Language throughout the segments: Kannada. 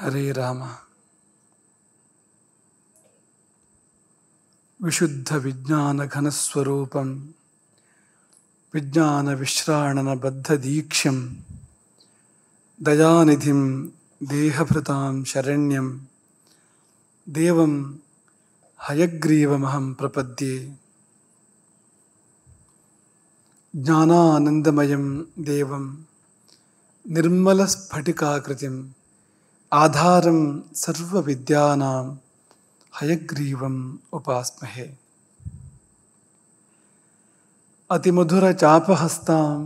हरे रामा विशुद्ध विज्ञान घन विज्ञान विश्राणन बद्ध दीक्षम दयानिधि देहभृता शरण्यम देव हयग्रीवमहम प्रपद्ये ज्ञानानंदमय देव निर्मलस्फटिकाकृतिम आधारम सर्व सर्वविद्यानाम हयग्रीवम उपासमहे अतिमधुरचापहस्ताम्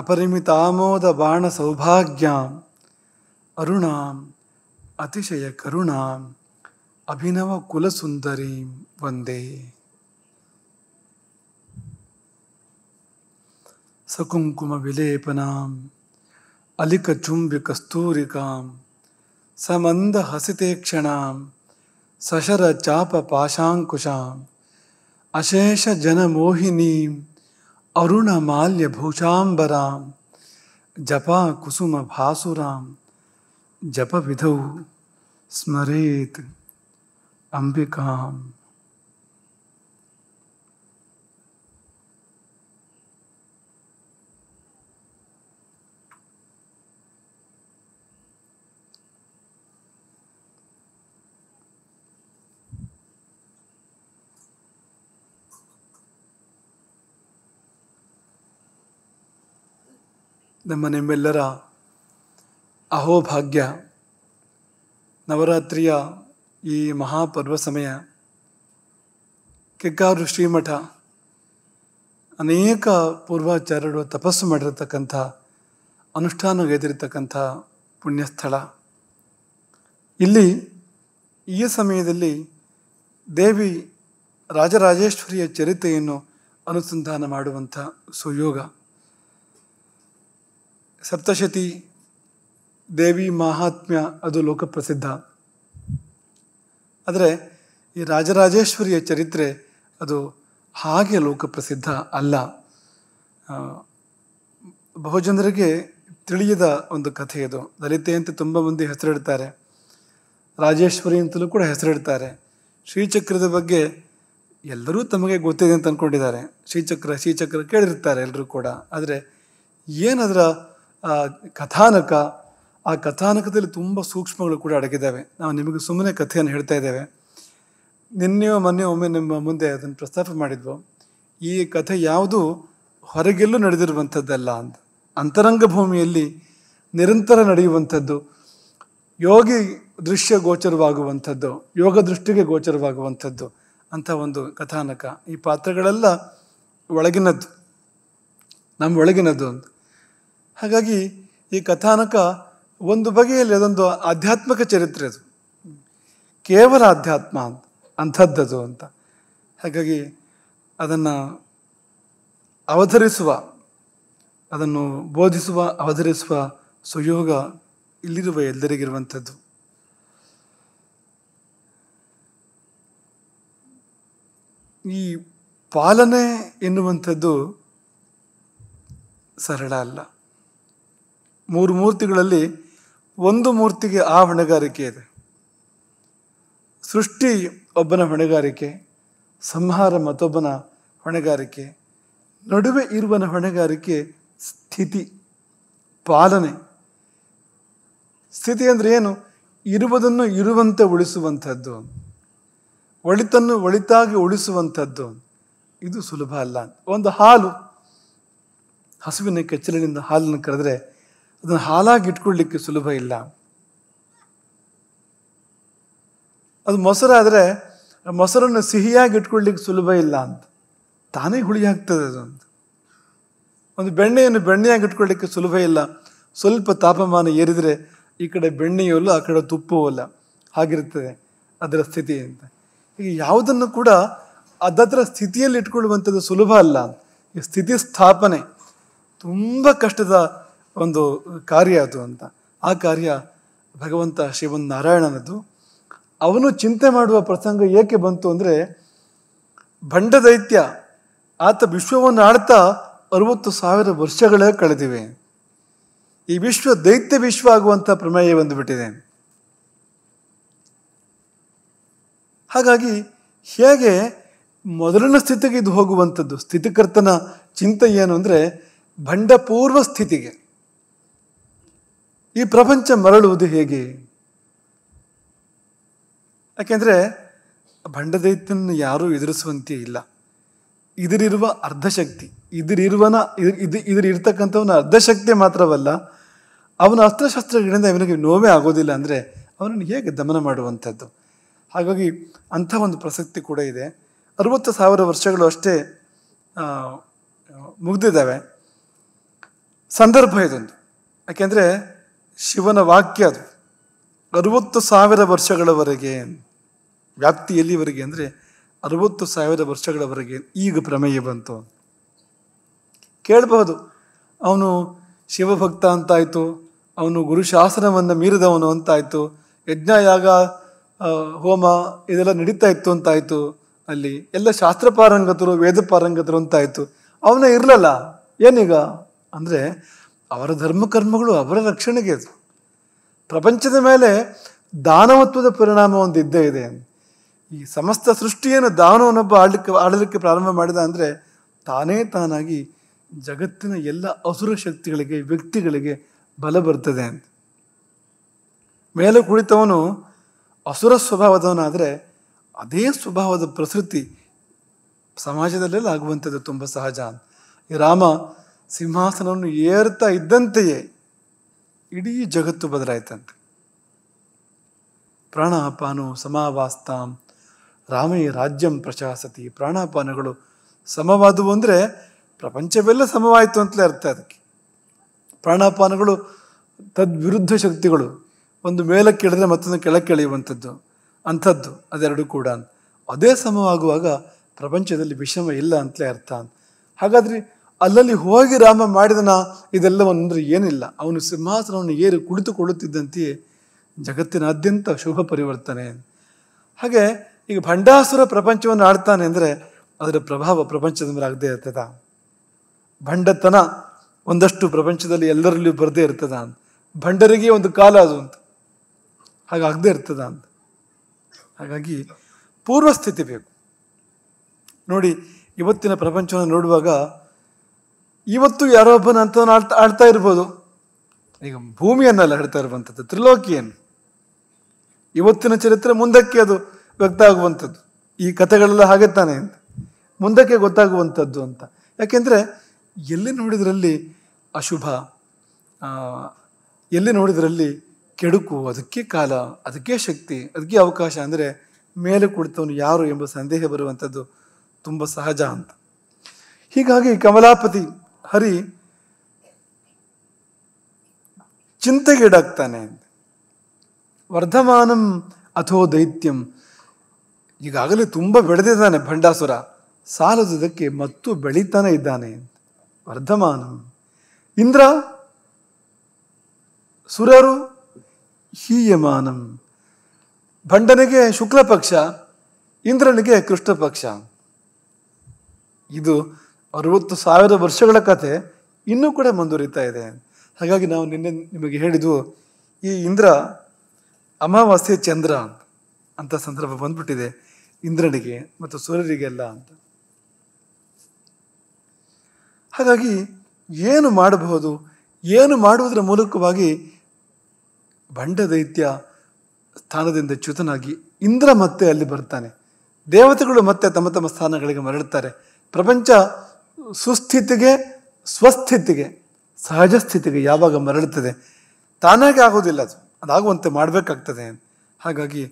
अपरिमितामोदबाणसौभाग्याम् अरुणाम् अतिशयकरुणाम् अभिनवकुलसुन्दरीं वन्दे सकुङ्कुमविलेपनाम् अरुण माल्य क्षणां सशरचापपाशाङ्कुशाम् कुसुम अरुणमाल्यभूषाम्बरां जप विधौ स्मरेत अंबिका ನಮ್ಮ ನಿಮ್ಮೆಲ್ಲರ ಅಹೋಭಾಗ್ಯ ನವರಾತ್ರಿಯ ಈ ಮಹಾಪರ್ವ ಸಮಯ ಕೆಕ್ಕಾರು ಶ್ರೀಮಠ ಅನೇಕ ಪೂರ್ವಾಚಾರ್ಯರು ತಪಸ್ಸು ಮಾಡಿರತಕ್ಕಂಥ ಅನುಷ್ಠಾನಗೈದಿರತಕ್ಕಂಥ ಪುಣ್ಯಸ್ಥಳ ಇಲ್ಲಿ ಈ ಸಮಯದಲ್ಲಿ ದೇವಿ ರಾಜರಾಜೇಶ್ವರಿಯ ಚರಿತೆಯನ್ನು ಅನುಸಂಧಾನ ಮಾಡುವಂಥ ಸುಯೋಗ ಸಪ್ತಶತಿ ದೇವಿ ಮಹಾತ್ಮ್ಯ ಅದು ಲೋಕಪ್ರಸಿದ್ಧ ಆದರೆ ಈ ರಾಜರಾಜೇಶ್ವರಿಯ ಚರಿತ್ರೆ ಅದು ಹಾಗೆ ಲೋಕಪ್ರಸಿದ್ಧ ಅಲ್ಲ ಬಹುಜನರಿಗೆ ತಿಳಿಯದ ಒಂದು ಕಥೆ ಇದು ದಲಿತೆ ಅಂತ ತುಂಬ ಮಂದಿ ಹೆಸರಿಡ್ತಾರೆ ರಾಜೇಶ್ವರಿ ಅಂತಲೂ ಕೂಡ ಹೆಸರಿಡ್ತಾರೆ ಶ್ರೀಚಕ್ರದ ಬಗ್ಗೆ ಎಲ್ಲರೂ ತಮಗೆ ಗೊತ್ತಿದೆ ಅಂತ ಅಂದ್ಕೊಂಡಿದ್ದಾರೆ ಶ್ರೀಚಕ್ರ ಶ್ರೀಚಕ್ರ ಕೇಳಿರ್ತಾರೆ ಎಲ್ಲರೂ ಕೂಡ ಆದರೆ ಏನದರ ಕಥಾನಕ ಆ ಕಥಾನಕದಲ್ಲಿ ತುಂಬ ಸೂಕ್ಷ್ಮಗಳು ಕೂಡ ಅಡಗಿದ್ದಾವೆ ನಾವು ನಿಮಗೆ ಸುಮ್ಮನೆ ಕಥೆಯನ್ನು ಹೇಳ್ತಾ ಇದ್ದೇವೆ ನಿನ್ನೆಯೋ ಮೊನ್ನೆ ಒಮ್ಮೆ ನಿಮ್ಮ ಮುಂದೆ ಅದನ್ನು ಪ್ರಸ್ತಾಪ ಮಾಡಿದ್ವು ಈ ಕಥೆ ಯಾವುದು ಹೊರಗೆಲ್ಲೂ ನಡೆದಿರುವಂಥದ್ದಲ್ಲ ಅಂತ ಅಂತರಂಗ ಭೂಮಿಯಲ್ಲಿ ನಿರಂತರ ನಡೆಯುವಂಥದ್ದು ಯೋಗಿ ದೃಶ್ಯ ಗೋಚರವಾಗುವಂಥದ್ದು ಯೋಗ ದೃಷ್ಟಿಗೆ ಗೋಚರವಾಗುವಂಥದ್ದು ಅಂತ ಒಂದು ಕಥಾನಕ ಈ ಪಾತ್ರಗಳೆಲ್ಲ ಒಳಗಿನದ್ದು ನಮ್ಮ ಒಳಗಿನದ್ದು ಅಂತ ಹಾಗಾಗಿ ಈ ಕಥಾನಕ ಒಂದು ಬಗೆಯಲ್ಲಿ ಅದೊಂದು ಆಧ್ಯಾತ್ಮಿಕ ಚರಿತ್ರೆ ಅದು ಕೇವಲ ಆಧ್ಯಾತ್ಮ ಅಂಥದ್ದದು ಅಂತ ಹಾಗಾಗಿ ಅದನ್ನು ಅವಧರಿಸುವ ಅದನ್ನು ಬೋಧಿಸುವ ಅವಧರಿಸುವ ಸುಯೋಗ ಇಲ್ಲಿರುವ ಎಲ್ಲರಿಗಿರುವಂಥದ್ದು ಈ ಪಾಲನೆ ಎನ್ನುವಂಥದ್ದು ಸರಳ ಅಲ್ಲ ಮೂರು ಮೂರ್ತಿಗಳಲ್ಲಿ ಒಂದು ಮೂರ್ತಿಗೆ ಆ ಹೊಣೆಗಾರಿಕೆ ಇದೆ ಸೃಷ್ಟಿ ಒಬ್ಬನ ಹೊಣೆಗಾರಿಕೆ ಸಂಹಾರ ಮತ್ತೊಬ್ಬನ ಹೊಣೆಗಾರಿಕೆ ನಡುವೆ ಇರುವನ ಹೊಣೆಗಾರಿಕೆ ಸ್ಥಿತಿ ಪಾಲನೆ ಸ್ಥಿತಿ ಅಂದರೆ ಏನು ಇರುವುದನ್ನು ಇರುವಂತೆ ಉಳಿಸುವಂಥದ್ದು ಒಳಿತನ್ನು ಒಳಿತಾಗಿ ಉಳಿಸುವಂಥದ್ದು ಇದು ಸುಲಭ ಅಲ್ಲ ಒಂದು ಹಾಲು ಹಸುವಿನ ಕೆಚ್ಚಲಿನಿಂದ ಹಾಲನ್ನು ಕರೆದ್ರೆ ಅದನ್ನು ಹಾಲಾಗಿ ಇಟ್ಕೊಳ್ಳಿಕ್ಕೆ ಸುಲಭ ಇಲ್ಲ ಅದು ಮೊಸರಾದರೆ ಮೊಸರನ್ನು ಸಿಹಿಯಾಗಿ ಇಟ್ಕೊಳ್ಳಿಕ್ಕೆ ಸುಲಭ ಇಲ್ಲ ಅಂತ ತಾನೇ ಹುಳಿ ಆಗ್ತದೆ ಅದು ಒಂದು ಬೆಣ್ಣೆಯನ್ನು ಬೆಣ್ಣೆಯಾಗಿ ಇಟ್ಕೊಳ್ಳಿಕ್ಕೆ ಸುಲಭ ಇಲ್ಲ ಸ್ವಲ್ಪ ತಾಪಮಾನ ಏರಿದರೆ ಈ ಕಡೆ ಬೆಣ್ಣೆಯೂ ಆ ಕಡೆ ತುಪ್ಪವೂ ಅಲ್ಲ ಹಾಗಿರ್ತದೆ ಅದರ ಸ್ಥಿತಿ ಅಂತ ಈಗ ಯಾವುದನ್ನು ಕೂಡ ಅದರ ಸ್ಥಿತಿಯಲ್ಲಿ ಇಟ್ಕೊಳ್ಳುವಂಥದ್ದು ಸುಲಭ ಅಲ್ಲ ಈ ಸ್ಥಿತಿ ಸ್ಥಾಪನೆ ತುಂಬ ಕಷ್ಟದ ಒಂದು ಕಾರ್ಯ ಅದು ಅಂತ ಆ ಕಾರ್ಯ ಭಗವಂತ ಶಿವನಾರಾಯಣನದು ನಾರಾಯಣನದ್ದು ಅವನು ಚಿಂತೆ ಮಾಡುವ ಪ್ರಸಂಗ ಏಕೆ ಬಂತು ಅಂದರೆ ದೈತ್ಯ ಆತ ವಿಶ್ವವನ್ನು ಆಡ್ತಾ ಅರವತ್ತು ಸಾವಿರ ವರ್ಷಗಳೇ ಕಳೆದಿವೆ ಈ ವಿಶ್ವ ದೈತ್ಯ ವಿಶ್ವ ಆಗುವಂಥ ಪ್ರಮೇಯ ಬಂದುಬಿಟ್ಟಿದೆ ಹಾಗಾಗಿ ಹೇಗೆ ಮೊದಲಿನ ಸ್ಥಿತಿಗೆ ಇದು ಹೋಗುವಂಥದ್ದು ಸ್ಥಿತಿಕರ್ತನ ಚಿಂತೆ ಏನು ಅಂದರೆ ಭಂಡಪೂರ್ವ ಸ್ಥಿತಿಗೆ ಈ ಪ್ರಪಂಚ ಮರಳುವುದು ಹೇಗೆ ಯಾಕೆಂದರೆ ಭಂಡದೈತ್ಯನ ಯಾರೂ ಎದುರಿಸುವಂತೆ ಇಲ್ಲ ಇದರಿರುವ ಅರ್ಧಶಕ್ತಿ ಇದರಿರುವನ ಇದು ಇದರಿರ್ತಕ್ಕಂಥವನ ಅರ್ಧಶಕ್ತಿ ಮಾತ್ರವಲ್ಲ ಅವನ ಅಸ್ತ್ರಶಸ್ತ್ರಗಳಿಂದ ಇವನಿಗೆ ನೋವೇ ಆಗೋದಿಲ್ಲ ಅಂದರೆ ಅವನನ್ನು ಹೇಗೆ ದಮನ ಮಾಡುವಂಥದ್ದು ಹಾಗಾಗಿ ಅಂಥ ಒಂದು ಪ್ರಸಕ್ತಿ ಕೂಡ ಇದೆ ಅರವತ್ತು ಸಾವಿರ ವರ್ಷಗಳು ಅಷ್ಟೇ ಮುಗ್ದಿದ್ದಾವೆ ಸಂದರ್ಭ ಇದೊಂದು ಯಾಕೆಂದರೆ ಶಿವನ ವಾಕ್ಯ ಅದು ಅರುವತ್ತು ಸಾವಿರ ವರ್ಷಗಳವರೆಗೆ ವ್ಯಾಪ್ತಿ ಎಲ್ಲಿವರೆಗೆ ಅಂದರೆ ಅರುವತ್ತು ಸಾವಿರ ವರ್ಷಗಳವರೆಗೆ ಈಗ ಪ್ರಮೇಯ ಬಂತು ಕೇಳಬಹುದು ಅವನು ಶಿವಭಕ್ತ ಅಂತಾಯ್ತು ಅವನು ಗುರುಶಾಸನವನ್ನು ಮೀರಿದವನು ಯಜ್ಞ ಯಾಗ ಹೋಮ ಇದೆಲ್ಲ ನಡೀತಾ ಇತ್ತು ಅಂತಾಯಿತು ಅಲ್ಲಿ ಎಲ್ಲ ಶಾಸ್ತ್ರ ಪಾರಂಗತರು ವೇದ ಪಾರಂಗತರು ಅಂತಾಯಿತು ಅವನೇ ಇರಲಲ್ಲ ಏನೀಗ ಅಂದರೆ ಅವರ ಧರ್ಮಕರ್ಮಗಳು ಅವರ ರಕ್ಷಣೆಗೆ ಅದು ಪ್ರಪಂಚದ ಮೇಲೆ ದಾನವತ್ವದ ಪರಿಣಾಮ ಒಂದು ಇದ್ದೇ ಇದೆ ಈ ಸಮಸ್ತ ಸೃಷ್ಟಿಯನ್ನು ದಾನವನ್ನೊಬ್ಬ ಆಡಲಿಕ್ಕೆ ಆಡಲಿಕ್ಕೆ ಪ್ರಾರಂಭ ಮಾಡಿದ ಅಂದರೆ ತಾನೇ ತಾನಾಗಿ ಜಗತ್ತಿನ ಎಲ್ಲ ಅಸುರ ಶಕ್ತಿಗಳಿಗೆ ವ್ಯಕ್ತಿಗಳಿಗೆ ಬಲ ಬರ್ತದೆ ಅಂತ ಮೇಲೆ ಕುಳಿತವನು ಅಸುರ ಸ್ವಭಾವದವನಾದರೆ ಅದೇ ಸ್ವಭಾವದ ಪ್ರಸೃತಿ ಸಮಾಜದಲ್ಲೆಲ್ಲ ಆಗುವಂಥದ್ದು ತುಂಬ ಸಹಜ ಈ ರಾಮ ಸಿಂಹಾಸನವನ್ನು ಏರ್ತಾ ಇದ್ದಂತೆಯೇ ಇಡೀ ಜಗತ್ತು ಬದಲಾಯ್ತಂತೆ ಪ್ರಾಣಾಪಾನು ಸಮಾವಾಸ್ತಾಂ ರಾಮೇ ರಾಜ್ಯಂ ಪ್ರಶಾಸತಿ ಪ್ರಾಣಾಪಾನಗಳು ಸಮವಾದವು ಅಂದರೆ ಪ್ರಪಂಚವೆಲ್ಲ ಸಮವಾಯಿತು ಅಂತಲೇ ಅರ್ಥ ಅದಕ್ಕೆ ಪ್ರಾಣಾಪಾನಗಳು ತದ್ವಿರುದ್ಧ ಶಕ್ತಿಗಳು ಒಂದು ಮೇಲಕ್ಕೆ ಇಳಿದ್ರೆ ಮತ್ತೊಂದು ಕೆಳಕ್ಕೆ ಎಳೆಯುವಂಥದ್ದು ಅಂಥದ್ದು ಅದೆರಡು ಕೂಡ ಅದೇ ಸಮವಾಗುವಾಗ ಪ್ರಪಂಚದಲ್ಲಿ ವಿಷಮ ಇಲ್ಲ ಅಂತಲೇ ಅರ್ಥ ಹಾಗಾದರೆ ಅಲ್ಲಲ್ಲಿ ಹೋಗಿ ರಾಮ ಮಾಡಿದನ ಅಂದರೆ ಏನಿಲ್ಲ ಅವನು ಸಿಂಹಾಸನವನ್ನು ಏರಿ ಕುಳಿತುಕೊಳ್ಳುತ್ತಿದ್ದಂತೆಯೇ ಜಗತ್ತಿನಾದ್ಯಂತ ಶುಭ ಪರಿವರ್ತನೆ ಹಾಗೆ ಈಗ ಭಂಡಾಸುರ ಪ್ರಪಂಚವನ್ನು ಆಡ್ತಾನೆ ಅಂದರೆ ಅದರ ಪ್ರಭಾವ ಪ್ರಪಂಚದ ಮೇಲೆ ಆಗದೆ ಇರ್ತದ ಭಂಡತನ ಒಂದಷ್ಟು ಪ್ರಪಂಚದಲ್ಲಿ ಎಲ್ಲರಲ್ಲಿಯೂ ಬರದೇ ಇರ್ತದ ಅಂತ ಭಂಡರಿಗೆ ಒಂದು ಕಾಲ ಅದು ಅಂತ ಹಾಗಾಗದೇ ಇರ್ತದ ಅಂತ ಹಾಗಾಗಿ ಪೂರ್ವಸ್ಥಿತಿ ಬೇಕು ನೋಡಿ ಇವತ್ತಿನ ಪ್ರಪಂಚವನ್ನು ನೋಡುವಾಗ ಇವತ್ತು ಯಾರೋ ಒಬ್ಬನ ಅಂತ ಆಳ್ತಾ ಆಡ್ತಾ ಇರ್ಬೋದು ಈಗ ಭೂಮಿಯನ್ನೆಲ್ಲ ಆಡ್ತಾ ಇರುವಂಥದ್ದು ತ್ರಿಲೋಕಿಯನ್ನು ಇವತ್ತಿನ ಚರಿತ್ರೆ ಮುಂದಕ್ಕೆ ಅದು ವ್ಯಕ್ತ ಆಗುವಂಥದ್ದು ಈ ಕಥೆಗಳೆಲ್ಲ ಹಾಗೆ ತಾನೆ ಅಂತ ಮುಂದಕ್ಕೆ ಗೊತ್ತಾಗುವಂಥದ್ದು ಅಂತ ಯಾಕೆಂದರೆ ಎಲ್ಲಿ ನೋಡಿದ್ರಲ್ಲಿ ಅಶುಭ ಎಲ್ಲಿ ನೋಡಿದ್ರಲ್ಲಿ ಕೆಡುಕು ಅದಕ್ಕೆ ಕಾಲ ಅದಕ್ಕೆ ಶಕ್ತಿ ಅದಕ್ಕೆ ಅವಕಾಶ ಅಂದರೆ ಮೇಲೆ ಕುಳಿತವನು ಯಾರು ಎಂಬ ಸಂದೇಹ ಬರುವಂಥದ್ದು ತುಂಬ ಸಹಜ ಅಂತ ಹೀಗಾಗಿ ಕಮಲಾಪತಿ ಹರಿ ಚಿಂತೆಗೀಡಾಗ್ತಾನೆ ವರ್ಧಮಾನಂ ಅಥೋ ದೈತ್ಯಂ ಈಗಾಗಲೇ ತುಂಬ ಬೆಳೆದಿದ್ದಾನೆ ಭಂಡಾಸುರ ಸಾಲದುದಕ್ಕೆ ಮತ್ತು ಬೆಳೀತಾನೆ ಇದ್ದಾನೆ ವರ್ಧಮಾನಂ ಇಂದ್ರ ಸುರರು ಹೀಯಮಾನಂ ಭಂಡನಿಗೆ ಶುಕ್ಲ ಪಕ್ಷ ಇಂದ್ರನಿಗೆ ಕೃಷ್ಣ ಪಕ್ಷ ಇದು ಅರವತ್ತು ಸಾವಿರ ವರ್ಷಗಳ ಕತೆ ಇನ್ನೂ ಕೂಡ ಮುಂದುವರಿತಾ ಇದೆ ಹಾಗಾಗಿ ನಾವು ನಿನ್ನೆ ನಿಮಗೆ ಹೇಳಿದ್ವು ಈ ಇಂದ್ರ ಅಮಾವಾಸ್ಯೆ ಚಂದ್ರ ಅಂತ ಅಂತ ಸಂದರ್ಭ ಬಂದ್ಬಿಟ್ಟಿದೆ ಇಂದ್ರನಿಗೆ ಮತ್ತು ಸೂರ್ಯರಿಗೆಲ್ಲ ಅಂತ ಹಾಗಾಗಿ ಏನು ಮಾಡಬಹುದು ಏನು ಮಾಡುವುದರ ಮೂಲಕವಾಗಿ ಬಂಡ ದೈತ್ಯ ಸ್ಥಾನದಿಂದ ಚ್ಯುತನಾಗಿ ಇಂದ್ರ ಮತ್ತೆ ಅಲ್ಲಿ ಬರ್ತಾನೆ ದೇವತೆಗಳು ಮತ್ತೆ ತಮ್ಮ ತಮ್ಮ ಸ್ಥಾನಗಳಿಗೆ ಮರಳುತ್ತಾರೆ ಪ್ರಪಂಚ ಸುಸ್ಥಿತಿಗೆ ಸ್ವಸ್ಥಿತಿಗೆ ಸಹಜ ಸ್ಥಿತಿಗೆ ಯಾವಾಗ ಮರಳುತ್ತದೆ ತಾನಾಗೆ ಆಗೋದಿಲ್ಲ ಅದು ಅದಾಗುವಂತೆ ಮಾಡಬೇಕಾಗ್ತದೆ ಹಾಗಾಗಿ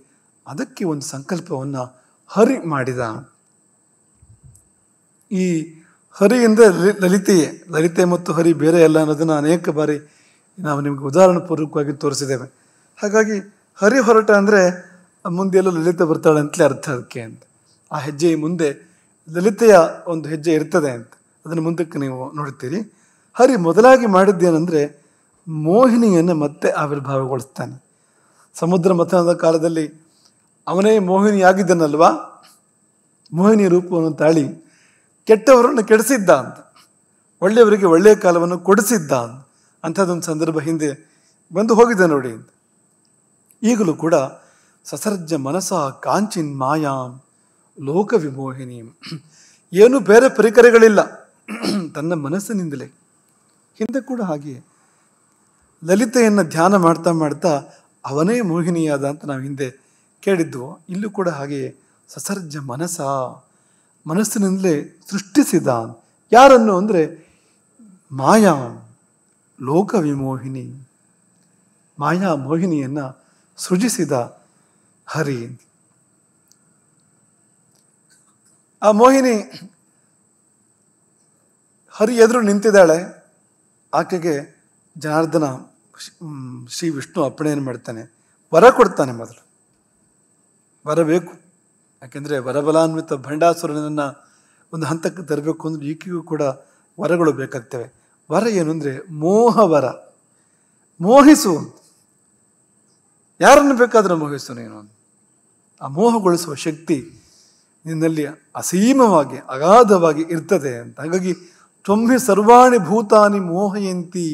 ಅದಕ್ಕೆ ಒಂದು ಸಂಕಲ್ಪವನ್ನು ಹರಿ ಮಾಡಿದ ಈ ಹರಿ ಎಂದರೆ ಲಲಿತೆಯೇ ಲಲಿತೆ ಮತ್ತು ಹರಿ ಬೇರೆ ಅಲ್ಲ ಅನ್ನೋದನ್ನು ಅನೇಕ ಬಾರಿ ನಾವು ನಿಮಗೆ ಪೂರ್ವಕವಾಗಿ ತೋರಿಸಿದ್ದೇವೆ ಹಾಗಾಗಿ ಹರಿ ಹೊರಟ ಅಂದರೆ ಎಲ್ಲ ಲಲಿತ ಬರ್ತಾಳೆ ಅಂತಲೇ ಅರ್ಥ ಅದಕ್ಕೆ ಅಂತ ಆ ಹೆಜ್ಜೆಯ ಮುಂದೆ ಲಲಿತೆಯ ಒಂದು ಹೆಜ್ಜೆ ಇರ್ತದೆ ಅಂತ ಅದನ್ನು ಮುಂದಕ್ಕೆ ನೀವು ನೋಡುತ್ತೀರಿ ಹರಿ ಮೊದಲಾಗಿ ಮಾಡಿದ್ದೇನೆಂದರೆ ಮೋಹಿನಿಯನ್ನು ಮತ್ತೆ ಆವಿರ್ಭಾವಗೊಳಿಸ್ತಾನೆ ಸಮುದ್ರ ಮಥನದ ಕಾಲದಲ್ಲಿ ಅವನೇ ಮೋಹಿನಿಯಾಗಿದ್ದನಲ್ವಾ ಮೋಹಿನಿ ರೂಪವನ್ನು ತಾಳಿ ಕೆಟ್ಟವರನ್ನು ಕೆಡಿಸಿದ್ದ ಅಂತ ಒಳ್ಳೆಯವರಿಗೆ ಒಳ್ಳೆಯ ಕಾಲವನ್ನು ಕೊಡಿಸಿದ್ದ ಅಂತ ಅಂಥದ್ದೊಂದು ಸಂದರ್ಭ ಹಿಂದೆ ಬಂದು ಹೋಗಿದೆ ನೋಡಿ ಅಂತ ಈಗಲೂ ಕೂಡ ಸಸರ್ಜ ಮನಸ ಕಾಂಚಿನ್ ಮಾಯಾಂ ಲೋಕ ವಿಮೋಹಿನಿ ಏನು ಬೇರೆ ಪರಿಕರಗಳಿಲ್ಲ ತನ್ನ ಮನಸ್ಸಿನಿಂದಲೇ ಹಿಂದೆ ಕೂಡ ಹಾಗೆಯೇ ಲಲಿತೆಯನ್ನು ಧ್ಯಾನ ಮಾಡ್ತಾ ಮಾಡ್ತಾ ಅವನೇ ಮೋಹಿನಿಯಾದ ಅಂತ ನಾವು ಹಿಂದೆ ಕೇಳಿದ್ದು ಇಲ್ಲೂ ಕೂಡ ಹಾಗೆಯೇ ಸಸರ್ಜ ಮನಸ್ಸ ಮನಸ್ಸಿನಿಂದಲೇ ಸೃಷ್ಟಿಸಿದ ಯಾರನ್ನು ಅಂದರೆ ಮಾಯಾ ಲೋಕವಿಮೋಹಿನಿ ಮಾಯಾ ಮೋಹಿನಿಯನ್ನು ಸೃಜಿಸಿದ ಹರಿ ಆ ಮೋಹಿನಿ ಹರಿ ಎದುರು ನಿಂತಿದ್ದಾಳೆ ಆಕೆಗೆ ಜನಾರ್ದನ ಶ್ರೀ ವಿಷ್ಣು ಅಪ್ಪಣೆಯನ್ನು ಮಾಡ್ತಾನೆ ವರ ಕೊಡ್ತಾನೆ ಮೊದಲು ಬರಬೇಕು ಯಾಕೆಂದರೆ ವರಬಲಾನ್ವಿತ ಭಂಡಾಸುರನನ್ನು ಒಂದು ಹಂತಕ್ಕೆ ತರಬೇಕು ಅಂದರೆ ಈಕೆಗೂ ಕೂಡ ವರಗಳು ಬೇಕಾಗ್ತವೆ ವರ ಏನು ಅಂದರೆ ವರ ಮೋಹಿಸು ಯಾರನ್ನು ಬೇಕಾದರೂ ಮೋಹಿಸು ನೀನು ಆ ಮೋಹಗೊಳಿಸುವ ಶಕ್ತಿ ನಿನ್ನಲ್ಲಿ ಅಸೀಮವಾಗಿ ಅಗಾಧವಾಗಿ ಇರ್ತದೆ ಅಂತ ಹಾಗಾಗಿ ತ್ವಮ್ಮೆ ಸರ್ವಾಣಿ ಭೂತಾನಿ ಮೋಹಯಂತಿ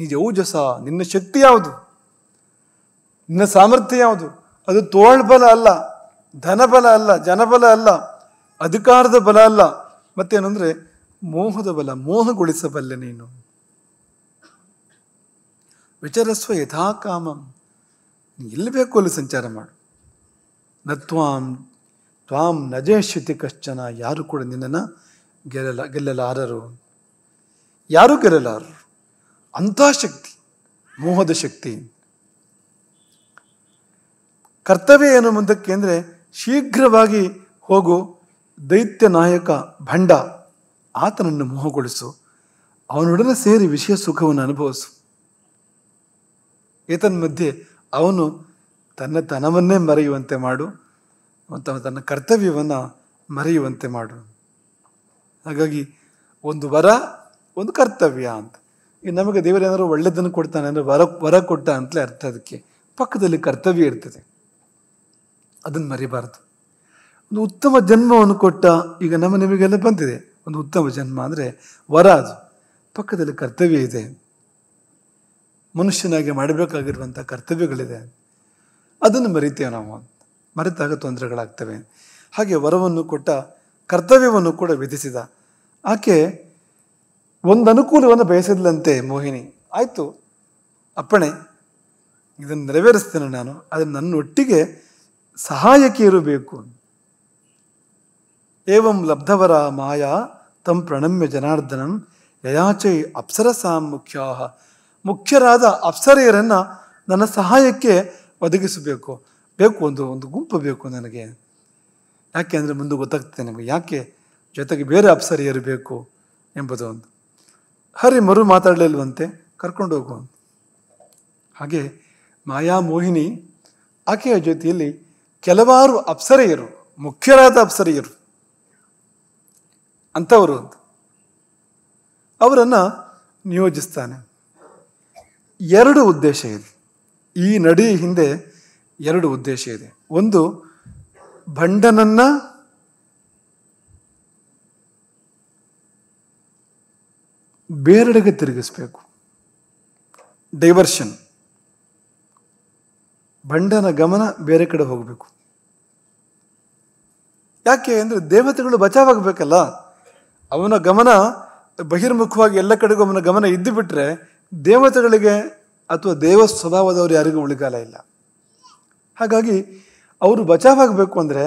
ನಿಜೌಜಸ ನಿನ್ನ ಶಕ್ತಿ ಯಾವುದು ನಿನ್ನ ಸಾಮರ್ಥ್ಯ ಯಾವುದು ಅದು ತೋಳ್ಬಲ ಅಲ್ಲ ಧನಬಲ ಅಲ್ಲ ಜನಬಲ ಅಲ್ಲ ಅಧಿಕಾರದ ಬಲ ಅಲ್ಲ ಮತ್ತೇನಂದ್ರೆ ಮೋಹದ ಬಲ ಮೋಹಗೊಳಿಸಬಲ್ಲೆ ನೀನು ವಿಚಾರಸ್ವ ಯಥಾಕಾಮಂ ಎಲ್ಲಿ ಬೇಕು ಅಲ್ಲಿ ಸಂಚಾರ ಮಾಡು ನ ತ್ವಾಂ ತ್ವಾಂ ನಜೇಷ್ಯತಿ ಕಶ್ಚನ ಯಾರು ಕೂಡ ನಿನ್ನನ್ನು ಗೆಲ್ಲ ಗೆಲ್ಲಲಾರರು ಯಾರೂ ಗೆಲ್ಲಲಾರರು ಅಂಥ ಶಕ್ತಿ ಮೋಹದ ಶಕ್ತಿ ಕರ್ತವ್ಯ ಏನು ಮುಂದಕ್ಕೆ ಅಂದರೆ ಶೀಘ್ರವಾಗಿ ಹೋಗು ದೈತ್ಯ ನಾಯಕ ಭಂಡ ಆತನನ್ನು ಮೋಹಗೊಳಿಸು ಅವನೊಡನೆ ಸೇರಿ ವಿಷಯ ಸುಖವನ್ನು ಅನುಭವಿಸು ಮಧ್ಯೆ ಅವನು ತನ್ನ ತನವನ್ನೇ ಮರೆಯುವಂತೆ ಮಾಡು ಮತ್ತು ತನ್ನ ಕರ್ತವ್ಯವನ್ನು ಮರೆಯುವಂತೆ ಮಾಡು ಹಾಗಾಗಿ ಒಂದು ವರ ಒಂದು ಕರ್ತವ್ಯ ಅಂತ ಈಗ ನಮಗೆ ದೇವರೇನಾದರೂ ಒಳ್ಳೆದನ್ನು ಕೊಡ್ತಾನೆ ಅಂದರೆ ವರ ವರ ಕೊಟ್ಟ ಅಂತಲೇ ಅರ್ಥ ಅದಕ್ಕೆ ಪಕ್ಕದಲ್ಲಿ ಕರ್ತವ್ಯ ಇರ್ತದೆ ಅದನ್ನು ಮರಿಬಾರದು ಒಂದು ಉತ್ತಮ ಜನ್ಮವನ್ನು ಕೊಟ್ಟ ಈಗ ನಮ್ಮ ನಿಮಗೆಲ್ಲ ಬಂದಿದೆ ಒಂದು ಉತ್ತಮ ಜನ್ಮ ಅಂದರೆ ವರ ಅದು ಪಕ್ಕದಲ್ಲಿ ಕರ್ತವ್ಯ ಇದೆ ಮನುಷ್ಯನಾಗಿ ಮಾಡಬೇಕಾಗಿರುವಂಥ ಕರ್ತವ್ಯಗಳಿದೆ ಅದನ್ನು ಮರಿತೇವೆ ನಾವು ಮರೆತಾಗ ತೊಂದರೆಗಳಾಗ್ತವೆ ಹಾಗೆ ವರವನ್ನು ಕೊಟ್ಟ ಕರ್ತವ್ಯವನ್ನು ಕೂಡ ವಿಧಿಸಿದ ಆಕೆ ಒಂದು ಅನುಕೂಲವನ್ನು ಬಯಸಿದ್ಲಂತೆ ಮೋಹಿನಿ ಆಯಿತು ಅಪ್ಪಣೆ ಇದನ್ನು ನೆರವೇರಿಸ್ತೇನೆ ನಾನು ಆದರೆ ನನ್ನೊಟ್ಟಿಗೆ ಸಹಾಯಕಿಯರು ಬೇಕು ಏವಂ ಲಬ್ಧವರ ಮಾಯಾ ತಂ ಪ್ರಣಮ್ಯ ಜನಾರ್ದನಂ ಯಯಾಚೈ ಅಪ್ಸರಸಾಂ ಮುಖ್ಯಾಹ ಮುಖ್ಯರಾದ ಅಪ್ಸರೆಯರನ್ನು ನನ್ನ ಸಹಾಯಕ್ಕೆ ಒದಗಿಸಬೇಕು ಬೇಕು ಒಂದು ಒಂದು ಗುಂಪು ಬೇಕು ನನಗೆ ಯಾಕೆ ಅಂದರೆ ಮುಂದೆ ಗೊತ್ತಾಗ್ತದೆ ನಿಮಗೆ ಯಾಕೆ ಜೊತೆಗೆ ಬೇರೆ ಅಪ್ಸರಿಯರು ಬೇಕು ಎಂಬುದು ಒಂದು ಹರಿ ಮರು ಮಾತಾಡಲಿಲ್ವಂತೆ ಕರ್ಕೊಂಡು ಹೋಗುವ ಹಾಗೆ ಮಾಯಾ ಮೋಹಿನಿ ಆಕೆಯ ಜೊತೆಯಲ್ಲಿ ಕೆಲವಾರು ಅಪ್ಸರೆಯರು ಮುಖ್ಯರಾದ ಅಪ್ಸರೆಯರು ಅಂಥವರು ಅಂತ ಅವರನ್ನು ನಿಯೋಜಿಸ್ತಾನೆ ಎರಡು ಉದ್ದೇಶ ಇದೆ ಈ ನಡಿ ಹಿಂದೆ ಎರಡು ಉದ್ದೇಶ ಇದೆ ಒಂದು ಭಂಡನನ್ನು ಬೇರೆಡೆಗೆ ತಿರುಗಿಸ್ಬೇಕು ಡೈವರ್ಷನ್ ಬಂಡನ ಗಮನ ಬೇರೆ ಕಡೆ ಹೋಗಬೇಕು ಯಾಕೆ ಅಂದರೆ ದೇವತೆಗಳು ಬಚಾವಾಗಬೇಕಲ್ಲ ಅವನ ಗಮನ ಬಹಿರ್ಮುಖವಾಗಿ ಎಲ್ಲ ಕಡೆಗೂ ಅವನ ಗಮನ ಇದ್ದು ಬಿಟ್ಟರೆ ದೇವತೆಗಳಿಗೆ ಅಥವಾ ದೇವ ಸ್ವಭಾವದವರು ಯಾರಿಗೂ ಉಳಿಗಾಲ ಇಲ್ಲ ಹಾಗಾಗಿ ಅವರು ಬಚಾವಾಗಬೇಕು ಅಂದರೆ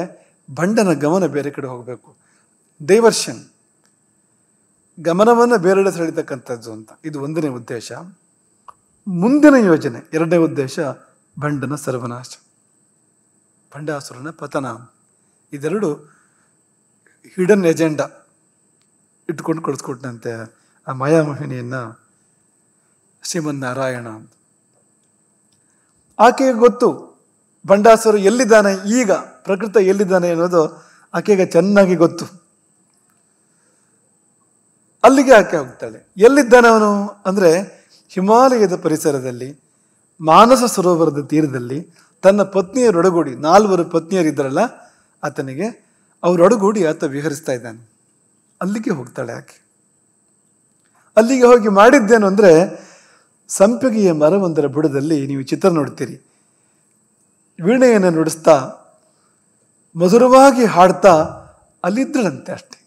ಬಂಡನ ಗಮನ ಬೇರೆ ಕಡೆ ಹೋಗಬೇಕು ಡೈವರ್ಷನ್ ಗಮನವನ್ನು ಬೇರೆಡೆ ಸೆಳೀತಕ್ಕಂಥದ್ದು ಅಂತ ಇದು ಒಂದನೇ ಉದ್ದೇಶ ಮುಂದಿನ ಯೋಜನೆ ಎರಡನೇ ಉದ್ದೇಶ ಭಂಡನ ಸರ್ವನಾಶ ಭಂಡಾಸುರನ ಪತನ ಇದೆರಡು ಹಿಡನ್ ಎಜೆಂಡಾ ಇಟ್ಕೊಂಡು ಕಳಿಸ್ಕೊಟ್ಟಂತೆ ಆ ಮಾಯಾಮೋಹಿನಿಯನ್ನು ಶ್ರೀಮನ್ನಾರಾಯಣ ಅಂತ ಆಕೆಗೆ ಗೊತ್ತು ಭಂಡಾಸುರ ಎಲ್ಲಿದ್ದಾನೆ ಈಗ ಪ್ರಕೃತ ಎಲ್ಲಿದ್ದಾನೆ ಅನ್ನೋದು ಆಕೆಗೆ ಚೆನ್ನಾಗಿ ಗೊತ್ತು ಅಲ್ಲಿಗೆ ಆಕೆ ಹೋಗ್ತಾಳೆ ಎಲ್ಲಿದ್ದಾನೆ ಅವನು ಅಂದ್ರೆ ಹಿಮಾಲಯದ ಪರಿಸರದಲ್ಲಿ ಮಾನಸ ಸರೋವರದ ತೀರದಲ್ಲಿ ತನ್ನ ಪತ್ನಿಯರೊಡಗೂಡಿ ನಾಲ್ವರು ಪತ್ನಿಯರಿದ್ದರಲ್ಲ ಆತನಿಗೆ ಅವರೊಡಗೂಡಿ ಆತ ವಿಹರಿಸ್ತಾ ಇದ್ದಾನೆ ಅಲ್ಲಿಗೆ ಹೋಗ್ತಾಳೆ ಆಕೆ ಅಲ್ಲಿಗೆ ಹೋಗಿ ಮಾಡಿದ್ದೇನು ಅಂದ್ರೆ ಸಂಪಿಗೆಯ ಮರವೊಂದರ ಬುಡದಲ್ಲಿ ನೀವು ಚಿತ್ರ ನೋಡ್ತೀರಿ ವೀಣೆಯನ್ನು ನುಡಿಸ್ತಾ ಮಧುರವಾಗಿ ಹಾಡ್ತಾ ಅಲ್ಲಿದ್ದಳಂತೆ ಅಷ್ಟೆ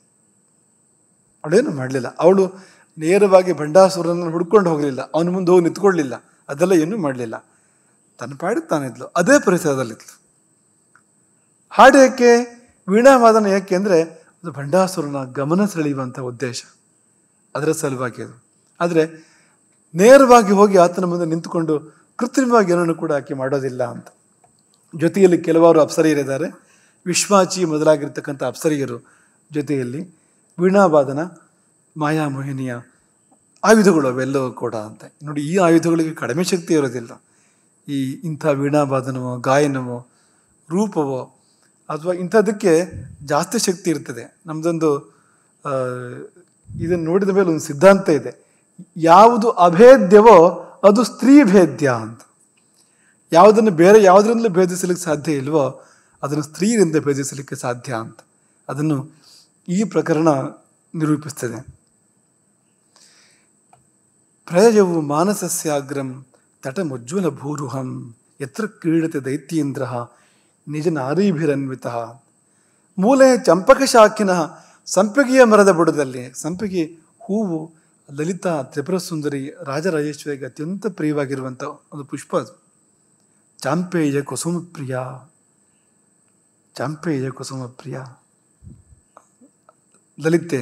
ಅವಳೇನು ಮಾಡಲಿಲ್ಲ ಅವಳು ನೇರವಾಗಿ ಭಂಡಾಸುರನನ್ನು ಹುಡ್ಕೊಂಡು ಹೋಗಲಿಲ್ಲ ಅವನ ಮುಂದೆ ಹೋಗಿ ನಿಂತ್ಕೊಳ್ಳಲಿಲ್ಲ ಅದೆಲ್ಲ ಏನೂ ಮಾಡಲಿಲ್ಲ ತನ್ನ ಪಾಡಿಗೆ ತಾನಿದ್ಲು ಅದೇ ಪರಿಸರದಲ್ಲಿತ್ತು ಹಾಡು ವೀಣಾ ವೀಣಾವಾದನ ಯಾಕೆ ಅಂದರೆ ಅದು ಭಂಡಾಸುರನ ಗಮನ ಸೆಳೆಯುವಂಥ ಉದ್ದೇಶ ಅದರ ಸಲುವಾಗಿ ಅದು ಆದರೆ ನೇರವಾಗಿ ಹೋಗಿ ಆತನ ಮುಂದೆ ನಿಂತುಕೊಂಡು ಕೃತ್ರಿಮವಾಗಿ ಏನನ್ನು ಕೂಡ ಆಕೆ ಮಾಡೋದಿಲ್ಲ ಅಂತ ಜೊತೆಯಲ್ಲಿ ಕೆಲವಾರು ಅಪ್ಸರಿಯರಿದ್ದಾರೆ ವಿಶ್ವಾಚಿ ಮೊದಲಾಗಿರ್ತಕ್ಕಂಥ ಅಪ್ಸರಿಯರು ಜೊತೆಯಲ್ಲಿ ವೀಣಾಬಾದನ ಮಾಯಾಮೋಹಿನಿಯ ಆಯುಧಗಳು ಅವೆಲ್ಲವೂ ಕೂಡ ಅಂತೆ ನೋಡಿ ಈ ಆಯುಧಗಳಿಗೆ ಕಡಿಮೆ ಶಕ್ತಿ ಇರೋದಿಲ್ಲ ಈ ಇಂಥ ವೀಣಾವಾದನವೋ ಗಾಯನವೋ ರೂಪವೋ ಅಥವಾ ಇಂಥದಕ್ಕೆ ಜಾಸ್ತಿ ಶಕ್ತಿ ಇರ್ತದೆ ನಮ್ಮದೊಂದು ಇದನ್ನು ನೋಡಿದ ಮೇಲೆ ಒಂದು ಸಿದ್ಧಾಂತ ಇದೆ ಯಾವುದು ಅಭೇದ್ಯವೋ ಅದು ಸ್ತ್ರೀ ಭೇದ್ಯ ಅಂತ ಯಾವುದನ್ನು ಬೇರೆ ಯಾವುದರಿಂದಲೂ ಭೇದಿಸಲಿಕ್ಕೆ ಸಾಧ್ಯ ಇಲ್ವೋ ಅದನ್ನು ಸ್ತ್ರೀಯರಿಂದ ಭೇದಿಸಲಿಕ್ಕೆ ಸಾಧ್ಯ ಅಂತ ಅದನ್ನು ಈ ಪ್ರಕರಣ ನಿರೂಪಿಸ್ತದೆ ಪ್ರಯಜವು ಮಾನಸಸ್ಯಾಗ್ರಂ ತಟಮುಜ್ವಲ ಭೂರುಹಂ ಯತ್ರ ಕ್ರೀಡತೆ ದೈತ್ಯೇಂದ್ರ ನಿಜ ನಾರೀಭಿರನ್ವಿತ ಮೂಲೆ ಚಂಪಕ ಶಾಖಿನ ಸಂಪಿಗೆಯ ಮರದ ಬುಡದಲ್ಲಿ ಸಂಪಿಗೆ ಹೂವು ಲಲಿತಾ ತ್ರಿಪುರ ಸುಂದರಿ ರಾಜರಾಜೇಶ್ವರಿಗೆ ಅತ್ಯಂತ ಪ್ರಿಯವಾಗಿರುವಂಥ ಒಂದು ಪುಷ್ಪ ಅದು ಚಾಂಪೇಯ ಕುಸುಮಪ್ರಿಯ ಚಾಂಪೇಯ ಕುಸುಮಪ್ರಿಯ ಲಲಿತೆ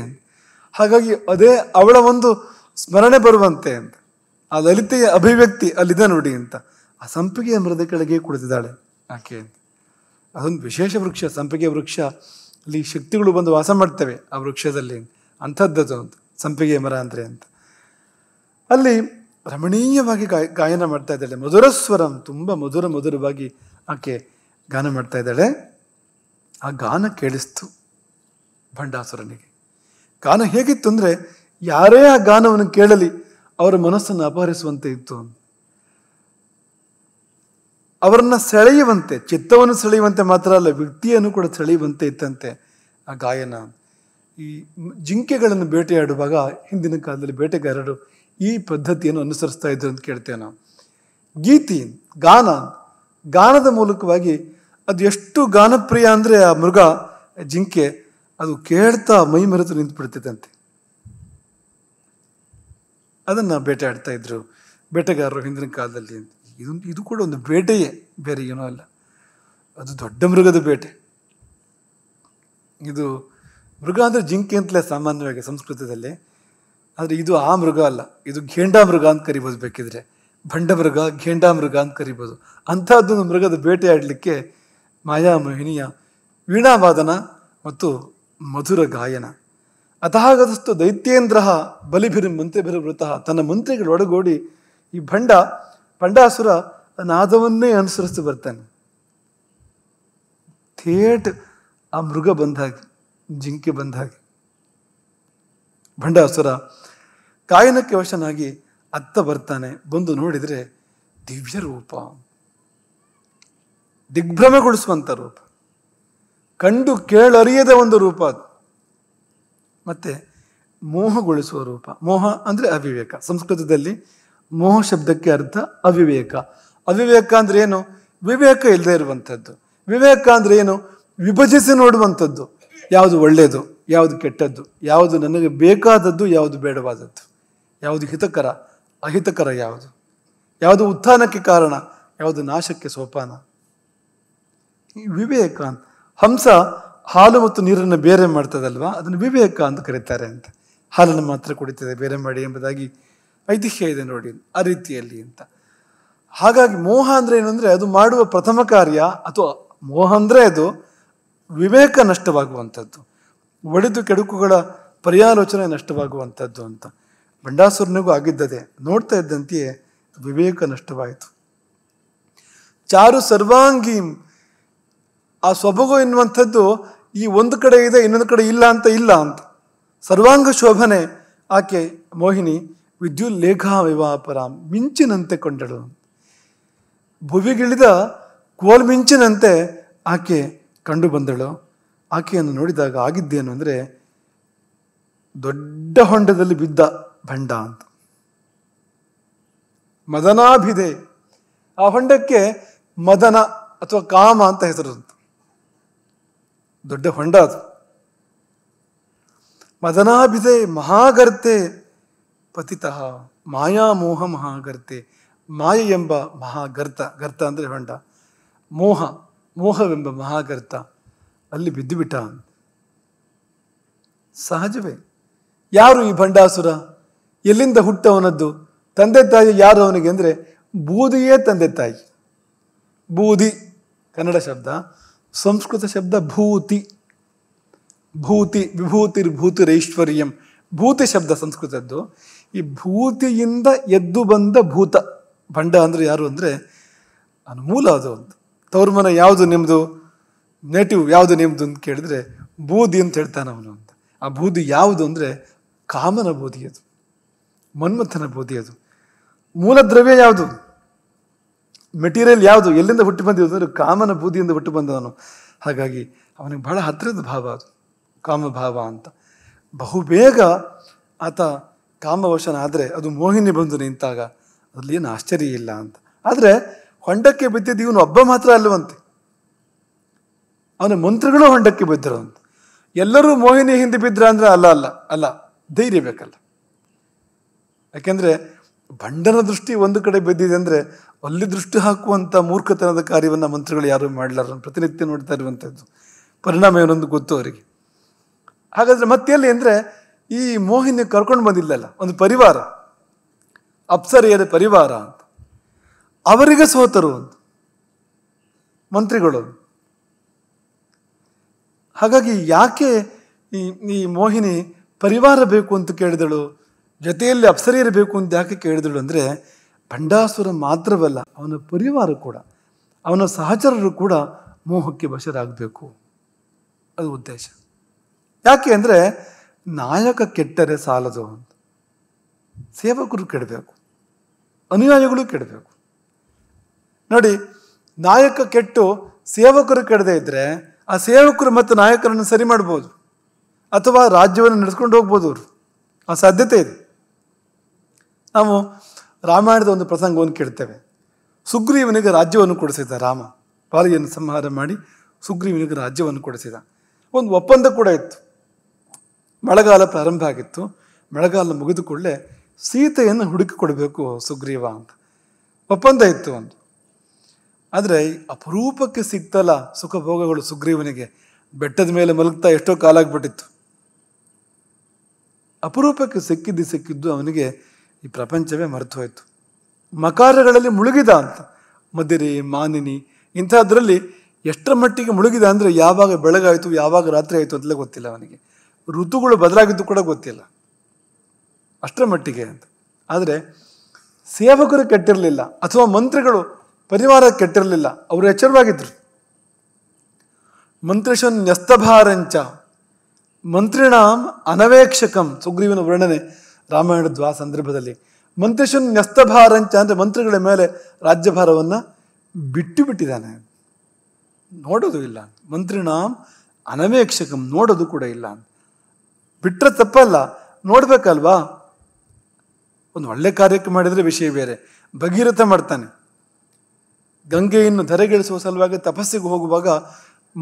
ಹಾಗಾಗಿ ಅದೇ ಅವಳ ಒಂದು ಸ್ಮರಣೆ ಬರುವಂತೆ ಅಂತ ಆ ಲಲಿತೆಯ ಅಭಿವ್ಯಕ್ತಿ ಅಲ್ಲಿದೆ ನೋಡಿ ಅಂತ ಆ ಸಂಪಿಗೆಯ ಮೃದ ಕೆಳಗೆ ಕುಳಿತಿದ್ದಾಳೆ ಆಕೆ ಅದೊಂದು ವಿಶೇಷ ವೃಕ್ಷ ಸಂಪಿಗೆ ವೃಕ್ಷ ಅಲ್ಲಿ ಶಕ್ತಿಗಳು ಬಂದು ವಾಸ ಮಾಡ್ತವೆ ಆ ವೃಕ್ಷದಲ್ಲಿ ಅಂಥದ್ದದು ಅಂತ ಸಂಪಿಗೆಯ ಮರ ಅಂದರೆ ಅಂತ ಅಲ್ಲಿ ರಮಣೀಯವಾಗಿ ಗಾಯ ಗಾಯನ ಮಾಡ್ತಾ ಇದ್ದಾಳೆ ಮಧುರ ಸ್ವರಂ ತುಂಬ ಮಧುರ ಮಧುರವಾಗಿ ಆಕೆ ಗಾನ ಮಾಡ್ತಾ ಇದ್ದಾಳೆ ಆ ಗಾನ ಕೇಳಿಸ್ತು ಭಂಡಾಸುರನಿಗೆ ಗಾನ ಹೇಗಿತ್ತು ಅಂದರೆ ಯಾರೇ ಆ ಗಾನವನ್ನು ಕೇಳಲಿ ಅವರ ಮನಸ್ಸನ್ನು ಅಪಹರಿಸುವಂತೆ ಇತ್ತು ಅವರನ್ನ ಸೆಳೆಯುವಂತೆ ಚಿತ್ತವನ್ನು ಸೆಳೆಯುವಂತೆ ಮಾತ್ರ ಅಲ್ಲ ವ್ಯಕ್ತಿಯನ್ನು ಕೂಡ ಸೆಳೆಯುವಂತೆ ಇತ್ತಂತೆ ಆ ಗಾಯನ ಈ ಜಿಂಕೆಗಳನ್ನು ಬೇಟೆಯಾಡುವಾಗ ಹಿಂದಿನ ಕಾಲದಲ್ಲಿ ಬೇಟೆಗಾರರು ಈ ಪದ್ಧತಿಯನ್ನು ಅನುಸರಿಸ್ತಾ ಇದ್ರು ಅಂತ ಕೇಳ್ತೇವೆ ನಾವು ಗೀತಿ ಗಾನ ಗಾನದ ಮೂಲಕವಾಗಿ ಅದು ಎಷ್ಟು ಗಾನಪ್ರಿಯ ಅಂದರೆ ಆ ಮೃಗ ಜಿಂಕೆ ಅದು ಕೇಳ್ತಾ ಮೈ ಮರೆತು ನಿಂತು ಬಿಡ್ತಿದ್ದಂತೆ ಅದನ್ನು ಬೇಟೆ ಆಡ್ತಾ ಇದ್ರು ಬೇಟೆಗಾರರು ಹಿಂದಿನ ಕಾಲದಲ್ಲಿ ಇದು ಇದು ಕೂಡ ಒಂದು ಬೇಟೆಯೇ ಬೇರೆ ಏನೂ ಅಲ್ಲ ಅದು ದೊಡ್ಡ ಮೃಗದ ಬೇಟೆ ಇದು ಮೃಗ ಅಂದರೆ ಜಿಂಕೆ ಅಂತಲೇ ಸಾಮಾನ್ಯವಾಗಿ ಸಂಸ್ಕೃತದಲ್ಲಿ ಆದರೆ ಇದು ಆ ಮೃಗ ಅಲ್ಲ ಇದು ಘೇಂಡಾ ಮೃಗ ಅಂತ ಕರಿಬೋದು ಬೇಕಿದ್ರೆ ಭಂಡ ಮೃಗ ಘೇಂಡಾ ಮೃಗ ಅಂತ ಕರಿಬೋದು ಅಂಥದ್ದೊಂದು ಮೃಗದ ಬೇಟೆ ಆಡಲಿಕ್ಕೆ ಮಾಯಾಮೋಹಿನಿಯ ವೀಣಾವಾದನ ಮತ್ತು ಮಧುರ ಗಾಯನ ಅತಃಗತಸ್ತು ದೈತ್ಯೇಂದ್ರ ಬಲಿಭಿರ್ ಮಂತ್ರಿಭಿರ್ವೃತ ತನ್ನ ಮಂತ್ರಿಗಳು ಒಡಗೋಡಿ ಈ ಭಂಡ ಭಂಡಾಸುರ ನಾದವನ್ನೇ ಅನುಸರಿಸಿ ಬರ್ತಾನೆ ಥೇಟ್ ಆ ಮೃಗ ಬಂದ ಜಿಂಕೆ ಬಂದ ಭಂಡಾಸುರ ಕಾಯನಕ್ಕೆ ವಶನಾಗಿ ಅತ್ತ ಬರ್ತಾನೆ ಬಂದು ನೋಡಿದರೆ ದಿವ್ಯ ರೂಪ ದಿಗ್ಭ್ರಮೆಗೊಳಿಸುವಂಥ ರೂಪ ಕಂಡು ಕೇಳರಿಯದ ಒಂದು ರೂಪ ಅದು ಮತ್ತು ಮೋಹಗೊಳಿಸುವ ರೂಪ ಮೋಹ ಅಂದರೆ ಅವಿವೇಕ ಸಂಸ್ಕೃತದಲ್ಲಿ ಮೋಹ ಶಬ್ದಕ್ಕೆ ಅರ್ಥ ಅವಿವೇಕ ಅವಿವೇಕ ಅಂದರೆ ಏನು ವಿವೇಕ ಇಲ್ಲದೆ ಇರುವಂಥದ್ದು ವಿವೇಕ ಅಂದರೆ ಏನು ವಿಭಜಿಸಿ ನೋಡುವಂಥದ್ದು ಯಾವುದು ಒಳ್ಳೆಯದು ಯಾವುದು ಕೆಟ್ಟದ್ದು ಯಾವುದು ನನಗೆ ಬೇಕಾದದ್ದು ಯಾವುದು ಬೇಡವಾದದ್ದು ಯಾವುದು ಹಿತಕರ ಅಹಿತಕರ ಯಾವುದು ಯಾವುದು ಉತ್ಥಾನಕ್ಕೆ ಕಾರಣ ಯಾವುದು ನಾಶಕ್ಕೆ ಸೋಪಾನ ವಿವೇಕ ಅಂತ ಹಂಸ ಹಾಲು ಮತ್ತು ನೀರನ್ನು ಬೇರೆ ಮಾಡ್ತದಲ್ವಾ ಅದನ್ನು ವಿವೇಕ ಅಂತ ಕರೀತಾರೆ ಅಂತ ಹಾಲನ್ನು ಮಾತ್ರ ಕುಡಿತದೆ ಬೇರೆ ಮಾಡಿ ಎಂಬುದಾಗಿ ಐತಿಹ್ಯ ಇದೆ ನೋಡಿ ಆ ರೀತಿಯಲ್ಲಿ ಅಂತ ಹಾಗಾಗಿ ಮೋಹ ಅಂದರೆ ಏನಂದರೆ ಅದು ಮಾಡುವ ಪ್ರಥಮ ಕಾರ್ಯ ಅಥವಾ ಮೋಹ ಅಂದರೆ ಅದು ವಿವೇಕ ನಷ್ಟವಾಗುವಂಥದ್ದು ಒಡೆದು ಕೆಡುಕುಗಳ ಪರ್ಯಾಲೋಚನೆ ನಷ್ಟವಾಗುವಂಥದ್ದು ಅಂತ ಬಂಡಾಸುರನಿಗೂ ಆಗಿದ್ದದೆ ನೋಡ್ತಾ ಇದ್ದಂತೆಯೇ ವಿವೇಕ ನಷ್ಟವಾಯಿತು ಚಾರು ಸರ್ವಾಂಗೀಂ ಆ ಸೊಬಗು ಎನ್ನುವಂಥದ್ದು ಈ ಒಂದು ಕಡೆ ಇದೆ ಇನ್ನೊಂದು ಕಡೆ ಇಲ್ಲ ಅಂತ ಇಲ್ಲ ಅಂತ ಸರ್ವಾಂಗ ಶೋಭನೆ ಆಕೆ ಮೋಹಿನಿ ವಿದ್ಯುಲ್ ಲೇಖಾ ಮಿಂಚಿನಂತೆ ಕೊಂಡಳು ಭುವಿಗಿಳಿದ ಕೋಲ್ ಮಿಂಚಿನಂತೆ ಆಕೆ ಕಂಡು ಬಂದಳು ಆಕೆಯನ್ನು ನೋಡಿದಾಗ ಆಗಿದ್ದೇನು ಅಂದರೆ ದೊಡ್ಡ ಹೊಂಡದಲ್ಲಿ ಬಿದ್ದ ಭಂಡ ಅಂತ ಮದನಾಭಿದೆ ಆ ಹೊಂಡಕ್ಕೆ ಮದನ ಅಥವಾ ಕಾಮ ಅಂತ ಹೆಸರು ದೊಡ್ಡ ಹೊಂಡ ಅದು ಮದನಾಭಿದೆ ಮಹಾಗರ್ತೆ ಮಾಯಾ ಮೋಹ ಮಹಾಗರ್ತೆ ಮಾಯ ಎಂಬ ಮಹಾಗರ್ತ ಗರ್ತ ಅಂದರೆ ಹೊಂಡ ಮೋಹ ಮೋಹವೆಂಬ ಮಹಾಗರ್ತ ಅಲ್ಲಿ ಬಿದ್ದು ಬಿಟ್ಟ ಸಹಜವೇ ಯಾರು ಈ ಭಂಡಾಸುರ ಎಲ್ಲಿಂದ ಹುಟ್ಟವನದ್ದು ತಂದೆ ತಾಯಿ ಯಾರು ಅವನಿಗೆ ಅಂದರೆ ಬೂದಿಯೇ ತಂದೆ ತಾಯಿ ಬೂದಿ ಕನ್ನಡ ಶಬ್ದ ಸಂಸ್ಕೃತ ಶಬ್ದ ಭೂತಿ ಭೂತಿ ವಿಭೂತಿರ್ ಭೂತಿರೈಶ್ವರ್ಯಂ ಭೂತಿ ಶಬ್ದ ಸಂಸ್ಕೃತದ್ದು ಈ ಭೂತಿಯಿಂದ ಎದ್ದು ಬಂದ ಭೂತ ಭಂಡ ಅಂದರೆ ಯಾರು ಅಂದರೆ ಅನುಮೂಲ ಅದು ಒಂದು ತೌರ್ಮನ ಯಾವುದು ನಿಮ್ಮದು ನೇಟಿವ್ ಯಾವುದು ನಿಮ್ಮದು ಅಂತ ಕೇಳಿದ್ರೆ ಬೂದಿ ಅಂತ ಹೇಳ್ತಾನೆ ಅವನು ಅಂತ ಆ ಬೂದಿ ಯಾವುದು ಅಂದರೆ ಕಾಮನ ಬೂದಿ ಅದು ಮನ್ಮಥನ ಬೂದಿ ಅದು ಮೂಲ ದ್ರವ್ಯ ಯಾವುದು ಮೆಟೀರಿಯಲ್ ಯಾವುದು ಎಲ್ಲಿಂದ ಹುಟ್ಟಿ ಬಂದಿದ್ದು ಅಂದರೆ ಕಾಮನ ಬೂದಿಯಿಂದ ಹುಟ್ಟು ಬಂದವನು ಹಾಗಾಗಿ ಅವನಿಗೆ ಬಹಳ ಹತ್ತಿರದ ಭಾವ ಅದು ಕಾಮಭಾವ ಅಂತ ಬಹುಬೇಗ ಆತ ಕಾಮವಶನ ಆದರೆ ಅದು ಮೋಹಿನಿ ಬಂದು ನಿಂತಾಗ ಅದರಲ್ಲಿ ಏನು ಆಶ್ಚರ್ಯ ಇಲ್ಲ ಅಂತ ಆದರೆ ಹೊಂಡಕ್ಕೆ ಬಿದ್ದಿದ್ದು ಇವನು ಒಬ್ಬ ಮಾತ್ರ ಅಲ್ಲವಂತೆ ಅವನ ಮಂತ್ರಿಗಳು ಹೊಂಡಕ್ಕೆ ಬಿದ್ದರು ಅಂತ ಎಲ್ಲರೂ ಮೋಹಿನಿ ಹಿಂದೆ ಬಿದ್ರ ಅಂದರೆ ಅಲ್ಲ ಅಲ್ಲ ಅಲ್ಲ ಧೈರ್ಯ ಬೇಕಲ್ಲ ಯಾಕೆಂದರೆ ಬಂಡನ ದೃಷ್ಟಿ ಒಂದು ಕಡೆ ಬಿದ್ದಿದೆ ಅಂದರೆ ಅಲ್ಲಿ ದೃಷ್ಟಿ ಹಾಕುವಂಥ ಮೂರ್ಖತನದ ಕಾರ್ಯವನ್ನು ಮಂತ್ರಿಗಳು ಯಾರೂ ಮಾಡಲಾರ ಪ್ರತಿನಿತ್ಯ ನೋಡ್ತಾ ಇರುವಂಥದ್ದು ಪರಿಣಾಮ ಏನೊಂದು ಗೊತ್ತು ಅವರಿಗೆ ಹಾಗಾದರೆ ಮತ್ತೆ ಎಲ್ಲಿ ಅಂದರೆ ಈ ಮೋಹಿನಿ ಕರ್ಕೊಂಡು ಬಂದಿಲ್ಲಲ್ಲ ಒಂದು ಪರಿವಾರ ಅಪ್ಸರಿಯದ ಪರಿವಾರ ಅಂತ ಅವರಿಗೆ ಸೋತರು ಒಂದು ಮಂತ್ರಿಗಳು ಹಾಗಾಗಿ ಯಾಕೆ ಈ ಈ ಮೋಹಿನಿ ಪರಿವಾರ ಬೇಕು ಅಂತ ಕೇಳಿದಳು ಜೊತೆಯಲ್ಲಿ ಅಪ್ಸರಿ ಇರಬೇಕು ಅಂತ ಯಾಕೆ ಕೇಳಿದಳು ಅಂದರೆ ಭಂಡಾಸುರ ಮಾತ್ರವಲ್ಲ ಅವನ ಪರಿವಾರ ಕೂಡ ಅವನ ಸಹಚರರು ಕೂಡ ಮೋಹಕ್ಕೆ ವಶರಾಗಬೇಕು ಅದು ಉದ್ದೇಶ ಯಾಕೆ ಅಂದರೆ ನಾಯಕ ಕೆಟ್ಟರೆ ಸಾಲದು ಅಂತ ಸೇವಕರು ಕೆಡಬೇಕು ಅನುಯಾಯಿಗಳು ಕೆಡಬೇಕು ನೋಡಿ ನಾಯಕ ಕೆಟ್ಟು ಸೇವಕರು ಕೆಡದೇ ಇದ್ದರೆ ಆ ಸೇವಕರು ಮತ್ತು ನಾಯಕರನ್ನು ಸರಿ ಮಾಡ್ಬೋದು ಅಥವಾ ರಾಜ್ಯವನ್ನು ನಡೆಸ್ಕೊಂಡು ಹೋಗ್ಬೋದು ಅವರು ಆ ಸಾಧ್ಯತೆ ಇದೆ ನಾವು ರಾಮಾಯಣದ ಒಂದು ಪ್ರಸಂಗವನ್ನು ಕೇಳ್ತೇವೆ ಸುಗ್ರೀವನಿಗೆ ರಾಜ್ಯವನ್ನು ಕೊಡಿಸಿದ ರಾಮ ಪಾಲಿಯನ್ನು ಸಂಹಾರ ಮಾಡಿ ಸುಗ್ರೀವನಿಗೆ ರಾಜ್ಯವನ್ನು ಕೊಡಿಸಿದ ಒಂದು ಒಪ್ಪಂದ ಕೂಡ ಇತ್ತು ಮಳೆಗಾಲ ಪ್ರಾರಂಭ ಆಗಿತ್ತು ಮಳೆಗಾಲ ಮುಗಿದುಕೊಳ್ಳೆ ಸೀತೆಯನ್ನು ಹುಡುಕಿ ಕೊಡಬೇಕು ಸುಗ್ರೀವ ಅಂತ ಒಪ್ಪಂದ ಇತ್ತು ಒಂದು ಆದರೆ ಅಪರೂಪಕ್ಕೆ ಸಿಗ್ತಲ್ಲ ಸುಖಭೋಗಗಳು ಸುಗ್ರೀವನಿಗೆ ಬೆಟ್ಟದ ಮೇಲೆ ಮಲಗ್ತಾ ಎಷ್ಟೋ ಕಾಲಾಗ್ಬಿಟ್ಟಿತ್ತು ಅಪರೂಪಕ್ಕೆ ಸಿಕ್ಕಿದ್ದು ಸಿಕ್ಕಿದ್ದು ಅವನಿಗೆ ಈ ಪ್ರಪಂಚವೇ ಮರೆತು ಹೋಯಿತು ಮಕಾರಗಳಲ್ಲಿ ಮುಳುಗಿದ ಅಂತ ಮದಿರಿ ಮಾನಿನಿ ಇಂಥದ್ರಲ್ಲಿ ಎಷ್ಟರ ಮಟ್ಟಿಗೆ ಮುಳುಗಿದ ಅಂದರೆ ಯಾವಾಗ ಬೆಳಗಾಯಿತು ಯಾವಾಗ ರಾತ್ರಿ ಆಯಿತು ಅಂತಲೇ ಗೊತ್ತಿಲ್ಲ ಅವನಿಗೆ ಋತುಗಳು ಬದಲಾಗಿದ್ದು ಕೂಡ ಗೊತ್ತಿಲ್ಲ ಅಷ್ಟರ ಮಟ್ಟಿಗೆ ಅಂತ ಆದರೆ ಸೇವಕರು ಕೆಟ್ಟಿರಲಿಲ್ಲ ಅಥವಾ ಮಂತ್ರಿಗಳು ಪರಿವಾರ ಕೆಟ್ಟಿರಲಿಲ್ಲ ಅವರು ಎಚ್ಚರವಾಗಿದ್ದರು ಮಂತ್ರಿಷ ನ್ಯಸ್ತಭಾರಂಚ ಮಂತ್ರಿಣಾಂ ಅನವೇಕ್ಷಕಂ ಸುಗ್ರೀವನ ವರ್ಣನೆ ರಾಮಾಯಣ ದ್ವಾ ಸಂದರ್ಭದಲ್ಲಿ ನ್ಯಸ್ತಭಾರ ನ್ಯಸ್ತಭಾರಂಚ ಅಂದರೆ ಮಂತ್ರಿಗಳ ಮೇಲೆ ರಾಜ್ಯಭಾರವನ್ನು ಬಿಟ್ಟು ಬಿಟ್ಟಿದ್ದಾನೆ ನೋಡೋದು ಇಲ್ಲ ಮಂತ್ರಿನಾಮ್ ಅನವೇಕ್ಷಕಂ ನೋಡೋದು ಕೂಡ ಇಲ್ಲ ಬಿಟ್ಟರೆ ತಪ್ಪಲ್ಲ ನೋಡ್ಬೇಕಲ್ವಾ ಒಂದು ಒಳ್ಳೆ ಕಾರ್ಯಕ್ಕೆ ಮಾಡಿದರೆ ವಿಷಯ ಬೇರೆ ಭಗೀರಥ ಮಾಡ್ತಾನೆ ಗಂಗೆಯನ್ನು ಧರೆಗಿಳಿಸುವ ಸಲುವಾಗಿ ತಪಸ್ಸಿಗೆ ಹೋಗುವಾಗ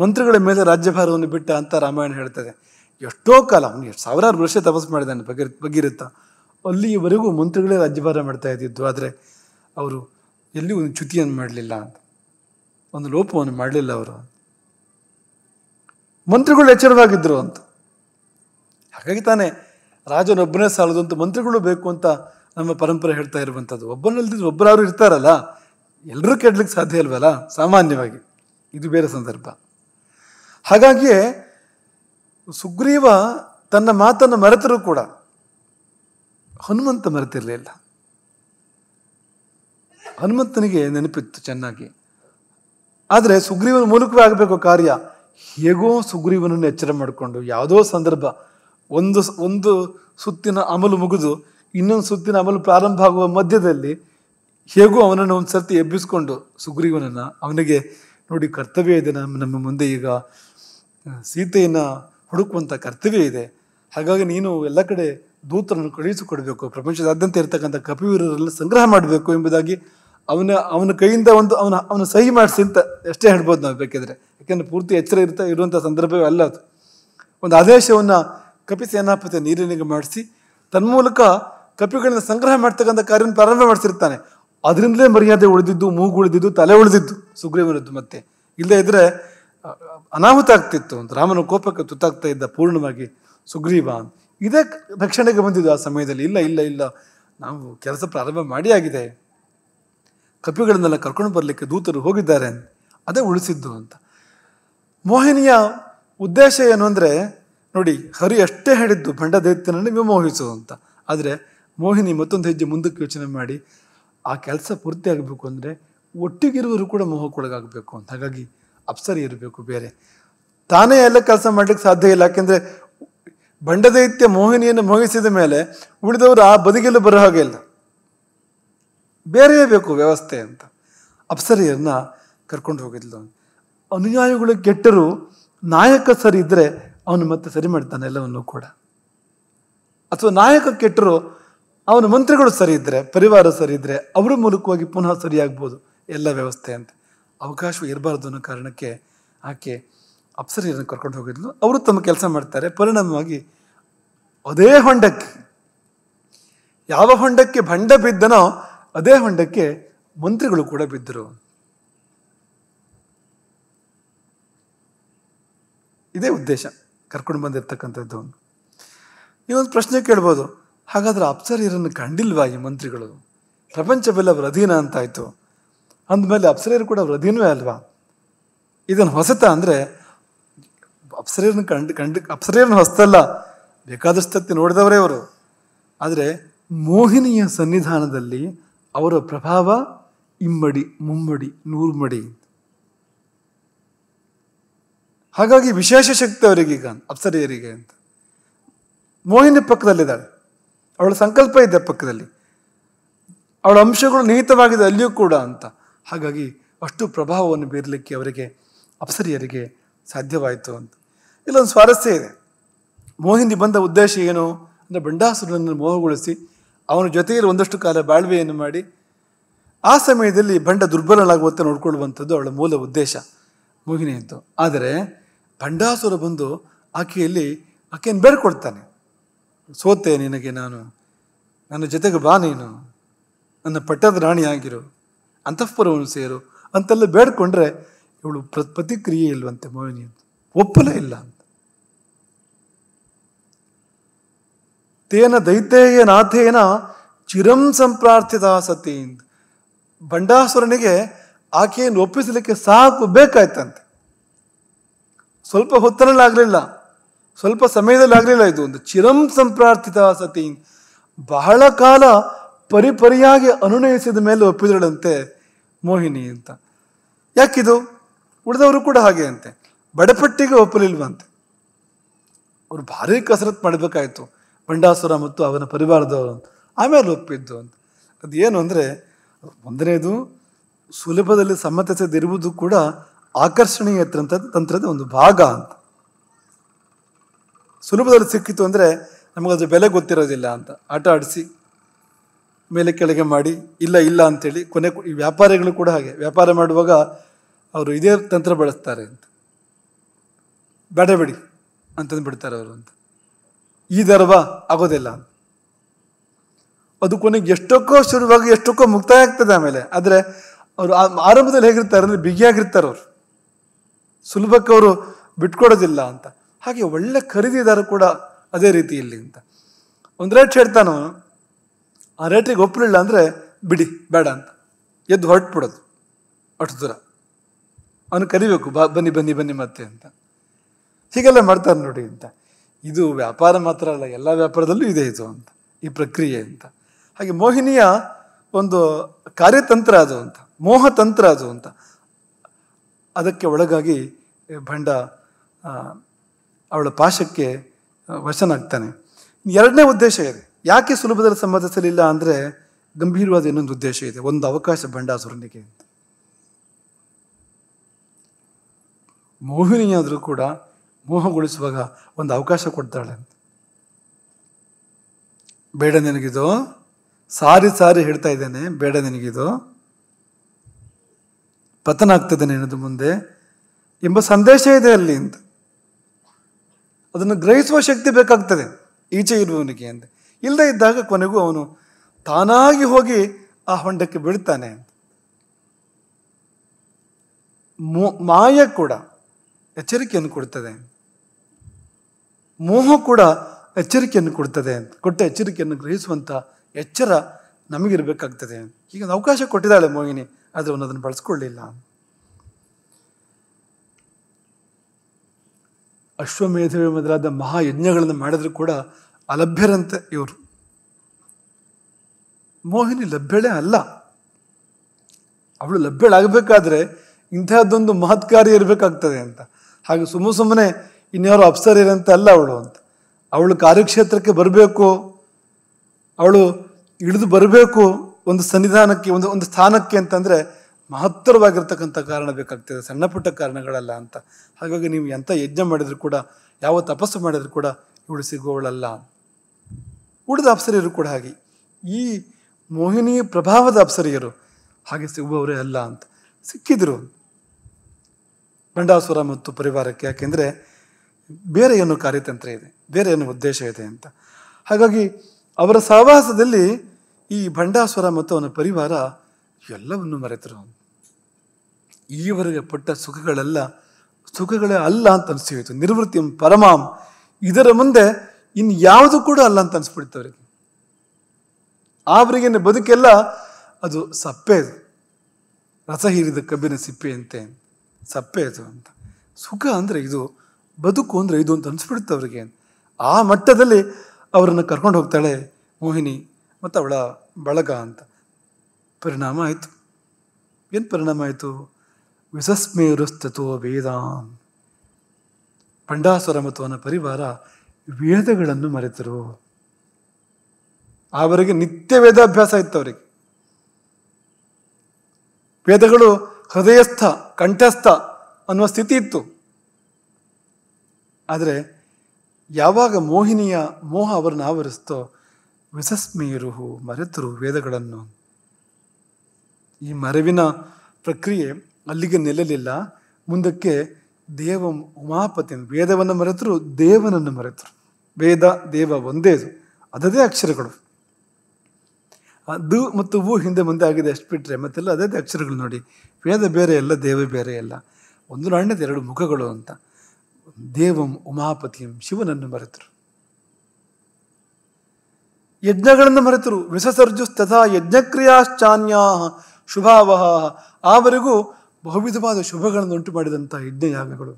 ಮಂತ್ರಿಗಳ ಮೇಲೆ ರಾಜ್ಯಭಾರವನ್ನು ಬಿಟ್ಟ ಅಂತ ರಾಮಾಯಣ ಹೇಳ್ತದೆ ಎಷ್ಟೋ ಕಾಲ ಎಷ್ಟು ಸಾವಿರಾರು ವರ್ಷ ತಪಸ್ಸು ಮಾಡಿದ್ದಾನೆ ಭಗೀರ್ ಭಗೀರಥ ಅಲ್ಲಿಯವರೆಗೂ ಮಂತ್ರಿಗಳೇ ರಾಜ್ಯಭಾರ ಮಾಡ್ತಾ ಇದ್ದಿದ್ದು ಆದರೆ ಅವರು ಎಲ್ಲಿ ಒಂದು ಚ್ಯುತಿಯನ್ನು ಮಾಡಲಿಲ್ಲ ಅಂತ ಒಂದು ಲೋಪವನ್ನು ಮಾಡಲಿಲ್ಲ ಅವರು ಮಂತ್ರಿಗಳು ಎಚ್ಚರವಾಗಿದ್ದರು ಅಂತ ಹಾಗಾಗಿ ತಾನೇ ರಾಜನೊಬ್ಬನೇ ಸಾಲದು ಅಂತ ಮಂತ್ರಿಗಳು ಬೇಕು ಅಂತ ನಮ್ಮ ಪರಂಪರೆ ಹೇಳ್ತಾ ಇರುವಂಥದ್ದು ಒಬ್ಬನಲ್ದಿದ್ರು ಒಬ್ಬರಾದ್ರು ಇರ್ತಾರಲ್ಲ ಎಲ್ಲರೂ ಕೆಡ್ಲಿಕ್ಕೆ ಸಾಧ್ಯ ಇಲ್ವಲ್ಲ ಸಾಮಾನ್ಯವಾಗಿ ಇದು ಬೇರೆ ಸಂದರ್ಭ ಹಾಗಾಗಿಯೇ ಸುಗ್ರೀವ ತನ್ನ ಮಾತನ್ನು ಮರೆತರೂ ಕೂಡ ಹನುಮಂತ ಮರೆತಿರಲಿಲ್ಲ ಹನುಮಂತನಿಗೆ ನೆನಪಿತ್ತು ಚೆನ್ನಾಗಿ ಆದರೆ ಸುಗ್ರೀವನ ಮೂಲಕವೇ ಆಗಬೇಕು ಕಾರ್ಯ ಹೇಗೋ ಸುಗ್ರೀವನನ್ನು ಎಚ್ಚರ ಮಾಡಿಕೊಂಡು ಯಾವುದೋ ಸಂದರ್ಭ ಒಂದು ಒಂದು ಸುತ್ತಿನ ಅಮಲು ಮುಗಿದು ಇನ್ನೊಂದು ಸುತ್ತಿನ ಅಮಲು ಪ್ರಾರಂಭ ಆಗುವ ಮಧ್ಯದಲ್ಲಿ ಹೇಗೂ ಅವನನ್ನು ಒಂದು ಸರ್ತಿ ಎಬ್ಬಿಸ್ಕೊಂಡು ಸುಗ್ರೀವನನ್ನು ಅವನಿಗೆ ನೋಡಿ ಕರ್ತವ್ಯ ಇದೆ ನಮ್ಮ ನಮ್ಮ ಮುಂದೆ ಈಗ ಸೀತೆಯನ್ನು ಹುಡುಕುವಂಥ ಕರ್ತವ್ಯ ಇದೆ ಹಾಗಾಗಿ ನೀನು ಎಲ್ಲ ಕಡೆ ದೂತರನ್ನು ಕಳುಹಿಸಿಕೊಡಬೇಕು ಪ್ರಪಂಚದಾದ್ಯಂತ ಇರತಕ್ಕಂಥ ಕಪಿವೀರರೆಲ್ಲ ಸಂಗ್ರಹ ಮಾಡಬೇಕು ಎಂಬುದಾಗಿ ಅವನ ಅವನ ಕೈಯಿಂದ ಒಂದು ಅವನ ಅವನ ಸಹಿ ಮಾಡಿಸಿ ಅಂತ ಎಷ್ಟೇ ಹೇಳ್ಬೋದು ನಾವು ಬೇಕಿದ್ರೆ ಯಾಕೆಂದರೆ ಪೂರ್ತಿ ಎಚ್ಚರ ಇರ್ತಾ ಇರುವಂಥ ಸಂದರ್ಭವೇ ಅಲ್ಲ ಅದು ಒಂದು ಆದೇಶವನ್ನು ಕಪಿ ಸೇನಾಪತಿ ನೀರಿನಿಗೆ ಮಾಡಿಸಿ ತನ್ಮೂಲಕ ಕಪಿಗಳನ್ನು ಸಂಗ್ರಹ ಮಾಡ್ತಕ್ಕಂಥ ಕಾರ್ಯವನ್ನು ಪ್ರಾರಂಭ ಮಾಡಿಸಿರ್ತಾನೆ ಅದರಿಂದಲೇ ಮರ್ಯಾದೆ ಉಳಿದಿದ್ದು ಮೂಗು ಉಳಿದಿದ್ದು ತಲೆ ಉಳಿದಿದ್ದು ಸುಗ್ರೀವನದ್ದು ಮತ್ತೆ ಇಲ್ಲದೇ ಇದ್ದರೆ ಅನಾಹುತ ಆಗ್ತಿತ್ತು ಅಂತ ರಾಮನ ಕೋಪಕ್ಕೆ ತುತ್ತಾಗ್ತಾ ಇದ್ದ ಪೂರ್ಣವಾಗಿ ಸುಗ್ರೀವ ಇದೇ ರಕ್ಷಣೆಗೆ ಬಂದಿದ್ದು ಆ ಸಮಯದಲ್ಲಿ ಇಲ್ಲ ಇಲ್ಲ ಇಲ್ಲ ನಾವು ಕೆಲಸ ಪ್ರಾರಂಭ ಮಾಡಿ ಆಗಿದೆ ಕಪಿಗಳನ್ನೆಲ್ಲ ಕರ್ಕೊಂಡು ಬರಲಿಕ್ಕೆ ದೂತರು ಹೋಗಿದ್ದಾರೆ ಅದೇ ಉಳಿಸಿದ್ದು ಅಂತ ಮೋಹಿನಿಯ ಉದ್ದೇಶ ಏನು ಅಂದರೆ ನೋಡಿ ಹರಿ ಅಷ್ಟೇ ಹೇಳಿದ್ದು ಭಂಡದೇತ್ಯನನ್ನು ವಿಮೋಹಿಸು ಅಂತ ಆದರೆ ಮೋಹಿನಿ ಮತ್ತೊಂದು ಹೆಜ್ಜೆ ಮುಂದಕ್ಕೆ ಯೋಚನೆ ಮಾಡಿ ಆ ಕೆಲಸ ಪೂರ್ತಿ ಆಗಬೇಕು ಅಂದರೆ ಒಟ್ಟಿಗಿರುವರು ಕೂಡ ಮೋಹಕ್ಕೊಳಗಾಗಬೇಕು ಅಂತ ಹಾಗಾಗಿ ಅಪ್ಸರಿ ಇರಬೇಕು ಬೇರೆ ತಾನೇ ಎಲ್ಲ ಕೆಲಸ ಮಾಡ್ಲಿಕ್ಕೆ ಸಾಧ್ಯ ಇಲ್ಲ ಯಾಕೆಂದರೆ ಬಂಡದೈತ್ಯ ಮೋಹಿನಿಯನ್ನು ಮೋಹಿಸಿದ ಮೇಲೆ ಉಳಿದವರು ಆ ಬದಿಗೆಲ್ಲ ಬರೋ ಹಾಗೆ ಇಲ್ಲ ಬೇರೆಯೇ ಬೇಕು ವ್ಯವಸ್ಥೆ ಅಂತ ಅಪ್ಸರಿಯನ್ನ ಕರ್ಕೊಂಡು ಹೋಗಿದ್ಲು ಅನುಯಾಯಿಗಳು ಕೆಟ್ಟರು ನಾಯಕ ಸರಿ ಇದ್ದರೆ ಅವನು ಮತ್ತೆ ಸರಿ ಮಾಡ್ತಾನೆ ಎಲ್ಲವನ್ನೂ ಕೂಡ ಅಥವಾ ನಾಯಕ ಕೆಟ್ಟರು ಅವನ ಮಂತ್ರಿಗಳು ಸರಿ ಇದ್ದರೆ ಪರಿವಾರ ಸರಿ ಇದ್ದರೆ ಅವರ ಮೂಲಕವಾಗಿ ಪುನಃ ಸರಿಯಾಗ್ಬೋದು ಎಲ್ಲ ವ್ಯವಸ್ಥೆ ಅಂತ ಅವಕಾಶ ಇರಬಾರ್ದು ಅನ್ನೋ ಕಾರಣಕ್ಕೆ ಆಕೆ ಅಪ್ಸರಿಯನ್ನು ಕರ್ಕೊಂಡು ಹೋಗಿದ್ಲು ಅವರು ತಮ್ಮ ಕೆಲಸ ಮಾಡ್ತಾರೆ ಪರಿಣಾಮವಾಗಿ ಅದೇ ಹೊಂಡಕ್ಕೆ ಯಾವ ಹೊಂಡಕ್ಕೆ ಭಂಡ ಬಿದ್ದನೋ ಅದೇ ಹೊಂಡಕ್ಕೆ ಮಂತ್ರಿಗಳು ಕೂಡ ಬಿದ್ದರು ಇದೇ ಉದ್ದೇಶ ಕರ್ಕೊಂಡು ಬಂದಿರತಕ್ಕಂಥದ್ದು ನೀವೊಂದು ಪ್ರಶ್ನೆ ಕೇಳ್ಬೋದು ಹಾಗಾದ್ರೆ ಅಪ್ಸರಿಯರನ್ನು ಕಂಡಿಲ್ವಾ ಈ ಮಂತ್ರಿಗಳು ಪ್ರಪಂಚವೆಲ್ಲ ಅವರ ಅಧೀನ ಅಂತಾಯ್ತು ಅಂದಮೇಲೆ ಅಪ್ಸರೆಯರು ಕೂಡ ಅಧೀನವೇ ಅಲ್ವಾ ಇದನ್ನು ಹೊಸತ ಅಂದರೆ ಅಪ್ಸರೇರನ್ನ ಕಂಡು ಕಂಡು ಅಪ್ಸರೇರನ್ನ ಹೊಸತಲ್ಲ ಬೇಕಾದಷ್ಟತ್ತಿ ನೋಡಿದವರೇ ಅವರು ಆದರೆ ಮೋಹಿನಿಯ ಸನ್ನಿಧಾನದಲ್ಲಿ ಅವರ ಪ್ರಭಾವ ಇಮ್ಮಡಿ ಮುಮ್ಮಡಿ ನೂರ್ಮಡಿ ಹಾಗಾಗಿ ವಿಶೇಷ ಶಕ್ತಿ ಅವರಿಗೆ ಈಗ ಅಪ್ಸರೆಯರಿಗೆ ಅಂತ ಮೋಹಿನಿ ಪಕ್ಕದಲ್ಲಿದ್ದಾಳೆ ಅವಳ ಸಂಕಲ್ಪ ಇದೆ ಪಕ್ಕದಲ್ಲಿ ಅವಳ ಅಂಶಗಳು ನಿಹಿತವಾಗಿದೆ ಅಲ್ಲಿಯೂ ಕೂಡ ಅಂತ ಹಾಗಾಗಿ ಅಷ್ಟು ಪ್ರಭಾವವನ್ನು ಬೀರಲಿಕ್ಕೆ ಅವರಿಗೆ ಅಪ್ಸರಿಯರಿಗೆ ಸಾಧ್ಯವಾಯಿತು ಅಂತ ಇಲ್ಲೊಂದು ಸ್ವಾರಸ್ಯ ಇದೆ ಮೋಹಿನಿ ಬಂದ ಉದ್ದೇಶ ಏನು ಅಂದರೆ ಬಂಡಾಸುರನನ್ನು ಮೋಹಗೊಳಿಸಿ ಅವನ ಜೊತೆಯಲ್ಲಿ ಒಂದಷ್ಟು ಕಾಲ ಬಾಳ್ವೆಯನ್ನು ಮಾಡಿ ಆ ಸಮಯದಲ್ಲಿ ಬಂಡ ದುರ್ಬಲನಾಗುವಂತೆ ನೋಡ್ಕೊಳ್ಳುವಂಥದ್ದು ಅವಳ ಮೂಲ ಉದ್ದೇಶ ಮೋಹಿನಿ ಆದರೆ ಬಂಡಾಸುರ ಬಂದು ಆಕೆಯಲ್ಲಿ ಆಕೆಯನ್ನು ಬೇಡ್ಕೊಡ್ತಾನೆ ಸೋತೆ ನಿನಗೆ ನಾನು ನನ್ನ ಜೊತೆಗೆ ಬಾ ನೀನು ನನ್ನ ಪಟ್ಟದ ರಾಣಿಯಾಗಿರು ಅಂತಃಪುರವನ್ನು ಸೇರು ಅಂತೆಲ್ಲ ಬೇಡ್ಕೊಂಡ್ರೆ ಇವಳು ಪ್ರ ಪ್ರತಿಕ್ರಿಯೆ ಇಲ್ವಂತೆ ಮೋಹಿನಿ ಅಂತ ಒಪ್ಪಲೇ ಇಲ್ಲ ಅಂತ ತೇನ ದೈತೇಯ ನಾಥೇನ ಚಿರಂ ಸಂಪ್ರಾರ್ಥಿತ ಸತಿ ಬಂಡಾಸುರನಿಗೆ ಆಕೆಯನ್ನು ಒಪ್ಪಿಸಲಿಕ್ಕೆ ಸಾಕು ಬೇಕಾಯ್ತಂತೆ ಸ್ವಲ್ಪ ಹೊತ್ತರಲ್ಲಾಗಲಿಲ್ಲ ಸ್ವಲ್ಪ ಸಮಯದಲ್ಲಿ ಆಗಲಿಲ್ಲ ಇದು ಒಂದು ಚಿರಂ ಸಂಪ್ರಾರ್ಥಿತ ಸತಿ ಬಹಳ ಕಾಲ ಪರಿಪರಿಯಾಗಿ ಅನುನಯಿಸಿದ ಮೇಲೆ ಒಪ್ಪಿದಳಂತೆ ಮೋಹಿನಿ ಅಂತ ಯಾಕಿದು ಉಳಿದವರು ಕೂಡ ಹಾಗೆ ಅಂತೆ ಬಡಪಟ್ಟಿಗೆ ಒಪ್ಪಲಿಲ್ವಂತೆ ಅವ್ರು ಭಾರಿ ಕಸರತ್ತು ಮಾಡಬೇಕಾಯಿತು ಬಂಡಾಸುರ ಮತ್ತು ಅವನ ಪರಿವಾರದವರು ಆಮೇಲೆ ಒಪ್ಪಿದ್ದು ಅಂತ ಅದು ಏನು ಅಂದರೆ ಒಂದನೇದು ಸುಲಭದಲ್ಲಿ ಸಮ್ಮತಿಸದಿರುವುದು ಕೂಡ ಆಕರ್ಷಣೀಯ ತಂತ್ರ ತಂತ್ರದ ಒಂದು ಭಾಗ ಅಂತ ಸುಲಭದಲ್ಲಿ ಸಿಕ್ಕಿತು ಅಂದರೆ ನಮಗದು ಬೆಲೆ ಗೊತ್ತಿರೋದಿಲ್ಲ ಅಂತ ಆಟ ಆಡಿಸಿ ಮೇಲೆ ಕೆಳಗೆ ಮಾಡಿ ಇಲ್ಲ ಇಲ್ಲ ಅಂಥೇಳಿ ಕೊನೆ ಈ ವ್ಯಾಪಾರಿಗಳು ಕೂಡ ಹಾಗೆ ವ್ಯಾಪಾರ ಮಾಡುವಾಗ ಅವರು ಇದೇ ತಂತ್ರ ಬಳಸ್ತಾರೆ ಅಂತ ಬಿಡಿ ಅಂತಂದು ಬಿಡ್ತಾರೆ ಅವರು ಅಂತ ಈ ದರ್ವ ಆಗೋದಿಲ್ಲ ಅದು ಕೊನೆಗೆ ಎಷ್ಟಕ್ಕೋ ಶುರುವಾಗಿ ಎಷ್ಟಕ್ಕೋ ಮುಕ್ತಾಯ ಆಗ್ತದೆ ಆಮೇಲೆ ಆದರೆ ಅವರು ಆರಂಭದಲ್ಲಿ ಹೇಗಿರ್ತಾರೆ ಅಂದರೆ ಬಿಗಿಯಾಗಿರ್ತಾರೆ ಅವರು ಸುಲಭಕ್ಕೆ ಅವರು ಬಿಟ್ಕೊಡೋದಿಲ್ಲ ಅಂತ ಹಾಗೆ ಒಳ್ಳೆ ಖರೀದಿದಾರ ಕೂಡ ಅದೇ ರೀತಿ ಇಲ್ಲಿ ಅಂತ ಒಂದು ರೇಟ್ ಹೇಳ್ತಾನು ಆ ರೇಟ್ರಿಗೆ ಒಪ್ಪಲಿಲ್ಲ ಅಂದರೆ ಬಿಡಿ ಬೇಡ ಅಂತ ಎದ್ದು ಬಿಡೋದು ಅಷ್ಟು ದೂರ ಅವನು ಕರಿಬೇಕು ಬಾ ಬನ್ನಿ ಬನ್ನಿ ಬನ್ನಿ ಮತ್ತೆ ಅಂತ ಹೀಗೆಲ್ಲ ಮಾಡ್ತಾರೆ ನೋಡಿ ಅಂತ ಇದು ವ್ಯಾಪಾರ ಮಾತ್ರ ಅಲ್ಲ ಎಲ್ಲ ವ್ಯಾಪಾರದಲ್ಲೂ ಇದೆ ಇದು ಅಂತ ಈ ಪ್ರಕ್ರಿಯೆ ಅಂತ ಹಾಗೆ ಮೋಹಿನಿಯ ಒಂದು ಕಾರ್ಯತಂತ್ರ ಅದು ಅಂತ ಮೋಹತಂತ್ರ ಅದು ಅಂತ ಅದಕ್ಕೆ ಒಳಗಾಗಿ ಭಂಡ ಅವಳ ಪಾಶಕ್ಕೆ ವಶನಾಗ್ತಾನೆ ಎರಡನೇ ಉದ್ದೇಶ ಇದೆ ಯಾಕೆ ಸುಲಭದಲ್ಲಿ ಸಮ್ಮತಿಸಲಿಲ್ಲ ಅಂದರೆ ಗಂಭೀರವಾದ ಇನ್ನೊಂದು ಉದ್ದೇಶ ಇದೆ ಒಂದು ಅವಕಾಶ ಬಂಡಾಸುರನಿಗೆ ಮೋಹಿನಿಯಾದರೂ ಕೂಡ ಮೋಹಗೊಳಿಸುವಾಗ ಒಂದು ಅವಕಾಶ ಕೊಡ್ತಾಳೆ ಬೇಡ ನಿನಗಿದು ಸಾರಿ ಸಾರಿ ಹೇಳ್ತಾ ಇದ್ದೇನೆ ಬೇಡ ನಿನಗಿದು ಪತನ ಆಗ್ತದೆ ನಿನ್ನದು ಮುಂದೆ ಎಂಬ ಸಂದೇಶ ಇದೆ ಅಲ್ಲಿ ಅಂತ ಅದನ್ನು ಗ್ರಹಿಸುವ ಶಕ್ತಿ ಬೇಕಾಗ್ತದೆ ಈಚೆ ಇರುವವನಿಗೆ ಅಂತ ಇಲ್ಲದೇ ಇದ್ದಾಗ ಕೊನೆಗೂ ಅವನು ತಾನಾಗಿ ಹೋಗಿ ಆ ಹೊಂಡಕ್ಕೆ ಬೀಳ್ತಾನೆ ಮಾಯ ಕೂಡ ಎಚ್ಚರಿಕೆಯನ್ನು ಕೊಡ್ತದೆ ಮೋಹ ಕೂಡ ಎಚ್ಚರಿಕೆಯನ್ನು ಕೊಡ್ತದೆ ಕೊಟ್ಟ ಎಚ್ಚರಿಕೆಯನ್ನು ಗ್ರಹಿಸುವಂಥ ಎಚ್ಚರ ನಮಗಿರಬೇಕಾಗ್ತದೆ ಈಗ ಅವಕಾಶ ಕೊಟ್ಟಿದ್ದಾಳೆ ಮೋಹಿನಿ ಆದರೆ ಅವನು ಅದನ್ನು ಬಳಸ್ಕೊಳ್ಳಿಲ್ಲ ಅಶ್ವಮೇಧ ಮೊದಲಾದ ಮಹಾಯಜ್ಞಗಳನ್ನು ಮಾಡಿದ್ರೂ ಕೂಡ ಅಲಭ್ಯರಂತೆ ಇವರು ಮೋಹಿನಿ ಲಭ್ಯಳೆ ಅಲ್ಲ ಅವಳು ಲಭ್ಯಳಾಗಬೇಕಾದ್ರೆ ಇಂಥದ್ದೊಂದು ಮಹತ್ ಕಾರ್ಯ ಇರಬೇಕಾಗ್ತದೆ ಅಂತ ಹಾಗೆ ಸುಮ್ಮ ಸುಮ್ಮನೆ ಇನ್ಯಾರು ಅಪ್ಸರ್ ಇರಂತೆ ಅಲ್ಲ ಅವಳು ಅಂತ ಅವಳು ಕಾರ್ಯಕ್ಷೇತ್ರಕ್ಕೆ ಬರಬೇಕು ಅವಳು ಇಳಿದು ಬರಬೇಕು ಒಂದು ಸನ್ನಿಧಾನಕ್ಕೆ ಒಂದು ಒಂದು ಸ್ಥಾನಕ್ಕೆ ಅಂತಂದರೆ ಮಹತ್ತರವಾಗಿರ್ತಕ್ಕಂಥ ಕಾರಣ ಬೇಕಾಗ್ತದೆ ಸಣ್ಣ ಪುಟ್ಟ ಕಾರಣಗಳಲ್ಲ ಅಂತ ಹಾಗಾಗಿ ನೀವು ಎಂಥ ಯಜ್ಞ ಮಾಡಿದರೂ ಕೂಡ ಯಾವ ತಪಸ್ಸು ಮಾಡಿದರೂ ಕೂಡ ಇವಳು ಸಿಗುವವಳಲ್ಲ ಉಳಿದ ಅಪ್ಸರಿಯರು ಕೂಡ ಹಾಗೆ ಈ ಮೋಹಿನಿ ಪ್ರಭಾವದ ಅಪ್ಸರಿಯರು ಹಾಗೆ ಸಿಗುವವರೇ ಅಲ್ಲ ಅಂತ ಸಿಕ್ಕಿದ್ರು ಬಂಡಾಸುರ ಮತ್ತು ಪರಿವಾರಕ್ಕೆ ಯಾಕೆಂದರೆ ಬೇರೆ ಏನು ಕಾರ್ಯತಂತ್ರ ಇದೆ ಬೇರೆ ಏನು ಉದ್ದೇಶ ಇದೆ ಅಂತ ಹಾಗಾಗಿ ಅವರ ಸಹವಾಸದಲ್ಲಿ ಈ ಭಂಡಾಸುರ ಮತ್ತು ಅವನ ಪರಿವಾರ ಎಲ್ಲವನ್ನು ಮರೆತರು ಈವರೆಗೆ ಪಟ್ಟ ಸುಖಗಳೆಲ್ಲ ಸುಖಗಳೇ ಅಲ್ಲ ಅಂತ ಅನಿಸಿತು ನಿರ್ವೃತ್ತಿ ಪರಮಾಂ ಇದರ ಮುಂದೆ ಇನ್ನು ಯಾವುದು ಕೂಡ ಅಲ್ಲ ಅಂತ ಅವ್ರಿಗೆ ಅವರಿಗೆ ಬದುಕೆಲ್ಲ ಅದು ಸಪ್ಪೆ ಅದು ರಸ ಹೀರಿದ ಕಬ್ಬಿನ ಸಿಪ್ಪೆಯಂತೆ ಸಪ್ಪೆ ಅದು ಅಂತ ಸುಖ ಅಂದ್ರೆ ಇದು ಬದುಕು ಅಂದ್ರೆ ಇದು ಅಂತ ಅನಿಸ್ಬಿಡುತ್ತೆ ಅವರಿಗೆ ಆ ಮಟ್ಟದಲ್ಲಿ ಅವರನ್ನು ಕರ್ಕೊಂಡು ಹೋಗ್ತಾಳೆ ಮೋಹಿನಿ ಮತ್ತು ಅವಳ ಬಳಗ ಅಂತ ಪರಿಣಾಮ ಆಯ್ತು ಏನು ಪರಿಣಾಮ ಆಯ್ತು ವಿಸಸ್ಮೇರುಸ್ತೋ ವೇದಾಂ ಪಂಡಾಸುರ ಮತ್ತು ಅವನ ಪರಿವಾರ ವೇದಗಳನ್ನು ಮರೆತರು ಅವರಿಗೆ ನಿತ್ಯ ವೇದಾಭ್ಯಾಸ ಇತ್ತು ಅವರಿಗೆ ವೇದಗಳು ಹೃದಯಸ್ಥ ಕಂಠಸ್ಥ ಅನ್ನುವ ಸ್ಥಿತಿ ಇತ್ತು ಆದರೆ ಯಾವಾಗ ಮೋಹಿನಿಯ ಮೋಹ ಅವರನ್ನು ಆವರಿಸ್ತೋ ವಿಸಸ್ಮೀರು ಮರೆತರು ವೇದಗಳನ್ನು ಈ ಮರವಿನ ಪ್ರಕ್ರಿಯೆ ಅಲ್ಲಿಗೆ ನಿಲ್ಲಲಿಲ್ಲ ಮುಂದಕ್ಕೆ ದೇವ ಉಮಾಪತಿ ವೇದವನ್ನು ಮರೆತರು ದೇವನನ್ನು ಮರೆತರು ವೇದ ದೇವ ಒಂದೇದು ಅದದೇ ಅಕ್ಷರಗಳು ದು ಮತ್ತು ಹೂ ಹಿಂದೆ ಮುಂದೆ ಆಗಿದೆ ಅಷ್ಟು ಬಿಟ್ಟರೆ ಮತ್ತೆಲ್ಲ ಅದೇ ಅಕ್ಷರಗಳು ನೋಡಿ ವೇದ ಬೇರೆ ಎಲ್ಲ ದೇವ ಬೇರೆ ಎಲ್ಲ ಒಂದು ನಾಣ್ಯದ ಎರಡು ಮುಖಗಳು ಅಂತ ದೇವಂ ಉಮಾಪತಿಯಂ ಶಿವನನ್ನು ಮರೆತರು ಯಜ್ಞಗಳನ್ನು ಮರೆತರು ವಿಷಸರ್ಜುಸ್ ತಥಾ ಯಜ್ಞಕ್ರಿಯಾಶ್ಚಾನ್ಯಾ ಶುಭಾವಹ ಆವರೆಗೂ ಬಹುವಿಧವಾದ ಶುಭಗಳನ್ನು ಉಂಟು ಮಾಡಿದಂಥ ಯಜ್ಞಯಾಗಗಳು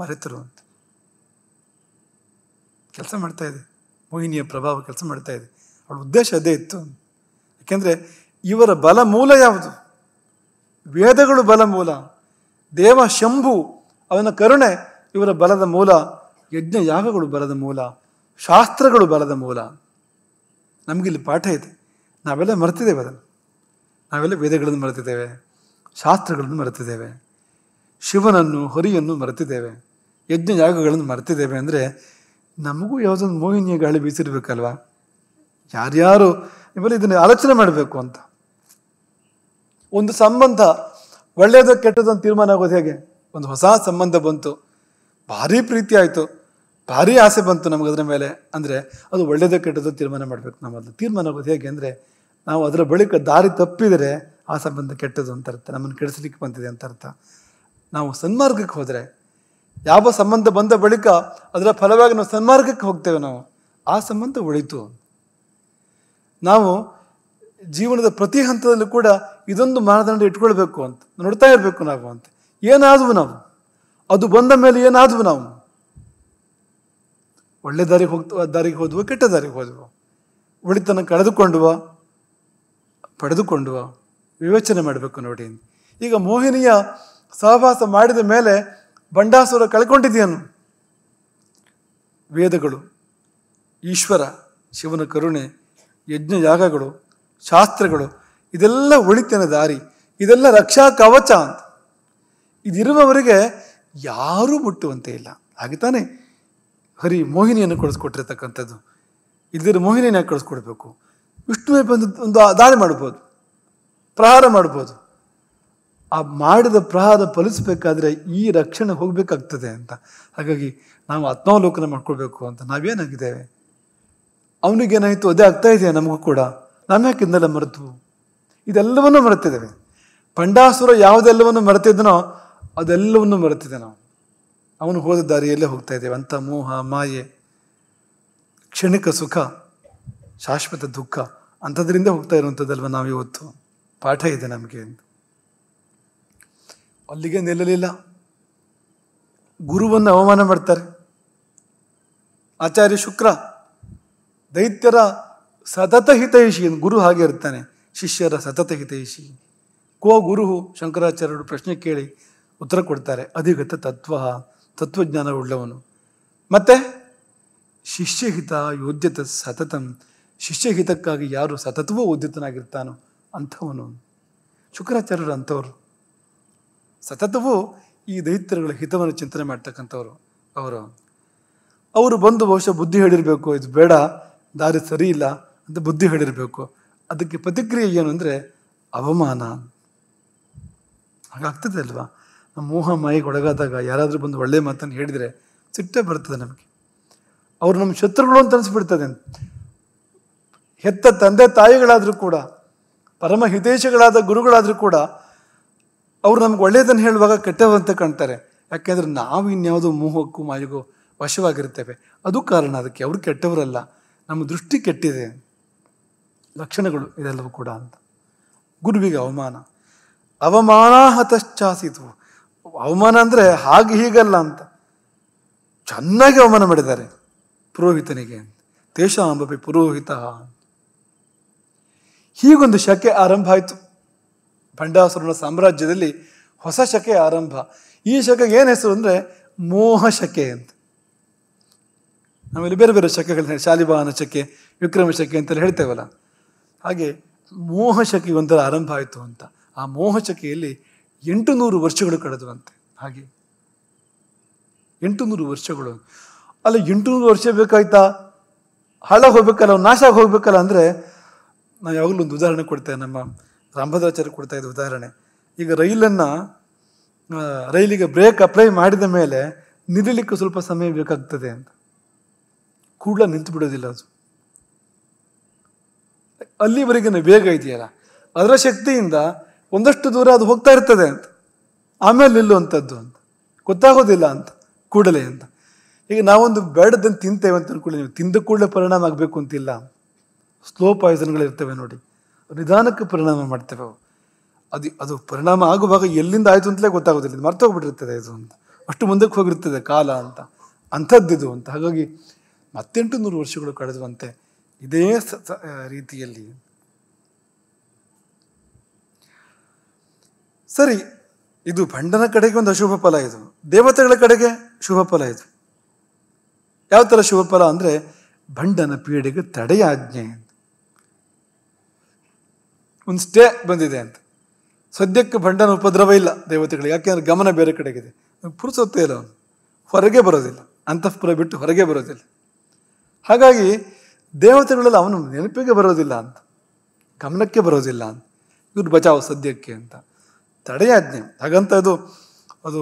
ಮರೆತರು ಅಂತ ಕೆಲಸ ಮಾಡ್ತಾ ಇದೆ ಮೋಹಿನಿಯ ಪ್ರಭಾವ ಕೆಲಸ ಮಾಡ್ತಾ ಇದೆ ಅವಳ ಉದ್ದೇಶ ಅದೇ ಇತ್ತು ಯಾಕೆಂದರೆ ಇವರ ಬಲ ಮೂಲ ಯಾವುದು ವೇದಗಳು ಬಲ ಮೂಲ ದೇವ ಶಂಭು ಅವನ ಕರುಣೆ ಇವರ ಬಲದ ಮೂಲ ಯಜ್ಞ ಯಾಗಗಳು ಬಲದ ಮೂಲ ಶಾಸ್ತ್ರಗಳು ಬಲದ ಮೂಲ ನಮಗಿಲ್ಲಿ ಪಾಠ ಇದೆ ನಾವೆಲ್ಲ ಮರೆತಿದ್ದೇವೆ ಅದನ್ನು ನಾವೆಲ್ಲ ವೇದಗಳನ್ನು ಮರೆತಿದ್ದೇವೆ ಶಾಸ್ತ್ರಗಳನ್ನು ಮರೆತಿದ್ದೇವೆ ಶಿವನನ್ನು ಹರಿಯನ್ನು ಮರೆತಿದ್ದೇವೆ ಯಜ್ಞ ಯಾಗಗಳನ್ನು ಮರೆತಿದ್ದೇವೆ ಅಂದರೆ ನಮಗೂ ಯಾವುದೊಂದು ಮೋಹಿನಿಯ ಗಾಳಿ ಬೀಸಿರ್ಬೇಕಲ್ವಾ ಯಾರ್ಯಾರು ನಿಮ್ಮಲ್ಲಿ ಇದನ್ನ ಆಲೋಚನೆ ಮಾಡಬೇಕು ಅಂತ ಒಂದು ಸಂಬಂಧ ಒಳ್ಳೆಯದೋ ಕೆಟ್ಟದೊಂದು ತೀರ್ಮಾನ ಆಗೋದು ಹೇಗೆ ಒಂದು ಹೊಸ ಸಂಬಂಧ ಬಂತು ಭಾರಿ ಪ್ರೀತಿ ಆಯಿತು ಭಾರಿ ಆಸೆ ಬಂತು ನಮಗೆ ಅದರ ಮೇಲೆ ಅಂದರೆ ಅದು ಒಳ್ಳೆಯದೋ ಕೆಟ್ಟದೋ ತೀರ್ಮಾನ ಮಾಡಬೇಕು ನಾವು ಅದನ್ನ ತೀರ್ಮಾನ ಆಗೋದು ಹೇಗೆ ಅಂದರೆ ನಾವು ಅದರ ಬಳಿಕ ದಾರಿ ತಪ್ಪಿದರೆ ಆ ಸಂಬಂಧ ಕೆಟ್ಟದ್ದು ಅಂತ ಅರ್ಥ ನಮ್ಮನ್ನು ಕೆಡಿಸ್ಲಿಕ್ಕೆ ಬಂದಿದೆ ಅಂತ ಅರ್ಥ ನಾವು ಸನ್ಮಾರ್ಗಕ್ಕೆ ಹೋದರೆ ಯಾವ ಸಂಬಂಧ ಬಂದ ಬಳಿಕ ಅದರ ಫಲವಾಗಿ ನಾವು ಸನ್ಮಾರ್ಗಕ್ಕೆ ಹೋಗ್ತೇವೆ ನಾವು ಆ ಸಂಬಂಧ ಉಳಿತು ನಾವು ಜೀವನದ ಪ್ರತಿ ಹಂತದಲ್ಲೂ ಕೂಡ ಇದೊಂದು ಮಾನದಂಡ ಇಟ್ಕೊಳ್ಬೇಕು ಅಂತ ನೋಡ್ತಾ ಇರಬೇಕು ನಾವು ಅಂತ ಏನಾದವು ನಾವು ಅದು ಬಂದ ಮೇಲೆ ಏನಾದವು ನಾವು ಒಳ್ಳೆ ದಾರಿಗೆ ಹೋಗ್ತಾ ದಾರಿಗೆ ಹೋದ್ವು ಕೆಟ್ಟ ದಾರಿಗೆ ಹೋದ್ವು ಒಳಿತನ ಕಳೆದುಕೊಂಡುವ ಪಡೆದುಕೊಂಡುವ ವಿವೇಚನೆ ಮಾಡಬೇಕು ನೋಡಿ ಈಗ ಮೋಹಿನಿಯ ಸಹವಾಸ ಮಾಡಿದ ಮೇಲೆ ಬಂಡಾಸುರ ಕಳ್ಕೊಂಡಿದೆಯನು ವೇದಗಳು ಈಶ್ವರ ಶಿವನ ಕರುಣೆ ಯಜ್ಞ ಯಾಗಗಳು ಶಾಸ್ತ್ರಗಳು ಇದೆಲ್ಲ ಉಳಿತನ ದಾರಿ ಇದೆಲ್ಲ ರಕ್ಷಾ ಕವಚ ಅಂತ ಇದಿರುವವರಿಗೆ ಯಾರೂ ಮುಟ್ಟುವಂತೆ ಇಲ್ಲ ಹಾಗೆ ತಾನೇ ಹರಿ ಮೋಹಿನಿಯನ್ನು ಕಳಿಸ್ಕೊಟ್ಟಿರ್ತಕ್ಕಂಥದ್ದು ಇಲ್ಲದಿರೋ ಮೋಹಿನಿಯನ್ನು ಕಳಿಸ್ಕೊಡ್ಬೇಕು ವಿಷ್ಣುವೇ ಬಂದು ಒಂದು ದಾಳಿ ಮಾಡ್ಬೋದು ಪ್ರಹಾರ ಮಾಡ್ಬೋದು ಆ ಮಾಡಿದ ಪ್ರಹಾರ ಫಲಿಸಬೇಕಾದ್ರೆ ಈ ರಕ್ಷಣೆ ಹೋಗಬೇಕಾಗ್ತದೆ ಅಂತ ಹಾಗಾಗಿ ನಾವು ಆತ್ಮಾವಲೋಕನ ಮಾಡ್ಕೊಳ್ಬೇಕು ಅಂತ ನಾವೇನಾಗಿದ್ದೇವೆ ಅವನಿಗೇನಾಯಿತು ಅದೇ ಆಗ್ತಾ ಇದೆಯಾ ನಮಗೂ ಕೂಡ ನಾನು ಯಾಕಿಂದಲ್ಲ ಮರೆತು ಇದೆಲ್ಲವನ್ನೂ ಮರೆತಿದ್ದೇವೆ ಪಂಡಾಸುರ ಯಾವುದೆಲ್ಲವನ್ನು ಮರೆತಿದ್ದನೋ ಅದೆಲ್ಲವನ್ನು ಮರೆತಿದೆ ನಾವು ಅವನು ಹೋದ ದಾರಿಯಲ್ಲೇ ಹೋಗ್ತಾ ಇದ್ದೇವೆ ಅಂಥ ಮೋಹ ಮಾಯೆ ಕ್ಷಣಿಕ ಸುಖ ಶಾಶ್ವತ ದುಃಖ ಅಂಥದ್ರಿಂದ ಹೋಗ್ತಾ ಇರುವಂಥದ್ದಲ್ವ ನಾವು ಇವತ್ತು ಪಾಠ ಇದೆ ನಮಗೆ ಅಂತ ಅಲ್ಲಿಗೆ ನಿಲ್ಲಲಿಲ್ಲ ಗುರುವನ್ನು ಅವಮಾನ ಮಾಡ್ತಾರೆ ಆಚಾರ್ಯ ಶುಕ್ರ ದೈತ್ಯರ ಸತತ ಹಿತೈಷಿ ಗುರು ಹಾಗೆ ಇರ್ತಾನೆ ಶಿಷ್ಯರ ಸತತ ಹಿತೈಷಿ ಕೋ ಗುರು ಶಂಕರಾಚಾರ್ಯರು ಪ್ರಶ್ನೆ ಕೇಳಿ ಉತ್ತರ ಕೊಡ್ತಾರೆ ಅಧಿಗತ ತತ್ವ ಉಳ್ಳವನು ಮತ್ತೆ ಶಿಷ್ಯಹಿತ ಯೋದ್ಯತ ಸತತಂ ಶಿಷ್ಯಹಿತಕ್ಕಾಗಿ ಯಾರು ಸತತವೂ ಉದ್ಯತನಾಗಿರ್ತಾನೋ ಅಂಥವನು ಶುಕ್ರಾಚಾರ್ಯರು ಅಂಥವ್ರು ಸತತವೂ ಈ ದೈತ್ಯರುಗಳ ಹಿತವನ್ನು ಚಿಂತನೆ ಮಾಡ್ತಕ್ಕಂಥವ್ರು ಅವರು ಅವರು ಬಂದು ಬಹುಶಃ ಬುದ್ಧಿ ಹೇಳಿರಬೇಕು ಇದು ಬೇಡ ದಾರಿ ಸರಿ ಇಲ್ಲ ಅಂತ ಬುದ್ಧಿ ಹೇಳಿರಬೇಕು ಅದಕ್ಕೆ ಪ್ರತಿಕ್ರಿಯೆ ಏನು ಅಂದರೆ ಅವಮಾನ ಹಾಗಾಗ್ತದೆ ಅಲ್ವಾ ನಮ್ಮ ಮೋಹ ಮಾಯಿಗೆ ಒಳಗಾದಾಗ ಯಾರಾದರೂ ಬಂದು ಒಳ್ಳೆ ಮಾತನ್ನು ಹೇಳಿದರೆ ಸಿಟ್ಟೆ ಬರ್ತದೆ ನಮಗೆ ಅವರು ನಮ್ಮ ಶತ್ರುಗಳು ಅಂತ ಅನಿಸ್ಬಿಡ್ತದೆ ಹೆತ್ತ ತಂದೆ ತಾಯಿಗಳಾದರೂ ಕೂಡ ಪರಮ ಹಿತೇಶಗಳಾದ ಗುರುಗಳಾದರೂ ಕೂಡ ಅವ್ರು ನಮ್ಗೆ ಒಳ್ಳೇದನ್ನು ಹೇಳುವಾಗ ಕೆಟ್ಟವಂತ ಕಾಣ್ತಾರೆ ಯಾಕೆಂದ್ರೆ ನಾವು ಇನ್ಯಾವುದೋ ಮೋಹಕ್ಕೂ ಮಾಯಗೂ ವಶವಾಗಿರ್ತೇವೆ ಅದು ಕಾರಣ ಅದಕ್ಕೆ ಅವರು ಕೆಟ್ಟವರಲ್ಲ ನಮ್ಮ ದೃಷ್ಟಿ ಕೆಟ್ಟಿದೆ ಲಕ್ಷಣಗಳು ಇದೆಲ್ಲವೂ ಕೂಡ ಅಂತ ಗುರುವಿಗೆ ಅವಮಾನ ಅವಮಾನ ಹತಶ್ಚಾಸಿತು ಅವಮಾನ ಅಂದರೆ ಹಾಗೆ ಹೀಗಲ್ಲ ಅಂತ ಚೆನ್ನಾಗಿ ಅವಮಾನ ಮಾಡಿದ್ದಾರೆ ಪುರೋಹಿತನಿಗೆ ತೇಷಾಂಬಪಿ ಪುರೋಹಿತ ಹೀಗೊಂದು ಶಕೆ ಆರಂಭ ಆಯ್ತು ಭಂಡಾಸುರನ ಸಾಮ್ರಾಜ್ಯದಲ್ಲಿ ಹೊಸ ಶಕೆ ಆರಂಭ ಈ ಶಕೆಗೆ ಏನು ಹೆಸರು ಅಂದರೆ ಮೋಹ ಶಕೆ ಅಂತ ಆಮೇಲೆ ಬೇರೆ ಬೇರೆ ಶಕೆಗಳು ಶಾಲಿಬಾನ ಶಕೆ ವಿಕ್ರಮ ಶಕೆ ಅಂತೆಲ್ಲ ಹೇಳ್ತೇವಲ್ಲ ಹಾಗೆ ಮೋಹ ಶಕೆ ಒಂಥರ ಆರಂಭ ಆಯಿತು ಅಂತ ಆ ಮೋಹ ಶಕೆಯಲ್ಲಿ ಎಂಟು ನೂರು ವರ್ಷಗಳು ಕಳೆದುವಂತೆ ಹಾಗೆ ಎಂಟು ನೂರು ವರ್ಷಗಳು ಅಲ್ಲ ಎಂಟು ನೂರು ವರ್ಷ ಬೇಕಾಯ್ತಾ ಹಾಳಾಗಿ ಹೋಗ್ಬೇಕಲ್ಲ ನಾಶ ಹೋಗ್ಬೇಕಲ್ಲ ಅಂದರೆ ನಾನು ಯಾವಾಗಲೂ ಒಂದು ಉದಾಹರಣೆ ಕೊಡ್ತೇನೆ ನಮ್ಮ ರಾಮಭದ್ರಾಚಾರ್ಯ ಕೊಡ್ತಾ ಇದ್ದ ಉದಾಹರಣೆ ಈಗ ರೈಲನ್ನು ರೈಲಿಗೆ ಬ್ರೇಕ್ ಅಪ್ಲೈ ಮಾಡಿದ ಮೇಲೆ ನಿಲ್ಲಲಿಕ್ಕೆ ಸ್ವಲ್ಪ ಸಮಯ ಬೇಕಾಗ್ತದೆ ಅಂತ ಕೂಡಲ ನಿಂತು ಬಿಡೋದಿಲ್ಲ ಅದು ಅಲ್ಲಿವರೆಗಿನ ವೇಗ ಇದೆಯಲ್ಲ ಅದರ ಶಕ್ತಿಯಿಂದ ಒಂದಷ್ಟು ದೂರ ಅದು ಹೋಗ್ತಾ ಇರ್ತದೆ ಅಂತ ಆಮೇಲೆ ನಿಲ್ಲುವಂಥದ್ದು ಅಂತ ಗೊತ್ತಾಗೋದಿಲ್ಲ ಅಂತ ಕೂಡಲೇ ಅಂತ ಈಗ ನಾವೊಂದು ಬೇಡದನ್ನು ತಿಂತೇವೆ ಅಂತ ಅನ್ಕೊಳ್ಳಿ ನೀವು ತಿಂದ ಕೂಡಲೇ ಪರಿಣಾಮ ಆಗಬೇಕು ಅಂತಿಲ್ಲ ಸ್ಲೋ ಇರ್ತವೆ ನೋಡಿ ನಿಧಾನಕ್ಕೆ ಪರಿಣಾಮ ಮಾಡ್ತೇವೆ ಅವು ಅದು ಅದು ಪರಿಣಾಮ ಆಗುವಾಗ ಎಲ್ಲಿಂದ ಆಯಿತು ಅಂತಲೇ ಗೊತ್ತಾಗೋದಿಲ್ಲ ಇದು ಮರ್ತೋಗ್ಬಿಟ್ಟಿರ್ತದೆ ಇದು ಅಂತ ಅಷ್ಟು ಮುಂದಕ್ಕೆ ಹೋಗಿರ್ತದೆ ಕಾಲ ಅಂತ ಅಂಥದ್ದಿದು ಅಂತ ಹಾಗಾಗಿ ಮತ್ತೆಂಟು ನೂರು ವರ್ಷಗಳು ಕಳೆದುವಂತೆ ಇದೇ ರೀತಿಯಲ್ಲಿ ಸರಿ ಇದು ಭಂಡನ ಕಡೆಗೆ ಒಂದು ಅಶುಭ ಫಲ ಇದು ದೇವತೆಗಳ ಕಡೆಗೆ ಶುಭ ಫಲ ಇದು ಯಾವ ಥರ ಶುಭ ಫಲ ಅಂದರೆ ಭಂಡನ ಪೀಡೆಗೆ ತಡೆಯಾಜ್ಞೆ ಒಂದು ಸ್ಟೇ ಬಂದಿದೆ ಅಂತ ಸದ್ಯಕ್ಕೆ ಭಂಡನ ಉಪದ್ರವ ಇಲ್ಲ ದೇವತೆಗಳಿಗೆ ಯಾಕೆಂದ್ರೆ ಗಮನ ಬೇರೆ ಕಡೆಗಿದೆ ಪುರುಸತ್ತೇ ಇಲ್ಲ ಅವನು ಹೊರಗೆ ಬರೋದಿಲ್ಲ ಅಂತಃಪುರ ಬಿಟ್ಟು ಹೊರಗೆ ಬರೋದಿಲ್ಲ ಹಾಗಾಗಿ ದೇವತೆಗಳೆಲ್ಲ ಅವನು ನೆನಪಿಗೆ ಬರೋದಿಲ್ಲ ಅಂತ ಗಮನಕ್ಕೆ ಬರೋದಿಲ್ಲ ಅಂತ ಇವ್ರು ಬಚಾವ್ ಸದ್ಯಕ್ಕೆ ಅಂತ ತಡೆಯಾಜ್ಞೆ ಹಾಗಂತ ಅದು ಅದು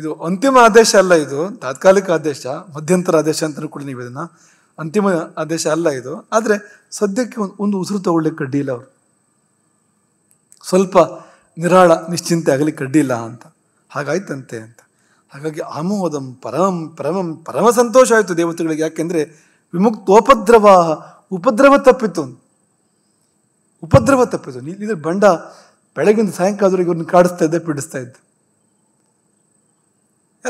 ಇದು ಅಂತಿಮ ಆದೇಶ ಅಲ್ಲ ಇದು ತಾತ್ಕಾಲಿಕ ಆದೇಶ ಮಧ್ಯಂತರ ಆದೇಶ ಅಂತ ಕೂಡ ನೀವು ಇದನ್ನು ಅಂತಿಮ ಆದೇಶ ಅಲ್ಲ ಇದು ಆದರೆ ಸದ್ಯಕ್ಕೆ ಒಂದು ಒಂದು ಉಸಿರು ತಗೊಳ್ಳಿಕ್ಕೆ ಡೀಲ್ ಅವರು ಸ್ವಲ್ಪ ನಿರಾಳ ನಿಶ್ಚಿಂತೆ ಆಗಲಿ ಕಡ್ಡಿಲ್ಲ ಅಂತ ಹಾಗಾಯ್ತಂತೆ ಅಂತ ಹಾಗಾಗಿ ಆಮೋದಂ ಪರಮಂ ಪರಮಂ ಪರಮ ಸಂತೋಷ ಆಯಿತು ದೇವತೆಗಳಿಗೆ ಯಾಕೆಂದರೆ ವಿಮುಕ್ತೋಪದ್ರವ ಉಪದ್ರವ ತಪ್ಪಿತು ಉಪದ್ರವ ತಪ್ಪಿತು ಇದ್ರ ಬಂಡ ಬೆಳಗಿಂದ ಸಾಯಂಕಾಲದವರೆಗೆ ಇವ್ರನ್ನ ಕಾಡಿಸ್ತಾ ಇದ್ದೆ ಪೀಡಿಸ್ತಾ ಇದ್ದ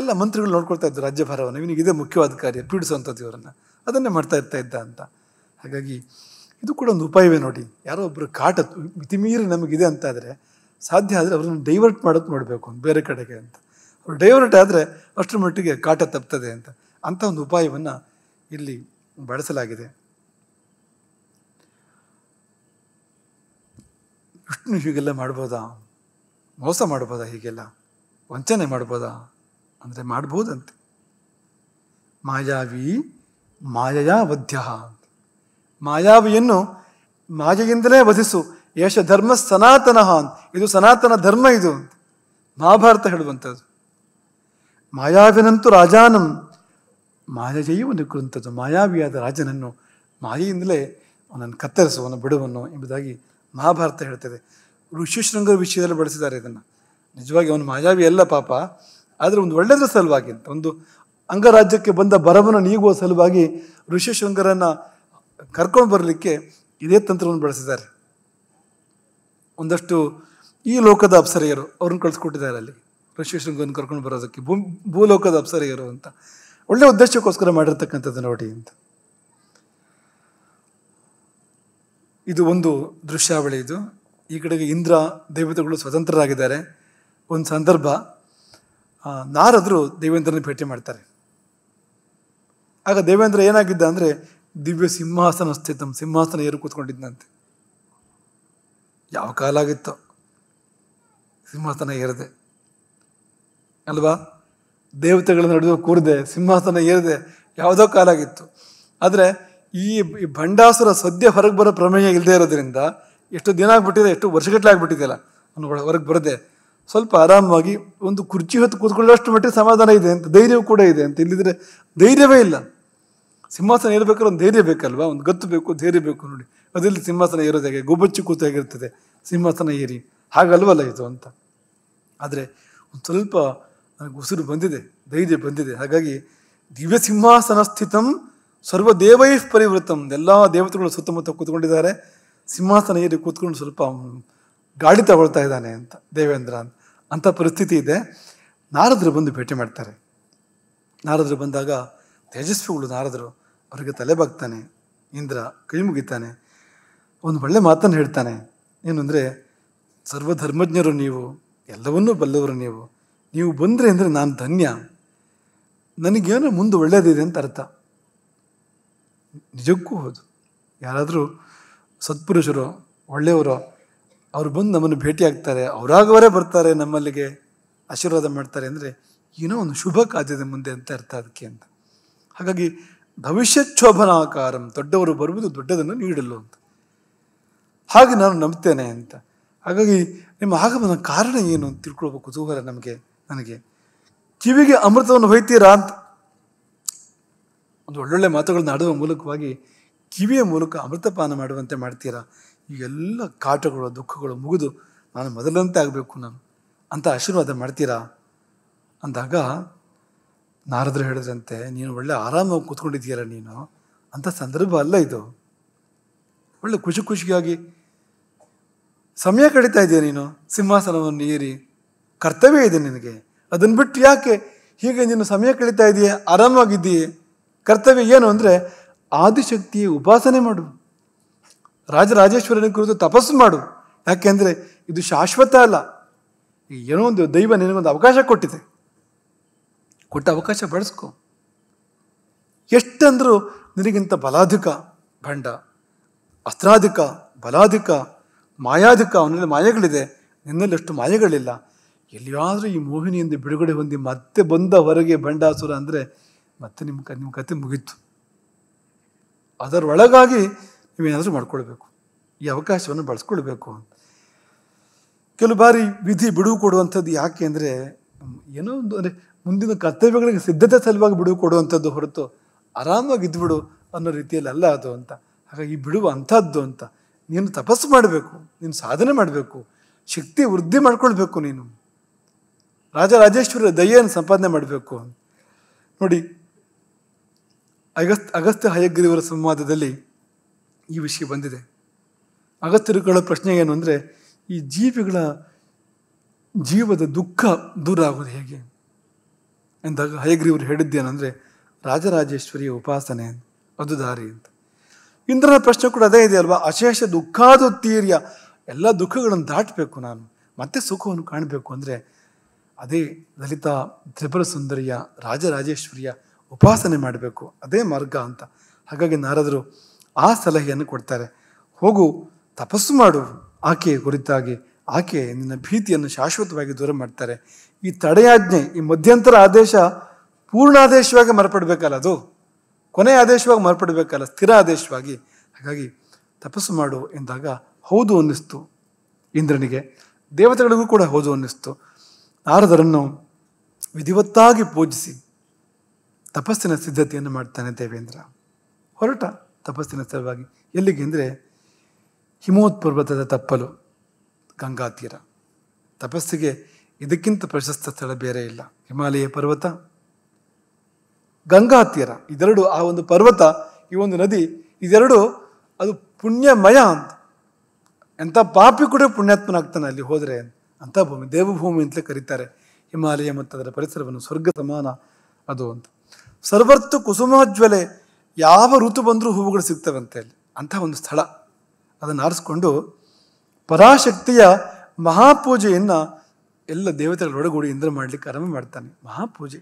ಎಲ್ಲ ಮಂತ್ರಿಗಳು ನೋಡ್ಕೊಳ್ತಾ ಇದ್ದರು ರಾಜ್ಯಭಾರವನ್ನು ಇವನಿಗೆ ಇದೇ ಮುಖ್ಯವಾದ ಕಾರ್ಯ ಪೀಡಿಸುವಂಥದ್ದು ಇವರನ್ನು ಅದನ್ನೇ ಮಾಡ್ತಾ ಇರ್ತಾ ಇದ್ದ ಅಂತ ಹಾಗಾಗಿ ಇದು ಕೂಡ ಒಂದು ಉಪಾಯವೇ ನೋಡಿ ಯಾರೋ ಒಬ್ಬರು ಕಾಟ ಮಿತಿಮೀರಿ ನಮಗಿದೆ ಅಂತಾದರೆ ಸಾಧ್ಯ ಆದರೆ ಅವ್ರನ್ನ ಡೈವರ್ಟ್ ಮಾಡೋದು ನೋಡಬೇಕು ಬೇರೆ ಕಡೆಗೆ ಅಂತ ಅವ್ರು ಡೈವರ್ಟ್ ಆದರೆ ಅಷ್ಟರ ಮಟ್ಟಿಗೆ ಕಾಟ ತಪ್ತದೆ ಅಂತ ಅಂಥ ಒಂದು ಉಪಾಯವನ್ನು ಇಲ್ಲಿ ಬಳಸಲಾಗಿದೆ ವಿಷ್ಣು ಹೀಗೆಲ್ಲ ಮಾಡ್ಬೋದಾ ಮೋಸ ಮಾಡ್ಬೋದಾ ಹೀಗೆಲ್ಲ ವಂಚನೆ ಮಾಡ್ಬೋದಾ ಅಂದರೆ ಮಾಡ್ಬೋದಂತೆ ಮಾಯಾವಿ ಮಾಯಾ ವಧ್ಯ ಮಾಯಾವಿಯನ್ನು ಮಾಯೆಯಿಂದಲೇ ವಧಿಸು ಯಶ ಧರ್ಮ ಸನಾತನ ಹಾನ್ ಇದು ಸನಾತನ ಧರ್ಮ ಇದು ಮಹಾಭಾರತ ಹೇಳುವಂಥದ್ದು ಮಾಯಾವಿನಂತೂ ರಾಜಾನಂ ಒಂದು ಕುರಿತದ್ದು ಮಾಯಾವಿಯಾದ ರಾಜನನ್ನು ಮಾಯೆಯಿಂದಲೇ ಅವನನ್ನು ಅವನ ಬಿಡುವನು ಎಂಬುದಾಗಿ ಮಹಾಭಾರತ ಹೇಳ್ತದೆ ಋಷಿಶೃಂಗರ ವಿಷಯದಲ್ಲಿ ಬಳಸಿದ್ದಾರೆ ಇದನ್ನು ನಿಜವಾಗಿ ಅವನು ಮಾಯಾವಿ ಅಲ್ಲ ಪಾಪ ಆದರೆ ಒಂದು ಒಳ್ಳೆಯದ್ರ ಸಲುವಾಗಿ ಒಂದು ಅಂಗರಾಜ್ಯಕ್ಕೆ ಬಂದ ಬರವನ್ನು ನೀಗುವ ಸಲುವಾಗಿ ಋಷಿ ಋಷಿಶೃಂಗರನ್ನು ಕರ್ಕೊಂಡು ಬರಲಿಕ್ಕೆ ಇದೇ ತಂತ್ರವನ್ನು ಬಳಸಿದ್ದಾರೆ ಒಂದಷ್ಟು ಈ ಲೋಕದ ಅಪ್ಸರೆಯರು ಅವ್ರನ್ನ ಕಳಿಸ್ಕೊಟ್ಟಿದ್ದಾರೆ ಅಲ್ಲಿ ಋಷಿಶೃಂಗವನ್ನು ಕರ್ಕೊಂಡು ಬರೋದಕ್ಕೆ ಭೂ ಭೂಲೋಕದ ಅಪ್ಸರೆಯರು ಅಂತ ಒಳ್ಳೆ ಉದ್ದೇಶಕ್ಕೋಸ್ಕರ ಮಾಡಿರ್ತಕ್ಕಂಥದ್ದು ನೋಡಿ ಅಂತ ಇದು ಒಂದು ದೃಶ್ಯಾವಳಿ ಇದು ಈ ಕಡೆಗೆ ಇಂದ್ರ ದೇವತೆಗಳು ಸ್ವತಂತ್ರರಾಗಿದ್ದಾರೆ ಒಂದು ಸಂದರ್ಭ ನಾರದರು ದೇವೇಂದ್ರನ ಭೇಟಿ ಮಾಡ್ತಾರೆ ಆಗ ದೇವೇಂದ್ರ ಏನಾಗಿದ್ದ ಅಂದರೆ ದಿವ್ಯ ಸಿಂಹಾಸನ ಸ್ಥಿತಂ ಸಿಂಹಾಸನ ಏರು ಕೂತ್ಕೊಂಡಿದ್ದಂತೆ ಯಾವ ಕಾಲ ಆಗಿತ್ತೋ ಸಿಂಹಾಸನ ಏರದೆ ಅಲ್ವಾ ದೇವತೆಗಳ ನಡೆದು ಕೂರದೆ ಸಿಂಹಾಸನ ಏರದೆ ಯಾವುದೋ ಕಾಲ ಆಗಿತ್ತು ಆದರೆ ಈ ಭಂಡಾಸುರ ಸದ್ಯ ಹೊರಗೆ ಬರೋ ಪ್ರಮೇಯ ಇಲ್ಲದೆ ಇರೋದ್ರಿಂದ ಎಷ್ಟು ದಿನ ಆಗ್ಬಿಟ್ಟಿದೆ ಎಷ್ಟು ವರ್ಷಗಟ್ಟಲೆ ಆಗ್ಬಿಟ್ಟಿದೆಯಲ್ಲ ಅವನು ಹೊರಗೆ ಬರದೆ ಸ್ವಲ್ಪ ಆರಾಮವಾಗಿ ಒಂದು ಕುರ್ಚಿ ಹೊತ್ತು ಕೂತ್ಕೊಳ್ಳೋಷ್ಟು ಮಟ್ಟಿಗೆ ಸಮಾಧಾನ ಇದೆ ಅಂತ ಧೈರ್ಯವೂ ಕೂಡ ಇದೆ ಅಂತ ಇಲ್ಲಿದ್ರೆ ಧೈರ್ಯವೇ ಇಲ್ಲ ಸಿಂಹಾಸನ ಏರ್ಬೇಕಾದ್ರೆ ಒಂದು ಧೈರ್ಯ ಬೇಕಲ್ವಾ ಒಂದು ಗತ್ತು ಬೇಕು ಧೈರ್ಯ ಬೇಕು ನೋಡಿ ಅದರಲ್ಲಿ ಸಿಂಹಾಸನ ಏರೋದು ಹೇಗೆ ಕೂತಾಗಿರ್ತದೆ ಸಿಂಹಾಸನ ಏರಿ ಹಾಗಲ್ವಲ್ಲ ಇದು ಅಂತ ಆದರೆ ಒಂದು ಸ್ವಲ್ಪ ನನಗೆ ಉಸಿರು ಬಂದಿದೆ ಧೈರ್ಯ ಬಂದಿದೆ ಹಾಗಾಗಿ ದಿವ್ಯ ಸಿಂಹಾಸನ ಸ್ಥಿತಂ ಸರ್ವ ದೇವೈ ಪರಿವೃತ್ತಂ ಎಲ್ಲ ದೇವತೆಗಳು ಸುತ್ತಮುತ್ತ ಕೂತ್ಕೊಂಡಿದ್ದಾರೆ ಸಿಂಹಾಸನ ಏರಿ ಕೂತ್ಕೊಂಡು ಸ್ವಲ್ಪ ಗಾಡಿ ತಗೊಳ್ತಾ ಇದ್ದಾನೆ ಅಂತ ದೇವೇಂದ್ರ ಅಂತ ಅಂಥ ಪರಿಸ್ಥಿತಿ ಇದೆ ನಾರದರು ಬಂದು ಭೇಟಿ ಮಾಡ್ತಾರೆ ನಾರದರು ಬಂದಾಗ ತೇಜಸ್ವಿಗಳು ನಾರದರು ಅವರಿಗೆ ತಲೆ ಬಾಗ್ತಾನೆ ಇಂದ್ರ ಕೈ ಮುಗಿತಾನೆ ಒಂದು ಒಳ್ಳೆ ಮಾತನ್ನು ಹೇಳ್ತಾನೆ ಏನು ಅಂದರೆ ಸರ್ವಧರ್ಮಜ್ಞರು ನೀವು ಎಲ್ಲವನ್ನೂ ಬಲ್ಲವರು ನೀವು ನೀವು ಬಂದರೆ ಅಂದರೆ ನಾನು ಧನ್ಯ ನನಗೇನೋ ಮುಂದೆ ಒಳ್ಳೇದಿದೆ ಅಂತ ಅರ್ಥ ನಿಜಕ್ಕೂ ಹೌದು ಯಾರಾದರೂ ಸತ್ಪುರುಷರು ಒಳ್ಳೆಯವರು ಅವರು ಬಂದು ನಮ್ಮನ್ನು ಆಗ್ತಾರೆ ಅವರಾಗವರೇ ಬರ್ತಾರೆ ನಮ್ಮಲ್ಲಿಗೆ ಆಶೀರ್ವಾದ ಮಾಡ್ತಾರೆ ಅಂದರೆ ಏನೋ ಒಂದು ಶುಭ ಕಾರ್ಯದ ಮುಂದೆ ಅಂತ ಅರ್ಥ ಅದಕ್ಕೆ ಅಂತ ಹಾಗಾಗಿ ಭವಿಷ್ಯಕ್ಷೋಭನಾಕಾರಂ ದೊಡ್ಡವರು ಬರುವುದು ದೊಡ್ಡದನ್ನು ನೀಡಲು ಅಂತ ಹಾಗೆ ನಾನು ನಂಬ್ತೇನೆ ಅಂತ ಹಾಗಾಗಿ ನಿಮ್ಮ ಆಗಮನ ಕಾರಣ ಏನು ಅಂತ ತಿಳ್ಕೊಳ್ಬೇಕು ಕುತೂಹಲ ನಮಗೆ ನನಗೆ ಕಿವಿಗೆ ಅಮೃತವನ್ನು ಹೊಯ್ತೀರಾ ಅಂತ ಒಂದು ಒಳ್ಳೊಳ್ಳೆ ಮಾತುಗಳನ್ನ ಆಡುವ ಮೂಲಕವಾಗಿ ಕಿವಿಯ ಮೂಲಕ ಅಮೃತಪಾನ ಮಾಡುವಂತೆ ಮಾಡ್ತೀರಾ ಈ ಕಾಟಗಳು ದುಃಖಗಳು ಮುಗಿದು ನಾನು ಮೊದಲಂತೆ ಆಗಬೇಕು ನಾನು ಅಂತ ಆಶೀರ್ವಾದ ಮಾಡ್ತೀರಾ ಅಂದಾಗ ನಾರದರು ಹೇಳಿದ್ರಂತೆ ನೀನು ಒಳ್ಳೆ ಆರಾಮಾಗಿ ಕೂತ್ಕೊಂಡಿದ್ದೀಯಲ್ಲ ನೀನು ಅಂಥ ಸಂದರ್ಭ ಅಲ್ಲ ಇದು ಒಳ್ಳೆ ಖುಷಿ ಖುಷಿಯಾಗಿ ಸಮಯ ಕಳೀತಾ ಇದೆಯಾ ನೀನು ಸಿಂಹಾಸನವನ್ನು ಏರಿ ಕರ್ತವ್ಯ ಇದೆ ನಿನಗೆ ಅದನ್ನು ಬಿಟ್ಟು ಯಾಕೆ ಹೀಗೆ ನೀನು ಸಮಯ ಕಳೀತಾ ಇದೆಯಾ ಆರಾಮಾಗಿದ್ದೀಯೇ ಕರ್ತವ್ಯ ಏನು ಅಂದರೆ ಆದಿಶಕ್ತಿಯ ಉಪಾಸನೆ ಮಾಡು ರಾಜರಾಜೇಶ್ವರನ ಕುರಿತು ತಪಸ್ಸು ಮಾಡು ಯಾಕೆಂದರೆ ಇದು ಶಾಶ್ವತ ಅಲ್ಲ ಏನೋ ಒಂದು ದೈವ ನಿನಗೊಂದು ಅವಕಾಶ ಕೊಟ್ಟಿದೆ ಕೊಟ್ಟ ಅವಕಾಶ ಬಳಸ್ಕೊ ಎಷ್ಟಂದರೂ ನಿನಗಿಂತ ಬಲಾಧಿಕ ಭಂಡ ಅಸ್ತ್ರಾಧಿಕ ಬಲಾಧಿಕ ಮಾಯಾಧಿಕ ಅವನಲ್ಲಿ ಮಾಯೆಗಳಿದೆ ನಿನ್ನಲ್ಲಿ ಅಷ್ಟು ಮಾಯೆಗಳಿಲ್ಲ ಎಲ್ಲಿಯಾದರೂ ಈ ಮೋಹಿನಿಯಿಂದ ಬಿಡುಗಡೆ ಹೊಂದಿ ಮತ್ತೆ ಬಂದ ಹೊರಗೆ ಭಂಡಾಸುರ ಅಂದರೆ ಮತ್ತೆ ನಿಮ್ಮ ಕ ನಿಮ್ಮ ಕತೆ ಮುಗೀತು ಅದರೊಳಗಾಗಿ ನೀವೇನಾದರೂ ಮಾಡ್ಕೊಳ್ಬೇಕು ಈ ಅವಕಾಶವನ್ನು ಬಳಸ್ಕೊಳ್ಬೇಕು ಕೆಲವು ಬಾರಿ ವಿಧಿ ಬಿಡುವು ಕೊಡುವಂಥದ್ದು ಯಾಕೆ ಅಂದರೆ ಏನೋ ಒಂದು ಅಂದರೆ ಮುಂದಿನ ಕರ್ತವ್ಯಗಳಿಗೆ ಸಿದ್ಧತೆ ಸಲುವಾಗಿ ಬಿಡುವು ಕೊಡುವಂಥದ್ದು ಹೊರತು ಆರಾಮಾಗಿ ಇದ್ಬಿಡು ಅನ್ನೋ ರೀತಿಯಲ್ಲಿ ಅಲ್ಲ ಅದು ಅಂತ ಹಾಗಾಗಿ ಬಿಡುವು ಅಂಥದ್ದು ಅಂತ ನೀನು ತಪಸ್ಸು ಮಾಡಬೇಕು ನೀನು ಸಾಧನೆ ಮಾಡಬೇಕು ಶಕ್ತಿ ವೃದ್ಧಿ ಮಾಡಿಕೊಳ್ಬೇಕು ನೀನು ರಾಜರಾಜೇಶ್ವರ ದಯೆಯನ್ನು ಸಂಪಾದನೆ ಮಾಡಬೇಕು ನೋಡಿ ಅಗಸ್ತ್ ಅಗಸ್ತ್ಯ ಹಯಗ್ರೀವರ ಸಂವಾದದಲ್ಲಿ ಈ ವಿಷಯ ಬಂದಿದೆ ಅಗಸ್ತ್ಯರುಗಳ ಪ್ರಶ್ನೆ ಏನು ಅಂದರೆ ಈ ಜೀವಿಗಳ ಜೀವದ ದುಃಖ ದೂರ ಆಗೋದು ಹೇಗೆ ಎಂದಾಗ ಹಯಗ್ರೀವರು ಹೇಳಿದ್ದೇನೆಂದರೆ ರಾಜರಾಜೇಶ್ವರಿಯ ಉಪಾಸನೆ ಅದು ದಾರಿ ಅಂತ ಇಂದ್ರನ ಪ್ರಶ್ನೆ ಕೂಡ ಅದೇ ಇದೆ ಅಲ್ವಾ ಅಶೇಷ ದುಃಖಾದು ತೀರ್ಯ ಎಲ್ಲ ದುಃಖಗಳನ್ನು ದಾಟಬೇಕು ನಾನು ಮತ್ತೆ ಸುಖವನ್ನು ಕಾಣಬೇಕು ಅಂದರೆ ಅದೇ ಲಲಿತಾ ತ್ರಿಪುರ ಸುಂದರಿಯ ರಾಜರಾಜೇಶ್ವರಿಯ ಉಪಾಸನೆ ಮಾಡಬೇಕು ಅದೇ ಮಾರ್ಗ ಅಂತ ಹಾಗಾಗಿ ನಾರದರು ಆ ಸಲಹೆಯನ್ನು ಕೊಡ್ತಾರೆ ಹೋಗು ತಪಸ್ಸು ಮಾಡು ಆಕೆಯ ಕುರಿತಾಗಿ ಆಕೆ ನಿನ್ನ ಭೀತಿಯನ್ನು ಶಾಶ್ವತವಾಗಿ ದೂರ ಮಾಡ್ತಾರೆ ಈ ತಡೆಯಾಜ್ಞೆ ಈ ಮಧ್ಯಂತರ ಆದೇಶ ಪೂರ್ಣ ಆದೇಶವಾಗಿ ಮರಪಡಬೇಕಲ್ಲ ಅದು ಕೊನೆಯ ಆದೇಶವಾಗಿ ಮರಪಡಬೇಕಲ್ಲ ಸ್ಥಿರ ಆದೇಶವಾಗಿ ಹಾಗಾಗಿ ತಪಸ್ಸು ಮಾಡು ಎಂದಾಗ ಹೌದು ಅನ್ನಿಸ್ತು ಇಂದ್ರನಿಗೆ ದೇವತೆಗಳಿಗೂ ಕೂಡ ಹೌದು ಅನ್ನಿಸ್ತು ಆರದರನ್ನು ವಿಧಿವತ್ತಾಗಿ ಪೂಜಿಸಿ ತಪಸ್ಸಿನ ಸಿದ್ಧತೆಯನ್ನು ಮಾಡ್ತಾನೆ ದೇವೇಂದ್ರ ಹೊರಟ ತಪಸ್ಸಿನ ಸ್ಥಳವಾಗಿ ಎಲ್ಲಿಗೆ ಅಂದರೆ ಹಿಮೋತ್ ಪರ್ವತದ ತಪ್ಪಲು ಗಂಗಾ ತೀರ ತಪಸ್ಸಿಗೆ ಇದಕ್ಕಿಂತ ಪ್ರಶಸ್ತ ಸ್ಥಳ ಬೇರೆ ಇಲ್ಲ ಹಿಮಾಲಯ ಪರ್ವತ ಗಂಗಾ ತೀರ ಇದೆರಡು ಆ ಒಂದು ಪರ್ವತ ಈ ಒಂದು ನದಿ ಇದೆರಡು ಅದು ಪುಣ್ಯಮಯ ಅಂತ ಎಂಥ ಪಾಪಿ ಕೂಡ ಆಗ್ತಾನೆ ಅಲ್ಲಿ ಹೋದರೆ ಅಂಥ ಭೂಮಿ ದೇವಭೂಮಿ ಅಂತಲೇ ಕರೀತಾರೆ ಹಿಮಾಲಯ ಮತ್ತು ಅದರ ಪರಿಸರವನ್ನು ಸ್ವರ್ಗ ಸಮಾನ ಅದು ಅಂತ ಸರ್ವತ್ತು ಜ್ವಲೆ ಯಾವ ಋತು ಬಂದರೂ ಹೂವುಗಳು ಸಿಗ್ತವೆ ಅಂತ ಹೇಳಿ ಅಂಥ ಒಂದು ಸ್ಥಳ ಅದನ್ನು ಆರಿಸ್ಕೊಂಡು ಪರಾಶಕ್ತಿಯ ಮಹಾಪೂಜೆಯನ್ನು ಎಲ್ಲ ದೇವತೆಗಳ ಒಡಗೂಡಿ ಇಂದ್ರ ಮಾಡಲಿಕ್ಕೆ ಆರಂಭ ಮಾಡ್ತಾನೆ ಮಹಾಪೂಜೆ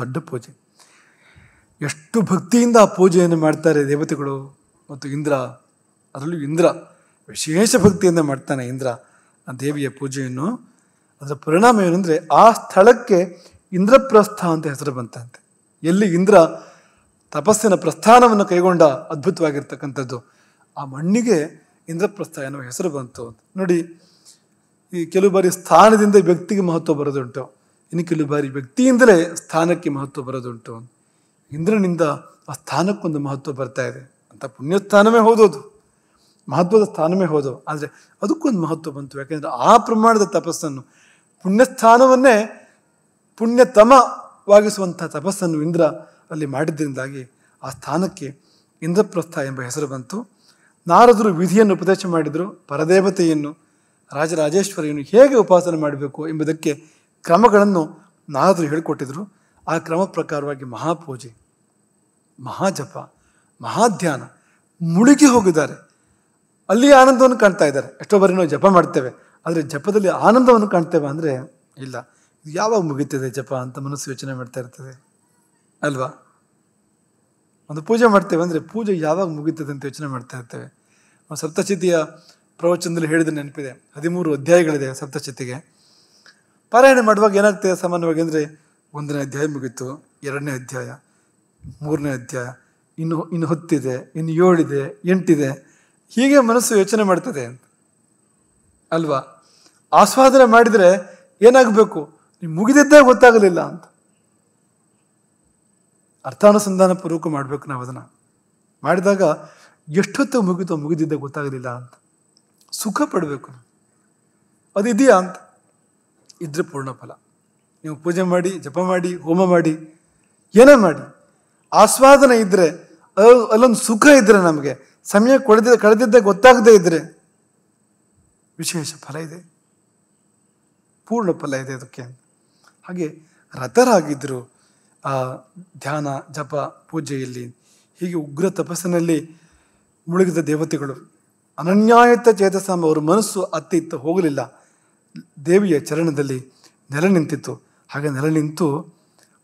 ದೊಡ್ಡ ಪೂಜೆ ಎಷ್ಟು ಭಕ್ತಿಯಿಂದ ಆ ಪೂಜೆಯನ್ನು ಮಾಡ್ತಾರೆ ದೇವತೆಗಳು ಮತ್ತು ಇಂದ್ರ ಅದರಲ್ಲೂ ಇಂದ್ರ ವಿಶೇಷ ಭಕ್ತಿಯಿಂದ ಮಾಡ್ತಾನೆ ಇಂದ್ರ ಆ ದೇವಿಯ ಪೂಜೆಯನ್ನು ಅದರ ಪರಿಣಾಮ ಏನಂದರೆ ಆ ಸ್ಥಳಕ್ಕೆ ಇಂದ್ರಪ್ರಸ್ಥ ಅಂತ ಹೆಸರು ಬಂತಂತೆ ಎಲ್ಲಿ ಇಂದ್ರ ತಪಸ್ಸಿನ ಪ್ರಸ್ಥಾನವನ್ನು ಕೈಗೊಂಡ ಅದ್ಭುತವಾಗಿರ್ತಕ್ಕಂಥದ್ದು ಆ ಮಣ್ಣಿಗೆ ಇಂದ್ರಪ್ರಸ್ಥ ಎನ್ನುವ ಹೆಸರು ಬಂತು ನೋಡಿ ಈ ಕೆಲವು ಬಾರಿ ಸ್ಥಾನದಿಂದ ವ್ಯಕ್ತಿಗೆ ಮಹತ್ವ ಬರೋದುಂಟು ಇನ್ನು ಕೆಲವು ಬಾರಿ ವ್ಯಕ್ತಿಯಿಂದಲೇ ಸ್ಥಾನಕ್ಕೆ ಮಹತ್ವ ಬರೋದುಂಟು ಇಂದ್ರನಿಂದ ಆ ಸ್ಥಾನಕ್ಕೊಂದು ಮಹತ್ವ ಬರ್ತಾ ಇದೆ ಅಂತ ಪುಣ್ಯಸ್ಥಾನವೇ ಹೋದೋದು ಮಹತ್ವದ ಸ್ಥಾನವೇ ಹೋದವು ಆದರೆ ಅದಕ್ಕೊಂದು ಮಹತ್ವ ಬಂತು ಯಾಕೆಂದರೆ ಆ ಪ್ರಮಾಣದ ತಪಸ್ಸನ್ನು ಪುಣ್ಯಸ್ಥಾನವನ್ನೇ ಪುಣ್ಯತಮವಾಗಿಸುವಂಥ ತಪಸ್ಸನ್ನು ಇಂದ್ರ ಅಲ್ಲಿ ಮಾಡಿದ್ದರಿಂದಾಗಿ ಆ ಸ್ಥಾನಕ್ಕೆ ಇಂದ್ರಪ್ರಸ್ಥ ಎಂಬ ಹೆಸರು ಬಂತು ನಾರದರು ವಿಧಿಯನ್ನು ಉಪದೇಶ ಮಾಡಿದರು ಪರದೇವತೆಯನ್ನು ರಾಜರಾಜೇಶ್ವರಿಯನ್ನು ಹೇಗೆ ಉಪಾಸನೆ ಮಾಡಬೇಕು ಎಂಬುದಕ್ಕೆ ಕ್ರಮಗಳನ್ನು ನಾರದರು ಹೇಳಿಕೊಟ್ಟಿದ್ರು ಆ ಕ್ರಮ ಪ್ರಕಾರವಾಗಿ ಮಹಾಪೂಜೆ ಮಹಾಜಪ ಮಹಾಧ್ಯಾನ ಮುಳುಗಿ ಹೋಗಿದ್ದಾರೆ ಅಲ್ಲಿ ಆನಂದವನ್ನು ಕಾಣ್ತಾ ಇದ್ದಾರೆ ಎಷ್ಟೋ ಬಾರಿ ನಾವು ಜಪ ಮಾಡ್ತೇವೆ ಆದರೆ ಜಪದಲ್ಲಿ ಆನಂದವನ್ನು ಕಾಣ್ತೇವೆ ಅಂದರೆ ಇಲ್ಲ ಯಾವಾಗ ಮುಗಿತದೆ ಜಪ ಅಂತ ಮನಸ್ಸು ಯೋಚನೆ ಮಾಡ್ತಾ ಇರ್ತದೆ ಅಲ್ವಾ ಒಂದು ಪೂಜೆ ಮಾಡ್ತೇವೆ ಅಂದರೆ ಪೂಜೆ ಯಾವಾಗ ಮುಗಿತದೆ ಅಂತ ಯೋಚನೆ ಮಾಡ್ತಾ ಇರ್ತೇವೆ ನಾವು ಪ್ರವಚನದಲ್ಲಿ ಹೇಳಿದ ನೆನಪಿದೆ ಹದಿಮೂರು ಅಧ್ಯಾಯಗಳಿದೆ ಸಪ್ತಚಿತಿಗೆ ಪಾರಾಯಣ ಮಾಡುವಾಗ ಏನಾಗ್ತದೆ ಸಾಮಾನ್ಯವಾಗಿ ಅಂದರೆ ಒಂದನೇ ಅಧ್ಯಾಯ ಮುಗೀತು ಎರಡನೇ ಅಧ್ಯಾಯ ಮೂರನೇ ಅಧ್ಯಾಯ ಇನ್ನು ಇನ್ನು ಹೊತ್ತಿದೆ ಇನ್ನು ಏಳಿದೆ ಎಂಟಿದೆ ಹೀಗೆ ಮನಸ್ಸು ಯೋಚನೆ ಮಾಡ್ತದೆ ಅಲ್ವಾ ಆಸ್ವಾದನೆ ಮಾಡಿದರೆ ಏನಾಗಬೇಕು ನೀವು ಮುಗಿದಿದ್ದೇ ಗೊತ್ತಾಗಲಿಲ್ಲ ಅಂತ ಅರ್ಥಾನುಸಂಧಾನ ಪೂರ್ವಕ ಮಾಡಬೇಕು ನಾವು ಅದನ್ನು ಮಾಡಿದಾಗ ಎಷ್ಟೊತ್ತು ಮುಗಿತೋ ಮುಗಿದಿದ್ದ ಗೊತ್ತಾಗಲಿಲ್ಲ ಅಂತ ಸುಖ ಪಡಬೇಕು ಅದಿದೆಯಾ ಅಂತ ಇದ್ರೆ ಪೂರ್ಣ ಫಲ ನೀವು ಪೂಜೆ ಮಾಡಿ ಜಪ ಮಾಡಿ ಹೋಮ ಮಾಡಿ ಏನೇ ಮಾಡಿ ಆಸ್ವಾದನೆ ಇದ್ರೆ ಅಲ್ಲೊಂದು ಸುಖ ಇದ್ರೆ ನಮಗೆ ಸಮಯ ಕೊಡದ ಕಳೆದಿದ್ದೇ ಗೊತ್ತಾಗದೇ ಇದ್ರೆ ವಿಶೇಷ ಫಲ ಇದೆ ಪೂರ್ಣ ಫಲ ಇದೆ ಅದಕ್ಕೆ ಹಾಗೆ ರಥರಾಗಿದ್ದರು ಧ್ಯಾನ ಜಪ ಪೂಜೆಯಲ್ಲಿ ಹೀಗೆ ಉಗ್ರ ತಪಸ್ಸಿನಲ್ಲಿ ಮುಳುಗಿದ ದೇವತೆಗಳು ಅನನ್ಯಾಯತ ಚೇತಸಾಮ ಅವರ ಮನಸ್ಸು ಅತ್ತಿತ್ತು ಹೋಗಲಿಲ್ಲ ದೇವಿಯ ಚರಣದಲ್ಲಿ ನೆಲ ನಿಂತಿತ್ತು ಹಾಗೆ ನೆಲ ನಿಂತು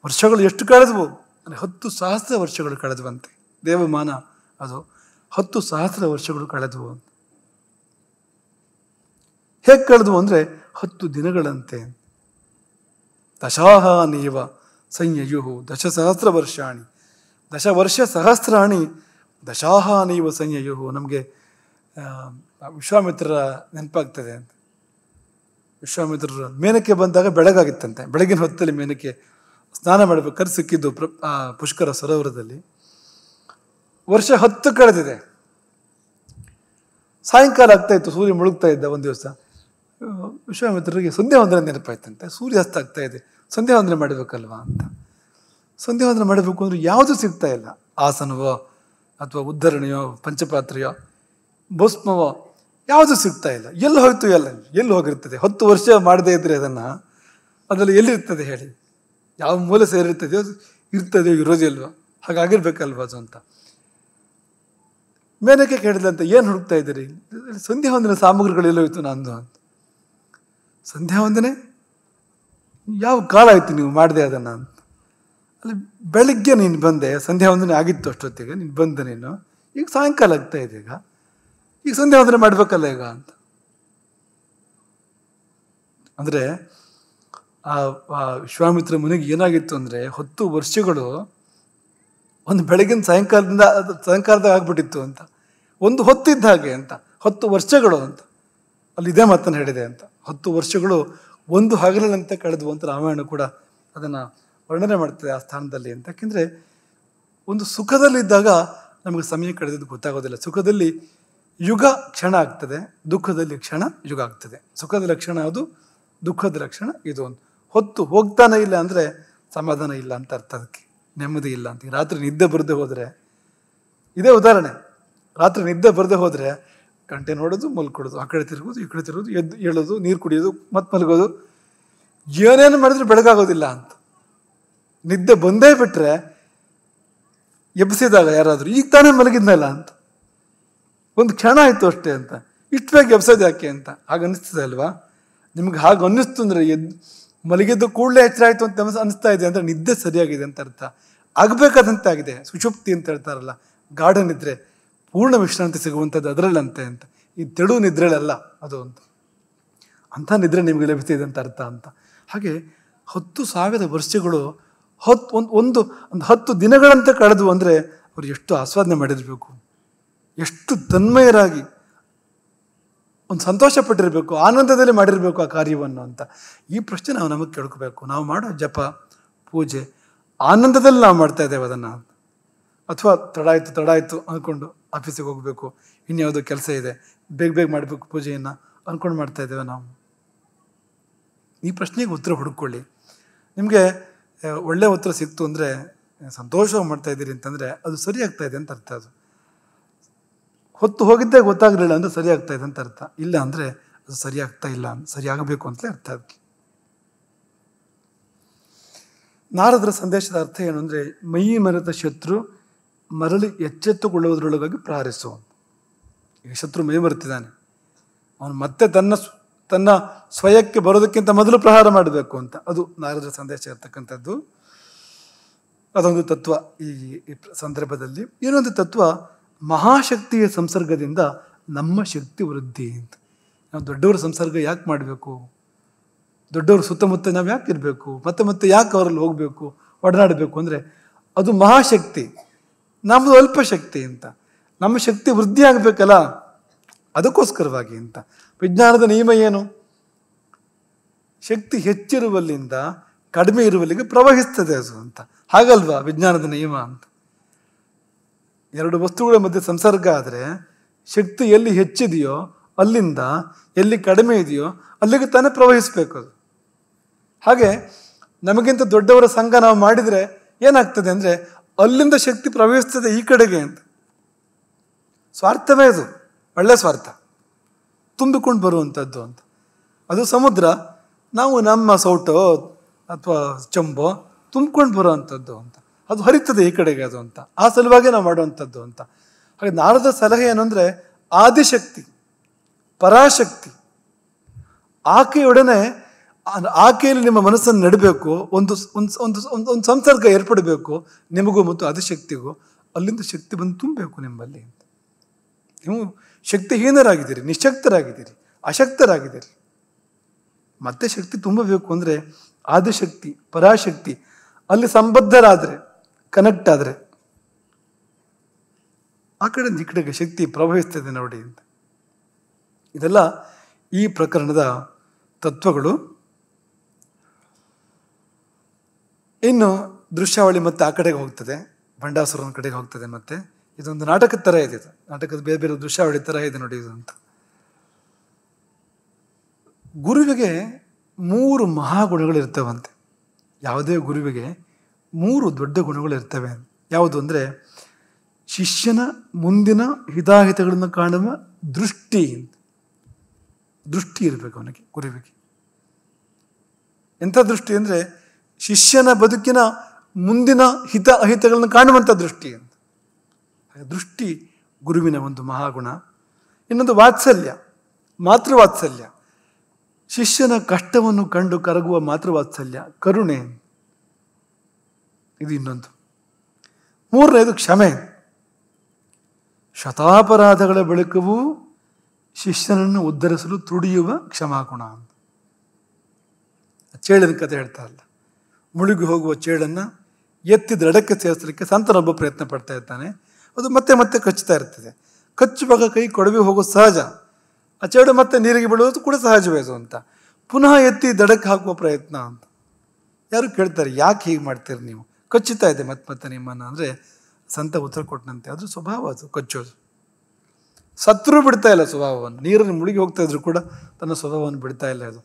ವರ್ಷಗಳು ಎಷ್ಟು ಕಳೆದವು ಅಂದರೆ ಹತ್ತು ಸಹಸ್ರ ವರ್ಷಗಳು ಕಳೆದವಂತೆ ದೇವಮಾನ ಅದು ಹತ್ತು ಸಹಸ್ರ ವರ್ಷಗಳು ಕಳೆದವು ಅಂತ ಹೇಗೆ ಕಳೆದವು ಅಂದರೆ ಹತ್ತು ದಿನಗಳಂತೆ ದಶಾಹಾನೇವ ನೀವ ದಶ ದಶಸಹಸ್ರ ವರ್ಷಾಣಿ ದಶವರ್ಷ ಸಹಸ್ರಾಣಿ ದಶಾಹ ನೀವು ಸಂಯು ನಮಗೆ ವಿಶ್ವಾಮಿತ್ರರ ನೆನಪಾಗ್ತದೆ ಅಂತ ವಿಶ್ವಾಮಿತ್ರರು ಮೇನಕ್ಕೆ ಬಂದಾಗ ಬೆಳಗಾಗಿತ್ತಂತೆ ಬೆಳಗಿನ ಹೊತ್ತಲ್ಲಿ ಮೇನಕ್ಕೆ ಸ್ನಾನ ಮಾಡಬೇಕಾದ್ರೆ ಸಿಕ್ಕಿದ್ದು ಪ್ರ ಪುಷ್ಕರ ಸರೋವರದಲ್ಲಿ ವರ್ಷ ಹತ್ತು ಕಳೆದಿದೆ ಸಾಯಂಕಾಲ ಆಗ್ತಾ ಇತ್ತು ಸೂರ್ಯ ಮುಳುಗ್ತಾ ಇದ್ದ ಒಂದು ದಿವಸ ವಿಶ್ವಾಮಿತ್ರರಿಗೆ ಸಂಧ್ಯಾ ವಂದನೆ ನೆನಪಾಯ್ತಂತೆ ಸೂರ್ಯಾಸ್ತ ಆಗ್ತಾ ಇದೆ ಸಂಧ್ಯಾ ವಂದನೆ ಮಾಡಬೇಕಲ್ವಾ ಅಂತ ಸಂಧ್ಯಾ ವಂದನೆ ಮಾಡಬೇಕು ಅಂದ್ರೆ ಯಾವುದು ಸಿಗ್ತಾ ಇಲ್ಲ ಆಸನವೋ ಅಥವಾ ಉದ್ಧರಣೆಯೋ ಪಂಚಪಾತ್ರೆಯೋ ಭಸ್ಮವೋ ಯಾವುದು ಸಿಗ್ತಾ ಇಲ್ಲ ಎಲ್ಲಿ ಹೋಯ್ತು ಎಲ್ಲ ಎಲ್ಲಿ ಹೋಗಿರ್ತದೆ ಹತ್ತು ವರ್ಷ ಮಾಡದೇ ಅದನ್ನ ಅದನ್ನು ಅದರಲ್ಲಿ ಎಲ್ಲಿರ್ತದೆ ಹೇಳಿ ಯಾವ ಮೂಲ ಸೇರಿರ್ತದೆಯೋ ಇರ್ತದೆಯೋ ಇರೋದಿಲ್ವೋ ಹಾಗಾಗಿರ್ಬೇಕಲ್ವ ಅದು ಅಂತ ಮೇನಕ್ಕೆ ಕೇಳಿದಂತ ಏನು ಹುಡುಕ್ತಾ ಇದ್ದೀರಿ ಸಂಧ್ಯಾ ವಂದನೆ ಸಾಮಗ್ರಿಗಳು ಹೋಯ್ತು ನಂದು ಅಂತ ಸಂಧ್ಯಾ ವಂದನೆ ಯಾವ ಕಾಲ ಆಯಿತು ನೀವು ಮಾಡಿದೆ ಅದನ್ನು ಅಲ್ಲಿ ಬೆಳಗ್ಗೆ ನೀನು ಬಂದೆ ಸಂಧ್ಯಾ ವಂದನೆ ಆಗಿತ್ತು ಅಷ್ಟೊತ್ತಿಗೆ ನೀನು ಬಂದೆ ನೀನು ಈಗ ಸಾಯಂಕಾಲ ಆಗ್ತಾ ಇದೆ ಈಗ ಈಗ ಸಂಧ್ಯಾ ವಂದನೆ ಮಾಡಬೇಕಲ್ಲ ಈಗ ಅಂತ ಅಂದರೆ ಆ ವಿಶ್ವಾಮಿತ್ರ ಮುನಿಗೆ ಏನಾಗಿತ್ತು ಅಂದರೆ ಹತ್ತು ವರ್ಷಗಳು ಒಂದು ಬೆಳಗಿನ ಸಾಯಂಕಾಲದಿಂದ ಸಾಯಂಕಾಲದಾಗ ಆಗ್ಬಿಟ್ಟಿತ್ತು ಅಂತ ಒಂದು ಹೊತ್ತಿದ್ದ ಹಾಗೆ ಅಂತ ಹತ್ತು ವರ್ಷಗಳು ಅಂತ ಅಲ್ಲಿ ಇದೇ ಮಾತನ್ನು ಹೇಳಿದೆ ಅಂತ ಹತ್ತು ವರ್ಷಗಳು ಒಂದು ಹಗಲಿನಂತೆ ಕಳೆದು ಅಂತ ರಾಮಾಯಣ ಕೂಡ ಅದನ್ನು ವರ್ಣನೆ ಮಾಡ್ತದೆ ಆ ಸ್ಥಾನದಲ್ಲಿ ಅಂತ ಯಾಕೆಂದರೆ ಒಂದು ಸುಖದಲ್ಲಿದ್ದಾಗ ನಮಗೆ ಸಮಯ ಕಳೆದಿದ್ದು ಗೊತ್ತಾಗೋದಿಲ್ಲ ಸುಖದಲ್ಲಿ ಯುಗ ಕ್ಷಣ ಆಗ್ತದೆ ದುಃಖದಲ್ಲಿ ಕ್ಷಣ ಯುಗ ಆಗ್ತದೆ ಸುಖದ ಲಕ್ಷಣ ಅದು ದುಃಖದ ಲಕ್ಷಣ ಇದು ಒಂದು ಹೊತ್ತು ಹೋಗ್ತಾನೆ ಇಲ್ಲ ಅಂದರೆ ಸಮಾಧಾನ ಇಲ್ಲ ಅಂತ ಅರ್ಥ ಅದಕ್ಕೆ ನೆಮ್ಮದಿ ಇಲ್ಲ ಅಂತ ರಾತ್ರಿ ನಿದ್ದೆ ಬರದೆ ಹೋದರೆ ಇದೇ ಉದಾಹರಣೆ ರಾತ್ರಿ ನಿದ್ದೆ ಬರದೆ ಹೋದರೆ ಗಂಟೆ ನೋಡೋದು ಮಲ್ಕೊಡೋದು ಆ ಕಡೆ ತಿರುಗೋದು ಈ ಕಡೆ ತಿರುಗೋದು ಎದ್ದು ಏಳೋದು ನೀರು ಕುಡಿಯೋದು ಮತ್ತೆ ಮಲಗೋದು ಏನೇನು ಮಾಡಿದ್ರೆ ಬೆಳಗಾಗೋದಿಲ್ಲ ಅಂತ ನಿದ್ದೆ ಬಂದೇ ಬಿಟ್ಟರೆ ಎಬ್ಸಿದಾಗ ಯಾರಾದರೂ ಈಗ ತಾನೇ ಮಲಗಿದ್ನಲ್ಲ ಅಂತ ಒಂದು ಕ್ಷಣ ಆಯಿತು ಅಷ್ಟೇ ಅಂತ ಇಷ್ಟು ಬೇಗ ಎಬ್ಸೋದು ಯಾಕೆ ಅಂತ ಹಾಗೆ ಅನಿಸ್ತದೆ ಅಲ್ವಾ ನಿಮ್ಗೆ ಹಾಗೆ ಅನ್ನಿಸ್ತು ಅಂದರೆ ಎದ್ ಮಲಗಿದ್ದು ಕೂಡಲೇ ಎಚ್ಚರ ಆಯಿತು ಅಂತ ಅನಿಸ್ತಾ ಇದೆ ಅಂದರೆ ನಿದ್ದೆ ಸರಿಯಾಗಿದೆ ಅಂತ ಅರ್ಥ ಆಗಬೇಕಾದಂತೆ ಆಗಿದೆ ಸುಷುಪ್ತಿ ಅಂತ ಹೇಳ್ತಾರಲ್ಲ ಗಾಢ ನಿದ್ರೆ ಪೂರ್ಣ ವಿಶ್ರಾಂತಿ ಸಿಗುವಂಥದ್ದು ಅದರಲ್ಲಂತೆ ಅಂತ ಈ ತೆಳು ನಿದ್ರೆಗಳಲ್ಲ ಅದು ಅಂತ ಅಂಥ ನಿದ್ರೆ ನಿಮಗೆ ಲಭಿಸ್ತಿದೆ ಅಂತ ಅರ್ಥ ಅಂತ ಹಾಗೆ ಹತ್ತು ಸಾವಿರ ವರ್ಷಗಳು ಹತ್ತು ಒಂದು ಒಂದು ಒಂದು ಹತ್ತು ದಿನಗಳಂತೆ ಕಳೆದು ಅಂದರೆ ಅವರು ಎಷ್ಟು ಆಸ್ವಾದನೆ ಮಾಡಿರಬೇಕು ಎಷ್ಟು ತನ್ಮಯರಾಗಿ ಒಂದು ಸಂತೋಷ ಪಟ್ಟಿರಬೇಕು ಆನಂದದಲ್ಲಿ ಮಾಡಿರಬೇಕು ಆ ಕಾರ್ಯವನ್ನು ಅಂತ ಈ ಪ್ರಶ್ನೆ ನಾವು ನಮಗೆ ಕೇಳ್ಕೋಬೇಕು ನಾವು ಮಾಡೋ ಜಪ ಪೂಜೆ ಆನಂದದಲ್ಲಿ ನಾವು ಮಾಡ್ತಾ ಇದ್ದೇವೆ ಅದನ್ನು ಅಥವಾ ತಡಾಯಿತು ತಡಾಯಿತು ಅಂದ್ಕೊಂಡು ಆಫೀಸಿಗೆ ಹೋಗಬೇಕು ಇನ್ಯಾವುದೋ ಕೆಲಸ ಇದೆ ಬೇಗ ಬೇಗ ಮಾಡಬೇಕು ಪೂಜೆಯನ್ನು ಅಂದ್ಕೊಂಡು ಮಾಡ್ತಾ ಇದ್ದೇವೆ ನಾವು ಈ ಪ್ರಶ್ನೆಗೆ ಉತ್ತರ ಹುಡುಕೊಳ್ಳಿ ನಿಮಗೆ ಒಳ್ಳೆ ಉತ್ತರ ಸಿಕ್ತು ಅಂದರೆ ಸಂತೋಷ ಮಾಡ್ತಾ ಇದ್ದೀರಿ ಅಂತಂದರೆ ಅದು ಸರಿ ಆಗ್ತಾ ಇದೆ ಅಂತ ಅರ್ಥ ಅದು ಹೊತ್ತು ಹೋಗಿದ್ದೇ ಗೊತ್ತಾಗಲಿಲ್ಲ ಅಂದರೆ ಸರಿ ಆಗ್ತಾ ಇದೆ ಅಂತ ಅರ್ಥ ಇಲ್ಲ ಅಂದರೆ ಅದು ಸರಿ ಆಗ್ತಾ ಇಲ್ಲ ಸರಿಯಾಗಬೇಕು ಅಂತಲೇ ಅರ್ಥ ಅದಕ್ಕೆ ನಾರದರ ಸಂದೇಶದ ಅರ್ಥ ಏನು ಅಂದರೆ ಮೈ ಮರೆತ ಶತ್ರು ಮರಳಿ ಎಚ್ಚೆತ್ತುಕೊಳ್ಳುವುದರೊಳಗಾಗಿ ಪ್ರಾರಿಸುವ ಈಗ ಶತ್ರು ಮೈ ಮರೆತಿದ್ದಾನೆ ಅವನು ಮತ್ತೆ ತನ್ನ ತನ್ನ ಸ್ವಯಕ್ಕೆ ಬರೋದಕ್ಕಿಂತ ಮೊದಲು ಪ್ರಹಾರ ಮಾಡಬೇಕು ಅಂತ ಅದು ನಾರದರ ಸಂದೇಶ ಇರ್ತಕ್ಕಂಥದ್ದು ಅದೊಂದು ತತ್ವ ಈ ಸಂದರ್ಭದಲ್ಲಿ ಇನ್ನೊಂದು ತತ್ವ ಮಹಾಶಕ್ತಿಯ ಸಂಸರ್ಗದಿಂದ ನಮ್ಮ ಶಕ್ತಿ ವೃದ್ಧಿ ಅಂತ ನಾವು ದೊಡ್ಡವರ ಸಂಸರ್ಗ ಯಾಕೆ ಮಾಡಬೇಕು ದೊಡ್ಡವ್ರ ಸುತ್ತಮುತ್ತ ನಾವು ಯಾಕೆ ಇರಬೇಕು ಮತ್ತೆ ಮತ್ತೆ ಯಾಕೆ ಅವರಲ್ಲಿ ಹೋಗಬೇಕು ಒಡನಾಡಬೇಕು ಅಂದರೆ ಅದು ಮಹಾಶಕ್ತಿ ನಮ್ಮದು ಅಲ್ಪ ಶಕ್ತಿ ಅಂತ ನಮ್ಮ ಶಕ್ತಿ ವೃದ್ಧಿ ಆಗಬೇಕಲ್ಲ ಅದಕ್ಕೋಸ್ಕರವಾಗಿ ಅಂತ ವಿಜ್ಞಾನದ ನಿಯಮ ಏನು ಶಕ್ತಿ ಹೆಚ್ಚಿರುವಲ್ಲಿಂದ ಕಡಿಮೆ ಇರುವಲ್ಲಿಗೆ ಪ್ರವಹಿಸ್ತದೆ ಅದು ಅಂತ ಹಾಗಲ್ವಾ ವಿಜ್ಞಾನದ ನಿಯಮ ಅಂತ ಎರಡು ವಸ್ತುಗಳ ಮಧ್ಯೆ ಸಂಸರ್ಗ ಆದರೆ ಶಕ್ತಿ ಎಲ್ಲಿ ಹೆಚ್ಚಿದೆಯೋ ಅಲ್ಲಿಂದ ಎಲ್ಲಿ ಕಡಿಮೆ ಇದೆಯೋ ಅಲ್ಲಿಗೆ ತಾನೇ ಪ್ರವಹಿಸಬೇಕು ಅದು ಹಾಗೆ ನಮಗಿಂತ ದೊಡ್ಡವರ ಸಂಘ ನಾವು ಮಾಡಿದರೆ ಏನಾಗ್ತದೆ ಅಂದರೆ ಅಲ್ಲಿಂದ ಶಕ್ತಿ ಪ್ರವಹಿಸ್ತದೆ ಈ ಕಡೆಗೆ ಅಂತ ಸ್ವಾರ್ಥವೇ ಅದು ಒಳ್ಳೆ ಸ್ವಾರ್ಥ ತುಂಬಿಕೊಂಡು ಬರುವಂಥದ್ದು ಅಂತ ಅದು ಸಮುದ್ರ ನಾವು ನಮ್ಮ ಸೌಟೋ ಅಥವಾ ಚಂಬೋ ತುಂಬಿಕೊಂಡು ಬರುವಂಥದ್ದು ಅಂತ ಅದು ಹರಿತದೆ ಈ ಕಡೆಗೆ ಅದು ಅಂತ ಆ ಸಲುವಾಗಿ ನಾವು ಮಾಡುವಂಥದ್ದು ಅಂತ ಹಾಗೆ ನಾರದ ಸಲಹೆ ಏನು ಅಂದರೆ ಆದಿಶಕ್ತಿ ಪರಾಶಕ್ತಿ ಆಕೆಯೊಡನೆ ಆಕೆಯಲ್ಲಿ ನಿಮ್ಮ ಮನಸ್ಸನ್ನು ನೆಡಬೇಕು ಒಂದು ಒಂದು ಒಂದು ಒಂದು ಸಂಸರ್ಗ ಏರ್ಪಡಬೇಕು ನಿಮಗೂ ಮತ್ತು ಆದಿಶಕ್ತಿಗೂ ಅಲ್ಲಿಂದ ಶಕ್ತಿ ಬಂದು ತುಂಬಬೇಕು ನಿಮ್ಮಲ್ಲಿ ಅಂತ ನೀವು ಶಕ್ತಿಹೀನರಾಗಿದ್ದೀರಿ ನಿಶಕ್ತರಾಗಿದ್ದೀರಿ ಅಶಕ್ತರಾಗಿದ್ದೀರಿ ಮತ್ತೆ ಶಕ್ತಿ ತುಂಬಬೇಕು ಅಂದರೆ ಆದಿಶಕ್ತಿ ಪರಾಶಕ್ತಿ ಅಲ್ಲಿ ಸಂಬದ್ಧರಾದರೆ ಕನೆಕ್ಟ್ ಆದರೆ ಆ ಕಡೆ ಈ ಕಡೆಗೆ ಶಕ್ತಿ ಪ್ರವಹಿಸ್ತದೆ ನೋಡಿ ಅಂತ ಇದೆಲ್ಲ ಈ ಪ್ರಕರಣದ ತತ್ವಗಳು ಇನ್ನು ದೃಶ್ಯಾವಳಿ ಮತ್ತೆ ಆ ಕಡೆಗೆ ಹೋಗ್ತದೆ ಭಂಡಾಸುರನ ಕಡೆಗೆ ಹೋಗ್ತದೆ ಮತ್ತೆ ಇದೊಂದು ನಾಟಕದ ತರ ಇದೆ ಇದು ನಾಟಕದ ಬೇರೆ ಬೇರೆ ದೃಶ್ಯಾವಳಿ ತರ ಇದೆ ನೋಡಿ ಇದು ಅಂತ ಗುರುವಿಗೆ ಮೂರು ಮಹಾಗುಣಗಳಿರ್ತವಂತೆ ಯಾವುದೇ ಗುರುವಿಗೆ ಮೂರು ದೊಡ್ಡ ಗುಣಗಳಿರ್ತವೆ ಯಾವುದು ಅಂದ್ರೆ ಶಿಷ್ಯನ ಮುಂದಿನ ಹಿತಾಹಿತಗಳನ್ನು ಕಾಣುವ ದೃಷ್ಟಿ ದೃಷ್ಟಿ ಇರಬೇಕು ಅವನಿಗೆ ಗುರುವಿಗೆ ಎಂಥ ದೃಷ್ಟಿ ಅಂದ್ರೆ ಶಿಷ್ಯನ ಬದುಕಿನ ಮುಂದಿನ ಹಿತ ಅಹಿತಗಳನ್ನು ಕಾಣುವಂಥ ದೃಷ್ಟಿ ಅಂತ ದೃಷ್ಟಿ ಗುರುವಿನ ಒಂದು ಮಹಾಗುಣ ಇನ್ನೊಂದು ವಾತ್ಸಲ್ಯ ಮಾತೃವಾತ್ಸಲ್ಯ ಶಿಷ್ಯನ ಕಷ್ಟವನ್ನು ಕಂಡು ಕರಗುವ ಮಾತೃವಾತ್ಸಲ್ಯ ಕರುಣೆ ಇದು ಇನ್ನೊಂದು ಮೂರನೇದು ಕ್ಷಮೆ ಶತಾಪರಾಧಗಳ ಬಳಿಕವೂ ಶಿಷ್ಯನನ್ನು ಉದ್ಧರಿಸಲು ತುಡಿಯುವ ಕ್ಷಮಾಗುಣ ಅಂತ ಕತೆ ಕಥೆ ಇಲ್ಲ ಮುಳುಗಿ ಹೋಗುವ ಚೇಳನ್ನು ಎತ್ತಿ ದೃಢಕ್ಕೆ ಸೇರಿಸಲಿಕ್ಕೆ ಸಂತನೊಬ್ಬ ಪ್ರಯತ್ನ ಪಡ್ತಾ ಇರ್ತಾನೆ ಅದು ಮತ್ತೆ ಮತ್ತೆ ಕಚ್ಚುತ್ತಾ ಇರ್ತದೆ ಕಚ್ಚುವಾಗ ಕೈ ಕೊಡವೆ ಹೋಗೋದು ಸಹಜ ಆ ಚೇಡು ಮತ್ತೆ ನೀರಿಗೆ ಬೀಳೋದು ಕೂಡ ಸಹಜವೇ ಅದು ಅಂತ ಪುನಃ ಎತ್ತಿ ದಡಕ್ಕೆ ಹಾಕುವ ಪ್ರಯತ್ನ ಅಂತ ಯಾರು ಕೇಳ್ತಾರೆ ಯಾಕೆ ಹೀಗೆ ಮಾಡ್ತೀರಿ ನೀವು ಕಚ್ಚುತ್ತಾ ಇದೆ ಮತ್ತೆ ಮತ್ತೆ ನಿಮ್ಮನ್ನು ಅಂದರೆ ಸಂತ ಉತ್ತರ ಕೊಟ್ಟನಂತೆ ಅದು ಸ್ವಭಾವ ಅದು ಕಚ್ಚೋದು ಸತ್ರು ಬಿಡ್ತಾ ಇಲ್ಲ ಸ್ವಭಾವವನ್ನು ನೀರನ್ನು ಮುಳುಗಿ ಹೋಗ್ತಾ ಇದ್ರು ಕೂಡ ತನ್ನ ಸ್ವಭಾವವನ್ನು ಬಿಡ್ತಾ ಇಲ್ಲ ಅದು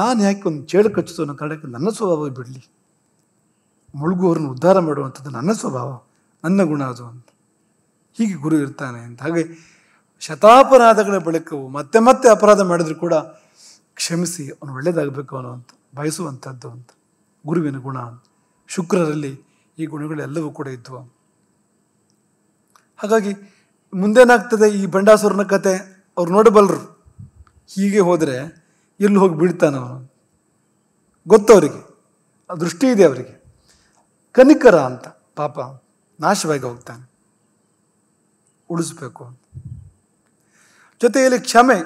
ನಾನು ಯಾಕೆ ಒಂದು ಚೇಳು ಕಚ್ಚುತ್ತೋ ಅನ್ನೋ ಕಾರಣಕ್ಕೆ ನನ್ನ ಸ್ವಭಾವ ಬಿಡಲಿ ಮುಳುಗುವವ್ರನ್ನ ಉದ್ಧಾರ ಮಾಡುವಂಥದ್ದು ನನ್ನ ಸ್ವಭಾವ ನನ್ನ ಗುಣ ಅದು ಅಂತ ಹೀಗೆ ಗುರು ಇರ್ತಾನೆ ಅಂತ ಹಾಗೆ ಶತಾಪರಾಧಗಳ ಬಳಿಕವು ಮತ್ತೆ ಮತ್ತೆ ಅಪರಾಧ ಮಾಡಿದ್ರು ಕೂಡ ಕ್ಷಮಿಸಿ ಅವನು ಒಳ್ಳೇದಾಗಬೇಕು ಅವನು ಅಂತ ಬಯಸುವಂಥದ್ದು ಅಂತ ಗುರುವಿನ ಗುಣ ಶುಕ್ರರಲ್ಲಿ ಈ ಗುಣಗಳೆಲ್ಲವೂ ಕೂಡ ಇದ್ವು ಹಾಗಾಗಿ ಮುಂದೇನಾಗ್ತದೆ ಈ ಬಂಡಾಸುರನ ಕತೆ ಅವ್ರು ನೋಡಬಲ್ಲರು ಹೀಗೆ ಹೋದರೆ ಎಲ್ಲಿ ಹೋಗಿ ಬಿಡ್ತಾನೆ ಅವನು ಗೊತ್ತವರಿಗೆ ಆ ದೃಷ್ಟಿ ಇದೆ ಅವರಿಗೆ ಕನಿಕರ ಅಂತ ಪಾಪ ನಾಶವಾಗಿ ಹೋಗ್ತಾನೆ ಉಳಿಸ್ಬೇಕು ಜೊತೆಯಲ್ಲಿ ಕ್ಷಮೆ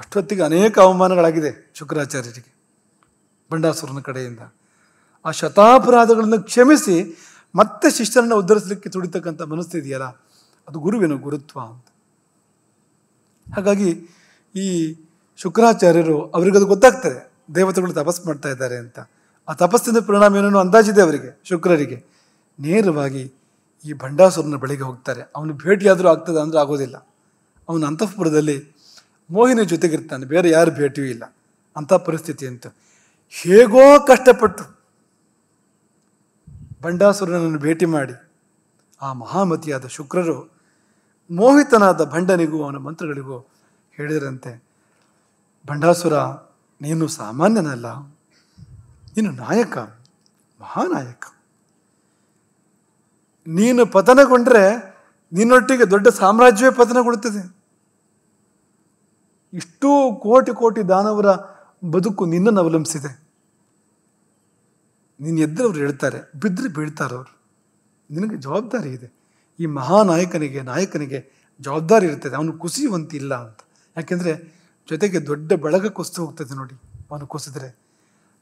ಅಷ್ಟೊತ್ತಿಗೆ ಅನೇಕ ಅವಮಾನಗಳಾಗಿದೆ ಶುಕ್ರಾಚಾರ್ಯರಿಗೆ ಬಂಡಾಸುರನ ಕಡೆಯಿಂದ ಆ ಶತಾಪರಾಧಗಳನ್ನು ಕ್ಷಮಿಸಿ ಮತ್ತೆ ಶಿಷ್ಯರನ್ನು ಉದ್ಧರಿಸಲಿಕ್ಕೆ ತುಡಿತಕ್ಕಂಥ ಇದೆಯಲ್ಲ ಅದು ಗುರುವಿನ ಗುರುತ್ವ ಅಂತ ಹಾಗಾಗಿ ಈ ಶುಕ್ರಾಚಾರ್ಯರು ಅವರಿಗದು ಗೊತ್ತಾಗ್ತದೆ ದೇವತೆಗಳು ತಪಸ್ಸು ಮಾಡ್ತಾ ಇದ್ದಾರೆ ಅಂತ ಆ ತಪಸ್ಸಿನ ಪರಿಣಾಮ ಏನೇನು ಅಂದಾಜಿದೆ ಅವರಿಗೆ ಶುಕ್ರರಿಗೆ ನೇರವಾಗಿ ಈ ಭಂಡಾಸುರನ ಬಳಿಗೆ ಹೋಗ್ತಾರೆ ಅವನು ಭೇಟಿಯಾದರೂ ಆಗ್ತದೆ ಅಂದರೆ ಆಗೋದಿಲ್ಲ ಅವನು ಅಂತಃಪುರದಲ್ಲಿ ಮೋಹಿನಿ ಜೊತೆಗಿರ್ತಾನೆ ಬೇರೆ ಯಾರು ಭೇಟಿಯೂ ಇಲ್ಲ ಅಂಥ ಪರಿಸ್ಥಿತಿ ಅಂತ ಹೇಗೋ ಕಷ್ಟಪಟ್ಟು ಭಂಡಾಸುರನನ್ನು ಭೇಟಿ ಮಾಡಿ ಆ ಮಹಾಮತಿಯಾದ ಶುಕ್ರರು ಮೋಹಿತನಾದ ಭಂಡನಿಗೂ ಅವನ ಮಂತ್ರಗಳಿಗೂ ಹೇಳಿದರಂತೆ ಭಂಡಾಸುರ ನೀನು ಸಾಮಾನ್ಯನಲ್ಲ ನೀನು ನಾಯಕ ಮಹಾನಾಯಕ ನೀನು ಪತನಗೊಂಡ್ರೆ ನಿನ್ನೊಟ್ಟಿಗೆ ದೊಡ್ಡ ಸಾಮ್ರಾಜ್ಯವೇ ಪತನಗೊಳ್ಳುತ್ತದೆ ಇಷ್ಟೂ ಕೋಟಿ ಕೋಟಿ ದಾನವರ ಬದುಕು ನಿನ್ನನ್ನು ಅವಲಂಬಿಸಿದೆ ನೀನು ಎದ್ರವ್ರು ಹೇಳ್ತಾರೆ ಬಿದ್ದರೆ ಅವರು ನಿನಗೆ ಜವಾಬ್ದಾರಿ ಇದೆ ಈ ಮಹಾನಾಯಕನಿಗೆ ನಾಯಕನಿಗೆ ಜವಾಬ್ದಾರಿ ಇರ್ತದೆ ಅವನು ಕುಸಿಯುವಂತಿಲ್ಲ ಅಂತ ಯಾಕೆಂದರೆ ಜೊತೆಗೆ ದೊಡ್ಡ ಬೆಳಗ ಕುಸಿದು ಹೋಗ್ತದೆ ನೋಡಿ ಅವನು ಕುಸಿದ್ರೆ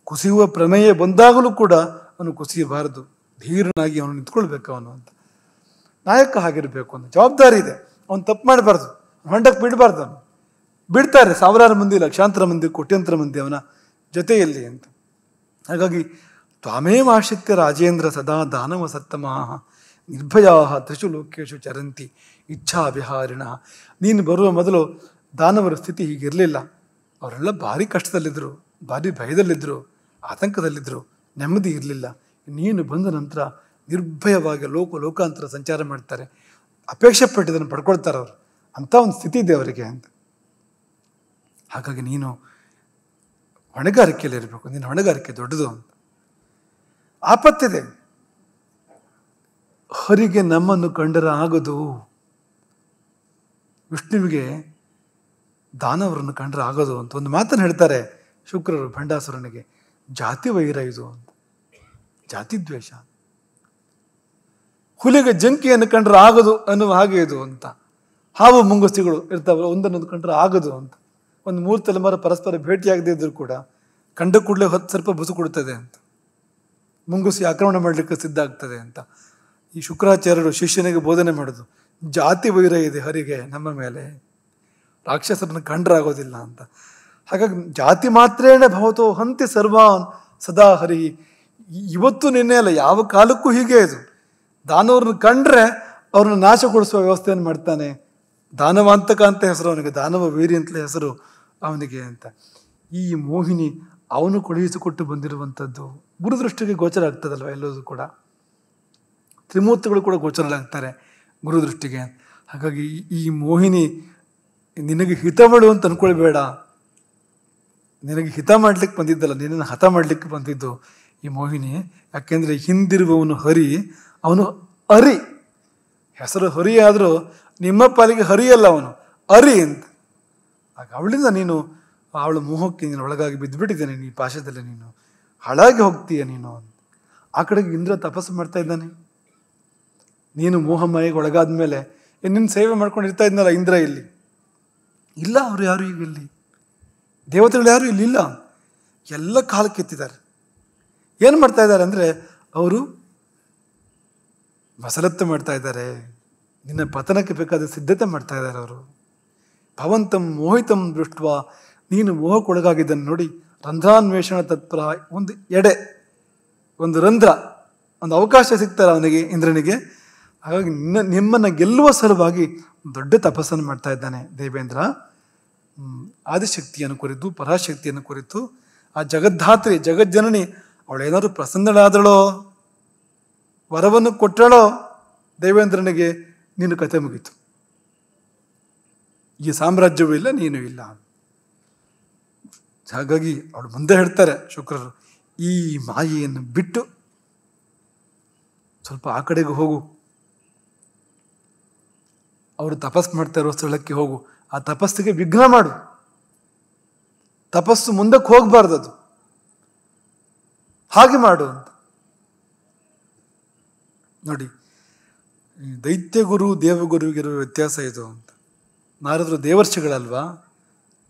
ಕುಸಿಯುವ ಪ್ರಮೇಯ ಬಂದಾಗಲೂ ಕೂಡ ಅವನು ಕುಸಿಯಬಾರದು ಧೀರನಾಗಿ ಅವನು ನಿಂತ್ಕೊಳ್ಬೇಕು ಅವನು ಅಂತ ನಾಯಕ ಆಗಿರಬೇಕು ಅಂತ ಜವಾಬ್ದಾರಿ ಇದೆ ಅವನು ತಪ್ಪು ಮಾಡಬಾರ್ದು ಹೊಂಡಕ್ಕೆ ಬಿಡಬಾರ್ದು ಅವನು ಬಿಡ್ತಾರೆ ಸಾವಿರಾರು ಮಂದಿ ಲಕ್ಷಾಂತರ ಮಂದಿ ಕೋಟ್ಯಂತರ ಮಂದಿ ಅವನ ಜೊತೆಯಲ್ಲಿ ಅಂತ ಹಾಗಾಗಿ ಮಾಶಿತ್ಯ ರಾಜೇಂದ್ರ ಸದಾ ದಾನವ ಸತ್ತಮ ನಿರ್ಭಯಾಹ ತ್ರಿಶು ಲೋಕೇಶು ಚರಂತಿ ಇಚ್ಛಾ ವಿಹಾರಿಣ ನೀನು ಬರುವ ಮೊದಲು ದಾನವರ ಸ್ಥಿತಿ ಹೀಗಿರಲಿಲ್ಲ ಅವರೆಲ್ಲ ಭಾರಿ ಕಷ್ಟದಲ್ಲಿದ್ದರು ಭಾರಿ ಭಯದಲ್ಲಿದ್ದರು ಆತಂಕದಲ್ಲಿದ್ದರು ನೆಮ್ಮದಿ ಇರಲಿಲ್ಲ ನೀನು ಬಂದ ನಂತರ ನಿರ್ಭಯವಾಗಿ ಲೋಕ ಲೋಕಾಂತರ ಸಂಚಾರ ಮಾಡ್ತಾರೆ ಅಪೇಕ್ಷೆ ಪಟ್ಟಿದ್ದನ್ನು ಪಡ್ಕೊಳ್ತಾರೆ ಅವರು ಅಂಥ ಒಂದು ಸ್ಥಿತಿ ಇದೆ ಅವರಿಗೆ ಅಂತ ಹಾಗಾಗಿ ನೀನು ಹೊಣೆಗಾರಿಕೆಯಲ್ಲಿ ಇರಬೇಕು ನಿನ್ನ ಹೊಣೆಗಾರಿಕೆ ದೊಡ್ಡದು ಅಂತ ಆಪತ್ತಿದೆ ಹರಿಗೆ ನಮ್ಮನ್ನು ಕಂಡರ ಆಗದು ವಿಷ್ಣುವಿಗೆ ದಾನವರನ್ನು ಕಂಡರ ಆಗೋದು ಅಂತ ಒಂದು ಮಾತನ್ನು ಹೇಳ್ತಾರೆ ಶುಕ್ರರು ಭಂಡಾಸುರನಿಗೆ ಜಾತಿ ವೈರ ಇದು ಜಾತಿ ದ್ವೇಷ ಹುಲಿಗೆ ಜಂಕಿಯನ್ನು ಕಂಡ್ರೆ ಆಗದು ಅನ್ನುವ ಹಾಗೆ ಇದು ಅಂತ ಹಾವು ಮುಂಗುಸಿಗಳು ಇರ್ತಾವಲ್ಲ ಒಂದನ್ನೊಂದು ಕಂಡ್ರೆ ಆಗದು ಅಂತ ಒಂದು ಮೂರು ತಲೆಮಾರ ಪರಸ್ಪರ ಭೇಟಿಯಾಗದೇ ಇದ್ರೂ ಕೂಡ ಕಂಡ ಕೂಡಲೇ ಹೊತ್ತು ಸ್ವಲ್ಪ ಬುಸು ಕೊಡುತ್ತದೆ ಅಂತ ಮುಂಗುಸಿ ಆಕ್ರಮಣ ಮಾಡಲಿಕ್ಕೆ ಸಿದ್ಧ ಆಗ್ತದೆ ಅಂತ ಈ ಶುಕ್ರಾಚಾರ್ಯರು ಶಿಷ್ಯನಿಗೆ ಬೋಧನೆ ಮಾಡೋದು ಜಾತಿ ವೈರ ಇದೆ ಹರಿಗೆ ನಮ್ಮ ಮೇಲೆ ರಾಕ್ಷಸರನ್ನು ಕಂಡ್ರಾಗೋದಿಲ್ಲ ಅಂತ ಹಾಗಾಗಿ ಜಾತಿ ಮಾತ್ರೇಣ ಭವತೋ ಹಂತಿ ಸರ್ವಾನ್ ಸದಾ ಹರಿ ಇವತ್ತು ನಿನ್ನೆ ಅಲ್ಲ ಯಾವ ಕಾಲಕ್ಕೂ ಹೀಗೆ ಇದು ದಾನವ್ರನ್ನ ಕಂಡ್ರೆ ಅವ್ರನ್ನ ನಾಶಗೊಳಿಸುವ ವ್ಯವಸ್ಥೆಯನ್ನು ಮಾಡ್ತಾನೆ ದಾನವಾಂತಕ ಅಂತ ಹೆಸರು ಅವನಿಗೆ ದಾನವ ವೀರಿ ಅಂತಲೇ ಹೆಸರು ಅವನಿಗೆ ಅಂತ ಈ ಮೋಹಿನಿ ಅವನು ಕಳುಹಿಸಿಕೊಟ್ಟು ಬಂದಿರುವಂಥದ್ದು ಗುರುದೃಷ್ಟಿಗೆ ಗೋಚರ ಆಗ್ತದಲ್ವ ಎಲ್ಲದೂ ಕೂಡ ತ್ರಿಮೂರ್ತಿಗಳು ಕೂಡ ಗೋಚರಗಳಾಗ್ತಾರೆ ಗುರುದೃಷ್ಟಿಗೆ ಹಾಗಾಗಿ ಈ ಮೋಹಿನಿ ನಿನಗೆ ಹಿತ ಅಂತ ಅಂದ್ಕೊಳ್ಬೇಡ ನಿನಗೆ ಹಿತ ಮಾಡ್ಲಿಕ್ಕೆ ಬಂದಿದ್ದಲ್ಲ ನಿನ್ನನ್ನು ಹತ ಮಾಡ್ಲಿಕ್ಕೆ ಬಂದಿದ್ದು ಈ ಮೋಹಿನಿ ಯಾಕೆಂದರೆ ಹಿಂದಿರುವವನು ಹರಿ ಅವನು ಅರಿ ಹೆಸರು ಹರಿ ಆದರೂ ನಿಮ್ಮ ಪಾಲಿಗೆ ಹರಿಯಲ್ಲ ಅವನು ಅರಿ ಅಂತ ಆಗ ಅವಳಿಂದ ನೀನು ಅವಳ ಮೋಹಕ್ಕೆ ನೀನು ಒಳಗಾಗಿ ಬಿದ್ದುಬಿಟ್ಟಿದ್ದೇನೆ ನೀನು ಪಾಶದಲ್ಲಿ ನೀನು ಹಾಳಾಗಿ ಹೋಗ್ತೀಯ ನೀನು ಅಂತ ಆ ಕಡೆಗೆ ಇಂದ್ರ ತಪಸ್ಸು ಮಾಡ್ತಾ ಇದ್ದಾನೆ ನೀನು ಮೋಹಮಯಿಗೆ ಒಳಗಾದ ಮೇಲೆ ನಿನ್ನ ಸೇವೆ ಮಾಡ್ಕೊಂಡು ಇರ್ತಾ ಇದ್ನಲ್ಲ ಇಂದ್ರ ಇಲ್ಲಿ ಇಲ್ಲ ಅವರು ಯಾರು ಈಗ ಇಲ್ಲಿ ದೇವತೆಗಳು ಯಾರು ಇಲ್ಲಿ ಇಲ್ಲ ಎಲ್ಲ ಕಾಲಕ್ಕೆ ಎತ್ತಿದ್ದಾರೆ ಏನು ಮಾಡ್ತಾ ಇದ್ದಾರೆ ಅಂದರೆ ಅವರು ಮಸಲತ್ತು ಮಾಡ್ತಾ ಇದ್ದಾರೆ ನಿನ್ನ ಪತನಕ್ಕೆ ಬೇಕಾದ ಸಿದ್ಧತೆ ಮಾಡ್ತಾ ಇದ್ದಾರೆ ಅವರು ಭವಂತಂ ಮೋಹಿತಂ ದೃಷ್ಟ ನೀನು ಮೋಹಕ್ಕೊಳಗಾಗಿದ್ದನ್ನು ನೋಡಿ ರಂಧ್ರಾನ್ವೇಷಣ ತತ್ಪರ ಒಂದು ಎಡೆ ಒಂದು ರಂಧ್ರ ಒಂದು ಅವಕಾಶ ಸಿಗ್ತಾರೆ ಅವನಿಗೆ ಇಂದ್ರನಿಗೆ ಹಾಗಾಗಿ ನಿನ್ನ ನಿಮ್ಮನ್ನು ಗೆಲ್ಲುವ ಸಲುವಾಗಿ ದೊಡ್ಡ ತಪಸ್ಸನ್ನು ಮಾಡ್ತಾ ಇದ್ದಾನೆ ದೇವೇಂದ್ರ ಆದಿಶಕ್ತಿಯನ್ನು ಕುರಿತು ಪರಾಶಕ್ತಿಯನ್ನು ಕುರಿತು ಆ ಜಗದ್ಧಾತ್ರಿ ಜಗಜ್ಜನನಿ ಅವಳೇನಾದ್ರೂ ಪ್ರಸನ್ನಳಾದಳೋ ವರವನ್ನು ಕೊಟ್ಟಳೋ ದೇವೇಂದ್ರನಿಗೆ ನೀನು ಕತೆ ಮುಗೀತು ಈ ಸಾಮ್ರಾಜ್ಯವೂ ಇಲ್ಲ ನೀನು ಇಲ್ಲ ಹಾಗಾಗಿ ಅವಳು ಮುಂದೆ ಹೇಳ್ತಾರೆ ಶುಕ್ರರು ಈ ಮಾಯೆಯನ್ನು ಬಿಟ್ಟು ಸ್ವಲ್ಪ ಆ ಕಡೆಗೆ ಹೋಗು ಅವರು ತಪಸ್ ಮಾಡ್ತಾ ಇರೋ ಸ್ಥಳಕ್ಕೆ ಹೋಗು ಆ ತಪಸ್ಸಿಗೆ ವಿಘ್ನ ಮಾಡು ತಪಸ್ಸು ಮುಂದಕ್ಕೆ ಹೋಗಬಾರ್ದು ಅದು ಹಾಗೆ ಮಾಡು ಅಂತ ನೋಡಿ ದೈತ್ಯಗುರು ದೇವಗುರುವಿಗಿರುವ ವ್ಯತ್ಯಾಸ ಇದು ಅಂತ ನಾರದರು ದೇವರ್ಷಗಳಲ್ವಾ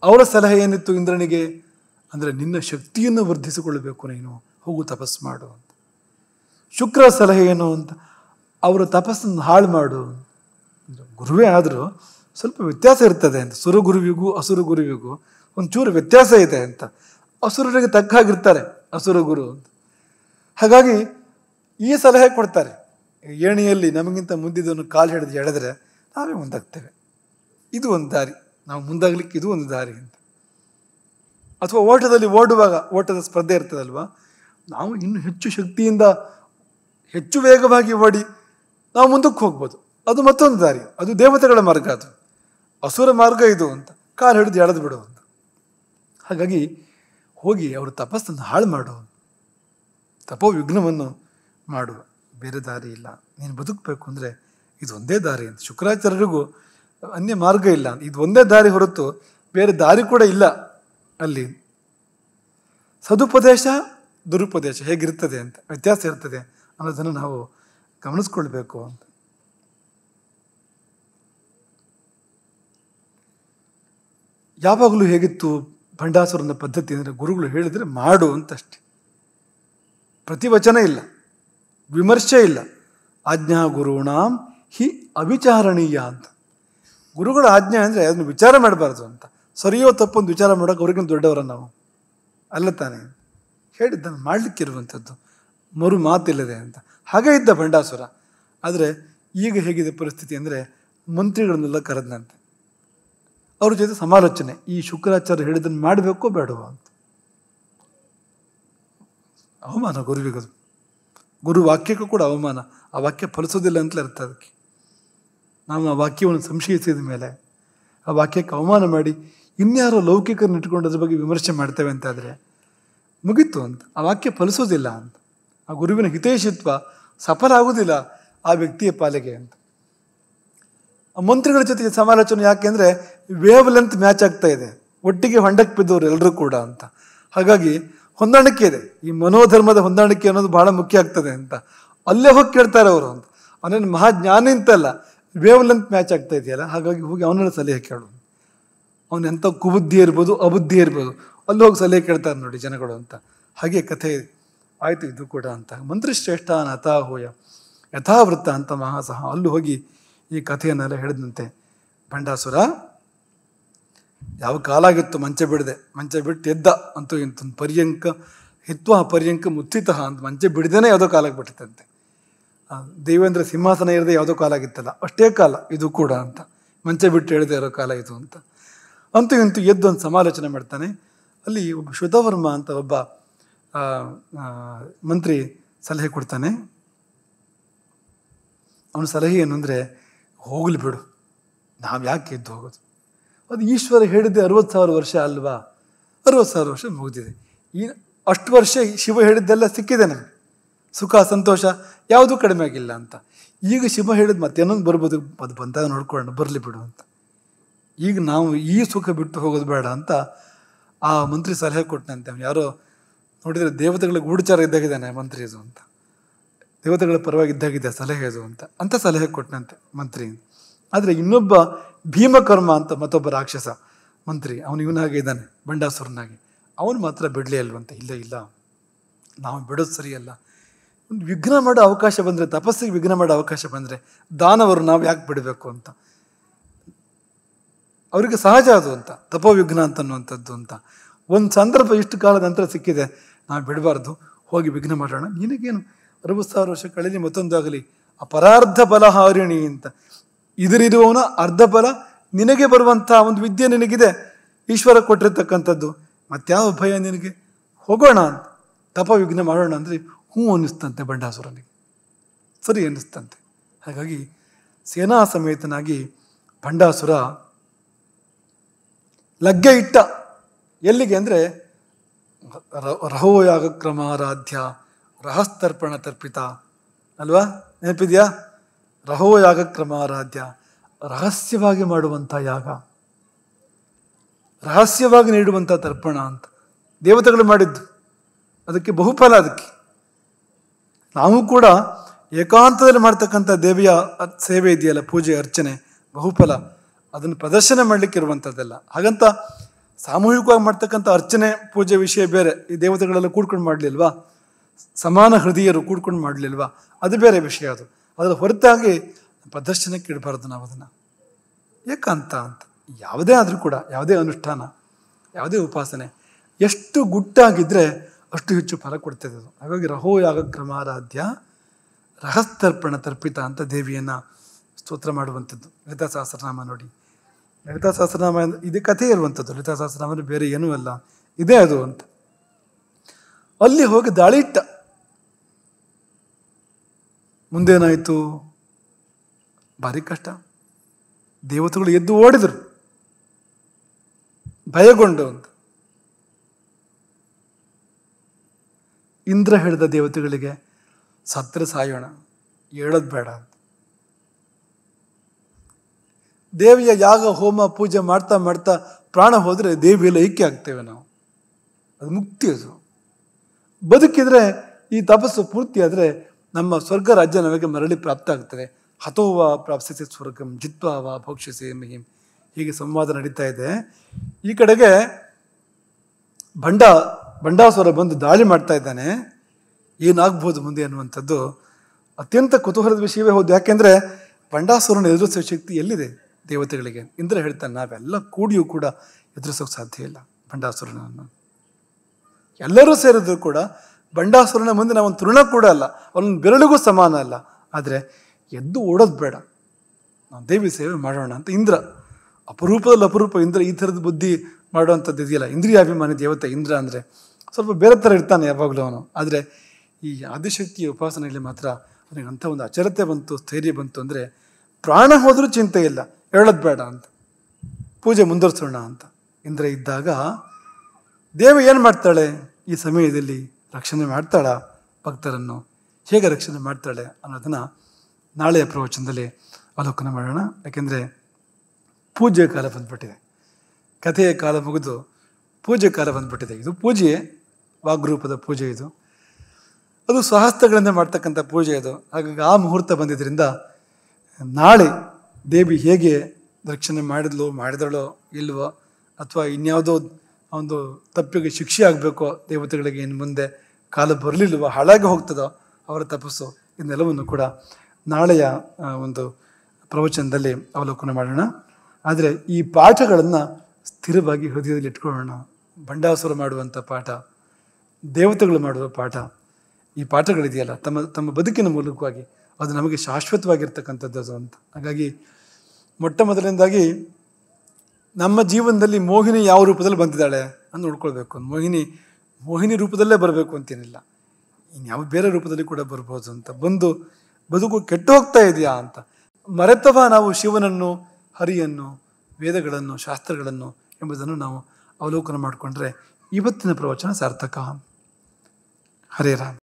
ಅವರ ಸಲಹೆ ಏನಿತ್ತು ಇಂದ್ರನಿಗೆ ಅಂದರೆ ನಿನ್ನ ಶಕ್ತಿಯನ್ನು ವರ್ಧಿಸಿಕೊಳ್ಳಬೇಕು ನೀನು ಹೋಗು ತಪಸ್ಸು ಮಾಡು ಅಂತ ಶುಕ್ರ ಸಲಹೆ ಏನು ಅಂತ ಅವರ ತಪಸ್ಸನ್ನು ಹಾಳು ಮಾಡು ಗುರುವೇ ಆದರೂ ಸ್ವಲ್ಪ ವ್ಯತ್ಯಾಸ ಇರ್ತದೆ ಅಂತ ಗುರುವಿಗೂ ಅಸುರ ಗುರುವಿಗೂ ಒಂಚೂರು ವ್ಯತ್ಯಾಸ ಇದೆ ಅಂತ ಅಸುರರಿಗೆ ತಕ್ಕ ಹಾಗಿರ್ತಾರೆ ಅಸುರ ಗುರು ಅಂತ ಹಾಗಾಗಿ ಈ ಸಲಹೆ ಕೊಡ್ತಾರೆ ಏಣಿಯಲ್ಲಿ ನಮಗಿಂತ ಮುಂದಿದ್ದನ್ನು ಕಾಲು ಹಿಡಿದು ಎಳೆದರೆ ನಾವೇ ಮುಂದಾಗ್ತೇವೆ ಇದು ಒಂದು ದಾರಿ ನಾವು ಮುಂದಾಗಲಿಕ್ಕೆ ಇದು ಒಂದು ದಾರಿ ಅಂತ ಅಥವಾ ಓಟದಲ್ಲಿ ಓಡುವಾಗ ಓಟದ ಸ್ಪರ್ಧೆ ಇರ್ತದಲ್ವ ನಾವು ಇನ್ನೂ ಹೆಚ್ಚು ಶಕ್ತಿಯಿಂದ ಹೆಚ್ಚು ವೇಗವಾಗಿ ಓಡಿ ನಾವು ಮುಂದಕ್ಕೆ ಹೋಗ್ಬೋದು ಅದು ಮತ್ತೊಂದು ದಾರಿ ಅದು ದೇವತೆಗಳ ಮಾರ್ಗ ಅದು ಅಸುರ ಮಾರ್ಗ ಇದು ಅಂತ ಕಾಲು ಹಿಡಿದು ಎಳೆದು ಬಿಡು ಅಂತ ಹಾಗಾಗಿ ಹೋಗಿ ಅವರು ತಪಸ್ಸನ್ನು ಹಾಳು ಮಾಡೋ ವಿಘ್ನವನ್ನು ಮಾಡು ಬೇರೆ ದಾರಿ ಇಲ್ಲ ನೀನು ಬದುಕಬೇಕು ಅಂದರೆ ಇದು ಒಂದೇ ದಾರಿ ಅಂತ ಶುಕ್ರಾಚಾರ್ಯರಿಗೂ ಅನ್ಯ ಮಾರ್ಗ ಇಲ್ಲ ಇದು ಒಂದೇ ದಾರಿ ಹೊರತು ಬೇರೆ ದಾರಿ ಕೂಡ ಇಲ್ಲ ಅಲ್ಲಿ ಸದುಪದೇಶ ದುರುಪದೇಶ ಹೇಗಿರ್ತದೆ ಅಂತ ವ್ಯತ್ಯಾಸ ಇರ್ತದೆ ಅನ್ನೋದನ್ನು ನಾವು ಗಮನಿಸ್ಕೊಳ್ಬೇಕು ಅಂತ ಯಾವಾಗಲೂ ಹೇಗಿತ್ತು ಭಂಡಾಸುರನ ಪದ್ಧತಿ ಅಂದರೆ ಗುರುಗಳು ಹೇಳಿದರೆ ಮಾಡು ಅಂತಷ್ಟೇ ಪ್ರತಿವಚನ ಇಲ್ಲ ವಿಮರ್ಶೆ ಇಲ್ಲ ಆಜ್ಞಾ ಗುರುಣಾಂ ಹಿ ಅವಿಚಾರಣೀಯ ಅಂತ ಗುರುಗಳ ಆಜ್ಞೆ ಅಂದರೆ ಅದನ್ನು ವಿಚಾರ ಮಾಡಬಾರ್ದು ಅಂತ ಸರಿಯೋ ತಪ್ಪೊಂದು ವಿಚಾರ ಮಾಡೋಕೆ ಅವ್ರಿಗಿಂತ ದೊಡ್ಡವರ ನಾವು ಅಲ್ಲ ತಾನೆ ಹೇಳಿದ್ದನ್ನು ಮಾಡಲಿಕ್ಕಿರುವಂಥದ್ದು ಮರು ಮಾತಿಲ್ಲದೆ ಅಂತ ಹಾಗೆ ಇದ್ದ ಭಂಡಾಸುರ ಆದರೆ ಈಗ ಹೇಗಿದೆ ಪರಿಸ್ಥಿತಿ ಅಂದರೆ ಮಂತ್ರಿಗಳನ್ನೆಲ್ಲ ಕರೆದಂತೆ ಅವ್ರ ಜೊತೆ ಸಮಾಲೋಚನೆ ಈ ಶುಕ್ರಾಚಾರ್ಯ ಹೇಳಿದ್ದನ್ನು ಮಾಡಬೇಕೋ ಬೇಡವೋ ಅಂತ ಅವಮಾನ ಗುರುವಿಗದು ಗುರು ವಾಕ್ಯಕ್ಕೂ ಕೂಡ ಅವಮಾನ ಆ ವಾಕ್ಯ ಫಲಿಸೋದಿಲ್ಲ ಅಂತಲೇ ಅರ್ಥ ಅದಕ್ಕೆ ನಾವು ಆ ವಾಕ್ಯವನ್ನು ಸಂಶಯಿಸಿದ ಮೇಲೆ ಆ ವಾಕ್ಯಕ್ಕೆ ಅವಮಾನ ಮಾಡಿ ಇನ್ಯಾರೋ ಲೌಕಿಕರನ್ನ ಇಟ್ಕೊಂಡು ಅದ್ರ ಬಗ್ಗೆ ವಿಮರ್ಶೆ ಮಾಡ್ತೇವೆ ಅಂತಾದರೆ ಮುಗೀತು ಅಂತ ಆ ವಾಕ್ಯ ಫಲಿಸೋದಿಲ್ಲ ಅಂತ ಆ ಗುರುವಿನ ಹಿತೈಷತ್ವ ಸಫಲ ಆಗೋದಿಲ್ಲ ಆ ವ್ಯಕ್ತಿಯ ಪಾಲಿಗೆ ಅಂತ ಆ ಮಂತ್ರಿಗಳ ಜೊತೆಗೆ ಸಮಾಲೋಚನೆ ಯಾಕೆಂದರೆ ವೇವ್ ಲೆಂತ್ ಮ್ಯಾಚ್ ಆಗ್ತಾ ಇದೆ ಒಟ್ಟಿಗೆ ಹೊಂಡಕ್ಕೆ ಬಿದ್ದವರು ಎಲ್ಲರೂ ಕೂಡ ಅಂತ ಹಾಗಾಗಿ ಹೊಂದಾಣಿಕೆ ಇದೆ ಈ ಮನೋಧರ್ಮದ ಹೊಂದಾಣಿಕೆ ಅನ್ನೋದು ಬಹಳ ಮುಖ್ಯ ಆಗ್ತದೆ ಅಂತ ಅಲ್ಲೇ ಹೋಗಿ ಕೇಳ್ತಾರೆ ಅವರು ಅಂತ ಅವನೇನು ಮಹಾಜ್ಞಾನಿ ಅಂತಲ್ಲ ವೇವ್ ಲೆಂತ್ ಮ್ಯಾಚ್ ಆಗ್ತಾ ಇದೆಯಲ್ಲ ಹಾಗಾಗಿ ಹೋಗಿ ಅವನನ್ನು ಸಲಹೆ ಕೇಳು ಅವನ ಎಂಥ ಕುಬುದ್ಧಿ ಇರ್ಬೋದು ಅಬುದ್ಧಿ ಇರ್ಬೋದು ಅಲ್ಲಿ ಹೋಗಿ ಸಲಹೆ ಕೇಳ್ತಾರೆ ನೋಡಿ ಜನಗಳು ಅಂತ ಹಾಗೆ ಕಥೆ ಆಯಿತು ಇದು ಕೂಡ ಅಂತ ಮಂತ್ರಿಶ್ರೇಷ್ಠ ನಥಾಹೋಯ ಯಥಾವೃತ್ತ ಅಂತ ಮಹಾಸಹ ಅಲ್ಲೂ ಹೋಗಿ ಈ ಕಥೆಯನ್ನೆಲ್ಲ ಹೇಳಿದಂತೆ ಭಂಡಾಸುರ ಯಾವ ಕಾಲಾಗಿತ್ತು ಮಂಚ ಬಿಡದೆ ಮಂಚ ಬಿಟ್ಟು ಎದ್ದ ಅಂತೂ ಇಂತ ಪರ್ಯಂಕ ಹಿತ್ವ ಪರ್ಯಂಕ ಮುಚ್ಚಿತಃ ಅಂತ ಮಂಚ ಬಿಡದೇನೆ ಯಾವುದೋ ಕಾಲಕ್ಕೆ ಬಿಟ್ಟಿತ್ತಂತೆ ದೇವೇಂದ್ರ ಸಿಂಹಾಸನ ಇರದೆ ಯಾವುದೋ ಕಾಲ ಆಗಿತ್ತಲ್ಲ ಅಷ್ಟೇ ಕಾಲ ಇದು ಕೂಡ ಅಂತ ಮಂಚ ಬಿಟ್ಟು ಹೇಳಿದೆ ಇರೋ ಕಾಲ ಇದು ಅಂತ ಅಂತೂ ಇಂತೂ ಎದ್ದು ಒಂದು ಸಮಾಲೋಚನೆ ಮಾಡ್ತಾನೆ ಅಲ್ಲಿ ಒಬ್ಬ ಶ್ವೇತವರ್ಮ ಅಂತ ಒಬ್ಬ ಮಂತ್ರಿ ಸಲಹೆ ಕೊಡ್ತಾನೆ ಅವನ ಸಲಹೆ ಏನು ಅಂದರೆ ಹೋಗಲಿ ಬಿಡು ನಾವು ಯಾಕೆ ಎದ್ದು ಹೋಗೋದು ಅದು ಈಶ್ವರ ಹೇಳಿದ್ದೆ ಅರವತ್ತು ಸಾವಿರ ವರ್ಷ ಅಲ್ವಾ ಅರವತ್ತು ಸಾವಿರ ವರ್ಷ ಮುಗಿದಿದೆ ಈ ಅಷ್ಟು ವರ್ಷ ಶಿವ ಹೇಳಿದ್ದೆಲ್ಲ ಸಿಕ್ಕಿದೆ ನನಗೆ ಸುಖ ಸಂತೋಷ ಯಾವುದೂ ಕಡಿಮೆ ಆಗಿಲ್ಲ ಅಂತ ಈಗ ಶಿವ ಹೇಳಿದ್ ಮತ್ತೆ ಏನೊಂದು ಬರ್ಬೋದು ಅದು ಬಂದಾಗ ನೋಡ್ಕೊಂಡು ಬರಲಿ ಬಿಡು ಅಂತ ಈಗ ನಾವು ಈ ಸುಖ ಬಿಟ್ಟು ಹೋಗೋದು ಬೇಡ ಅಂತ ಆ ಮಂತ್ರಿ ಸಲಹೆ ಕೊಟ್ಟನಂತೆ ಅವ್ನು ಯಾರೋ ನೋಡಿದರೆ ದೇವತೆಗಳ ಗೂಢಚಾರ ಇದ್ದಾಗಿದ್ದಾನೆ ಮಂತ್ರಿ ಇದು ಅಂತ ದೇವತೆಗಳ ಪರವಾಗಿ ಇದ್ದಾಗಿದೆ ಸಲಹೆ ಇದು ಅಂತ ಅಂತ ಸಲಹೆ ಕೊಟ್ಟನಂತೆ ಮಂತ್ರಿ ಆದರೆ ಇನ್ನೊಬ್ಬ ಭೀಮಕರ್ಮ ಅಂತ ಮತ್ತೊಬ್ಬ ರಾಕ್ಷಸ ಮಂತ್ರಿ ಅವನು ಇವನಾಗೆ ಇದ್ದಾನೆ ಬಂಡಾಸುರನಾಗಿ ಅವನು ಮಾತ್ರ ಬಿಡಲೇ ಅಲ್ವಂತೆ ಇಲ್ಲ ಇಲ್ಲ ನಾವು ಬಿಡೋದು ಸರಿಯಲ್ಲ ಒಂದು ವಿಘ್ನ ಮಾಡೋ ಅವಕಾಶ ಬಂದರೆ ತಪಸ್ಸಿಗೆ ವಿಘ್ನ ಮಾಡೋ ಅವಕಾಶ ಬಂದರೆ ದಾನವರು ನಾವು ಯಾಕೆ ಬಿಡಬೇಕು ಅಂತ ಅವರಿಗೆ ಸಹಜ ಅದು ಅಂತ ತಪೋವಿಘ್ನ ಅಂತನ್ನುವಂಥದ್ದು ಅಂತ ಒಂದು ಸಂದರ್ಭ ಇಷ್ಟು ಕಾಲದ ನಂತರ ಸಿಕ್ಕಿದೆ ನಾವು ಬಿಡಬಾರ್ದು ಹೋಗಿ ವಿಘ್ನ ಮಾಡೋಣ ನಿನಗೇನು ಅರವತ್ತು ಸಾವಿರ ವರ್ಷ ಕಳೀಲಿ ಮತ್ತೊಂದಾಗಲಿ ಅಪರಾರ್ಧ ಬಲಹಾರಿಣಿ ಅಂತ ಇದರಿರುವವನ ಅರ್ಧ ಬಲ ನಿನಗೆ ಬರುವಂತಹ ಒಂದು ವಿದ್ಯೆ ನಿನಗಿದೆ ಈಶ್ವರ ಕೊಟ್ಟಿರ್ತಕ್ಕಂಥದ್ದು ಮತ್ಯಾವ ಭಯ ನಿನಗೆ ಹೋಗೋಣ ತಪ ತಪವಿಘ್ನ ಮಾಡೋಣ ಅಂದರೆ ಹ್ಞೂ ಅನ್ನಿಸ್ತಂತೆ ಬಂಡಾಸುರನಿಗೆ ಸರಿ ಅನ್ನಿಸ್ತಂತೆ ಹಾಗಾಗಿ ಸೇನಾ ಸಮೇತನಾಗಿ ಬಂಡಾಸುರ ಲಗ್ಗೆ ಇಟ್ಟ ಎಲ್ಲಿಗೆ ಅಂದರೆ ರಹೋಯಾಗ ಕ್ರಮಾರಾಧ್ಯ ರಹಸ್ತರ್ಪಣ ತರ್ಪಿತ ಅಲ್ವಾ ನೆನಪಿದೆಯಾ ರಹೋ ಕ್ರಮ ಆರಾಧ್ಯ ರಹಸ್ಯವಾಗಿ ಮಾಡುವಂಥ ಯಾಗ ರಹಸ್ಯವಾಗಿ ನೀಡುವಂಥ ತರ್ಪಣ ಅಂತ ದೇವತೆಗಳು ಮಾಡಿದ್ದು ಅದಕ್ಕೆ ಬಹುಫಲ ಅದಕ್ಕೆ ನಾವು ಕೂಡ ಏಕಾಂತದಲ್ಲಿ ಮಾಡ್ತಕ್ಕಂಥ ದೇವಿಯ ಸೇವೆ ಇದೆಯಲ್ಲ ಪೂಜೆ ಅರ್ಚನೆ ಬಹುಫಲ ಅದನ್ನು ಪ್ರದರ್ಶನ ಮಾಡಲಿಕ್ಕೆ ಇರುವಂಥದ್ದೆಲ್ಲ ಹಾಗಂತ ಸಾಮೂಹಿಕವಾಗಿ ಮಾಡ್ತಕ್ಕಂಥ ಅರ್ಚನೆ ಪೂಜೆ ವಿಷಯ ಬೇರೆ ಈ ದೇವತೆಗಳೆಲ್ಲ ಕೂಡ್ಕೊಂಡು ಮಾಡಲಿಲ್ವಾ ಸಮಾನ ಹೃದಯರು ಕೂಡ್ಕೊಂಡು ಮಾಡಲಿಲ್ವಾ ಅದು ಬೇರೆ ವಿಷಯ ಅದು ಅದರ ಹೊರತಾಗಿ ಪ್ರದರ್ಶನಕ್ಕೆ ಇಡಬಾರ್ದು ನಾವು ಅದನ್ನು ಏಕಾಂತ ಅಂತ ಯಾವುದೇ ಆದರೂ ಕೂಡ ಯಾವುದೇ ಅನುಷ್ಠಾನ ಯಾವುದೇ ಉಪಾಸನೆ ಎಷ್ಟು ಗುಟ್ಟಾಗಿದ್ದರೆ ಅಷ್ಟು ಹೆಚ್ಚು ಫಲ ಕೊಡ್ತದೆ ಅದು ಹಾಗಾಗಿ ರಹೋ ಯಾಗ ಕ್ರಮಾರಾಧ್ಯ ರಹಸ್ತರ್ಪಣ ತರ್ಪಿತ ಅಂತ ದೇವಿಯನ್ನು ಸ್ತೋತ್ರ ಮಾಡುವಂಥದ್ದು ಲಲಿತಾ ಸಹಸ್ರನಾಮ ನೋಡಿ ಲಲಿತಾ ಸಹಸ್ರನಾಮ ಇದು ಕಥೆ ಇರುವಂಥದ್ದು ಲಲಿತಾ ಸಹಸ್ರನಾಮ ಬೇರೆ ಏನೂ ಅಲ್ಲ ಇದೇ ಅದು ಅಂತ ಅಲ್ಲಿ ಹೋಗಿ ದಾಳಿಟ್ಟ ಮುಂದೇನಾಯಿತು ಭಾರಿ ಕಷ್ಟ ದೇವತೆಗಳು ಎದ್ದು ಓಡಿದರು ಭಯಗೊಂಡು ಅಂತ ಇಂದ್ರ ಹೇಳಿದ ದೇವತೆಗಳಿಗೆ ಸತ್ರ ಸಾಯೋಣ ಹೇಳೋದು ಬೇಡ ಅಂತ ದೇವಿಯ ಯಾಗ ಹೋಮ ಪೂಜೆ ಮಾಡ್ತಾ ಮಾಡ್ತಾ ಪ್ರಾಣ ಹೋದರೆ ದೇವಿಯಲ್ಲಿ ಐಕ್ಯ ಆಗ್ತೇವೆ ನಾವು ಅದು ಮುಕ್ತಿ ಅದು ಬದುಕಿದರೆ ಈ ತಪಸ್ಸು ಪೂರ್ತಿ ಆದರೆ ನಮ್ಮ ಸ್ವರ್ಗ ರಾಜ್ಯ ನಮಗೆ ಮರಳಿ ಪ್ರಾಪ್ತ ಆಗ್ತದೆ ಹತೋವ ಪ್ರಾಪ್ಸಿಸಿ ಸ್ವರ್ಗಂ ಜಿತ್ವಾವ ಭೋಕ್ಷಿಸಿ ಮಹಿಂ ಹೀಗೆ ಸಂವಾದ ನಡೀತಾ ಇದೆ ಈ ಕಡೆಗೆ ಬಂಡ ಬಂಡಾಸುರ ಬಂದು ದಾಳಿ ಮಾಡ್ತಾ ಇದ್ದಾನೆ ಏನಾಗ್ಬೋದು ಮುಂದೆ ಅನ್ನುವಂಥದ್ದು ಅತ್ಯಂತ ಕುತೂಹಲದ ವಿಷಯವೇ ಹೌದು ಯಾಕೆಂದ್ರೆ ಬಂಡಾಸುರನ ಎದುರಿಸುವ ಶಕ್ತಿ ಎಲ್ಲಿದೆ ದೇವತೆಗಳಿಗೆ ಇಂದ್ರ ಹೇಳ್ತಾನೆ ನಾವೆಲ್ಲ ಕೂಡಿಯೂ ಕೂಡ ಎದುರಿಸೋಕೆ ಸಾಧ್ಯ ಇಲ್ಲ ಬಂಡಾಸುರನನ್ನು ಎಲ್ಲರೂ ಸೇರಿದ್ರು ಕೂಡ ಬಂಡಾಸುರನ ಮುಂದೆ ನಾವೊಂದು ತೃಣ ಕೂಡ ಅಲ್ಲ ಅವನ ಬೆರಳಿಗೂ ಸಮಾನ ಅಲ್ಲ ಆದರೆ ಎದ್ದು ಓಡೋದು ಬೇಡ ನಾವು ದೇವಿ ಸೇವೆ ಮಾಡೋಣ ಅಂತ ಇಂದ್ರ ಅಪರೂಪದಲ್ಲಿ ಅಪರೂಪ ಇಂದ್ರ ಈ ಥರದ ಬುದ್ಧಿ ಮಾಡುವಂಥದ್ದು ಇದೆಯಲ್ಲ ಇಂದ್ರಿಯಾಭಿಮಾನಿ ದೇವತೆ ಇಂದ್ರ ಅಂದರೆ ಸ್ವಲ್ಪ ಬೇರೆ ಥರ ಇರ್ತಾನೆ ಯಾವಾಗಲೂ ಅವನು ಆದರೆ ಈ ಆದಿಶಕ್ತಿಯ ಉಪಾಸನೆಯಲ್ಲಿ ಮಾತ್ರ ಅವನಿಗೆ ಅಂಥ ಒಂದು ಅಚರತೆ ಬಂತು ಸ್ಥೈರ್ಯ ಬಂತು ಅಂದರೆ ಪ್ರಾಣ ಹೋದರೂ ಚಿಂತೆ ಇಲ್ಲ ಹೇಳೋದು ಬೇಡ ಅಂತ ಪೂಜೆ ಮುಂದುವರಿಸೋಣ ಅಂತ ಇಂದ್ರ ಇದ್ದಾಗ ದೇವಿ ಏನು ಮಾಡ್ತಾಳೆ ಈ ಸಮಯದಲ್ಲಿ ರಕ್ಷಣೆ ಮಾಡ್ತಾಳ ಭಕ್ತರನ್ನು ಹೇಗೆ ರಕ್ಷಣೆ ಮಾಡ್ತಾಳೆ ಅನ್ನೋದನ್ನು ನಾಳೆಯ ಪ್ರವಚನದಲ್ಲಿ ಅವಲೋಕನ ಮಾಡೋಣ ಯಾಕೆಂದರೆ ಪೂಜೆ ಕಾಲ ಬಂದ್ಬಿಟ್ಟಿದೆ ಕಥೆಯ ಕಾಲ ಮುಗಿದು ಪೂಜೆ ಕಾಲ ಬಂದ್ಬಿಟ್ಟಿದೆ ಇದು ಪೂಜೆ ವಾಗ್ರೂಪದ ಪೂಜೆ ಇದು ಅದು ಸ್ವಹಸ್ತಗಳಿಂದ ಮಾಡ್ತಕ್ಕಂಥ ಪೂಜೆ ಇದು ಹಾಗಾಗಿ ಆ ಮುಹೂರ್ತ ಬಂದಿದ್ದರಿಂದ ನಾಳೆ ದೇವಿ ಹೇಗೆ ರಕ್ಷಣೆ ಮಾಡಿದ್ಲು ಮಾಡಿದಳೋ ಇಲ್ವೋ ಅಥವಾ ಇನ್ಯಾವುದೋ ಒಂದು ತಪ್ಪಿಗೆ ಶಿಕ್ಷೆ ಆಗಬೇಕೋ ದೇವತೆಗಳಿಗೆ ಇನ್ನು ಮುಂದೆ ಕಾಲ ಬರಲಿಲ್ಲವೋ ಹಾಳಾಗಿ ಹೋಗ್ತದೋ ಅವರ ತಪಸ್ಸು ಇದನ್ನೆಲ್ಲವನ್ನು ಕೂಡ ನಾಳೆಯ ಒಂದು ಪ್ರವಚನದಲ್ಲಿ ಅವಲೋಕನ ಮಾಡೋಣ ಆದರೆ ಈ ಪಾಠಗಳನ್ನು ಸ್ಥಿರವಾಗಿ ಹೃದಯದಲ್ಲಿ ಇಟ್ಕೊಳ್ಳೋಣ ಭಂಡಾಸುರ ಮಾಡುವಂಥ ಪಾಠ ದೇವತೆಗಳು ಮಾಡುವ ಪಾಠ ಈ ಪಾಠಗಳಿದೆಯಲ್ಲ ತಮ್ಮ ತಮ್ಮ ಬದುಕಿನ ಮೂಲಕವಾಗಿ ಅದು ನಮಗೆ ಶಾಶ್ವತವಾಗಿರ್ತಕ್ಕಂಥದ್ದು ಅದು ಅಂತ ಹಾಗಾಗಿ ಮೊಟ್ಟ ಮೊದಲನೇದಾಗಿ ನಮ್ಮ ಜೀವನದಲ್ಲಿ ಮೋಹಿನಿ ಯಾವ ರೂಪದಲ್ಲಿ ಬಂದಿದ್ದಾಳೆ ಅಂತ ನೋಡ್ಕೊಳ್ಬೇಕು ಮೋಹಿನಿ ಮೋಹಿನಿ ರೂಪದಲ್ಲೇ ಬರಬೇಕು ಅಂತೇನಿಲ್ಲ ಇನ್ಯಾವ ಬೇರೆ ರೂಪದಲ್ಲಿ ಕೂಡ ಬರ್ಬೋದು ಅಂತ ಬಂದು ಬದುಕು ಕೆಟ್ಟು ಹೋಗ್ತಾ ಇದೆಯಾ ಅಂತ ಮರೆತವ ನಾವು ಶಿವನನ್ನು ಹರಿಯನ್ನು ವೇದಗಳನ್ನು ಶಾಸ್ತ್ರಗಳನ್ನು ಎಂಬುದನ್ನು ನಾವು ಅವಲೋಕನ ಮಾಡಿಕೊಂಡ್ರೆ ಇವತ್ತಿನ ಪ್ರವಚನ ಸಾರ್ಥಕ ಹರೇ ರಾಮ್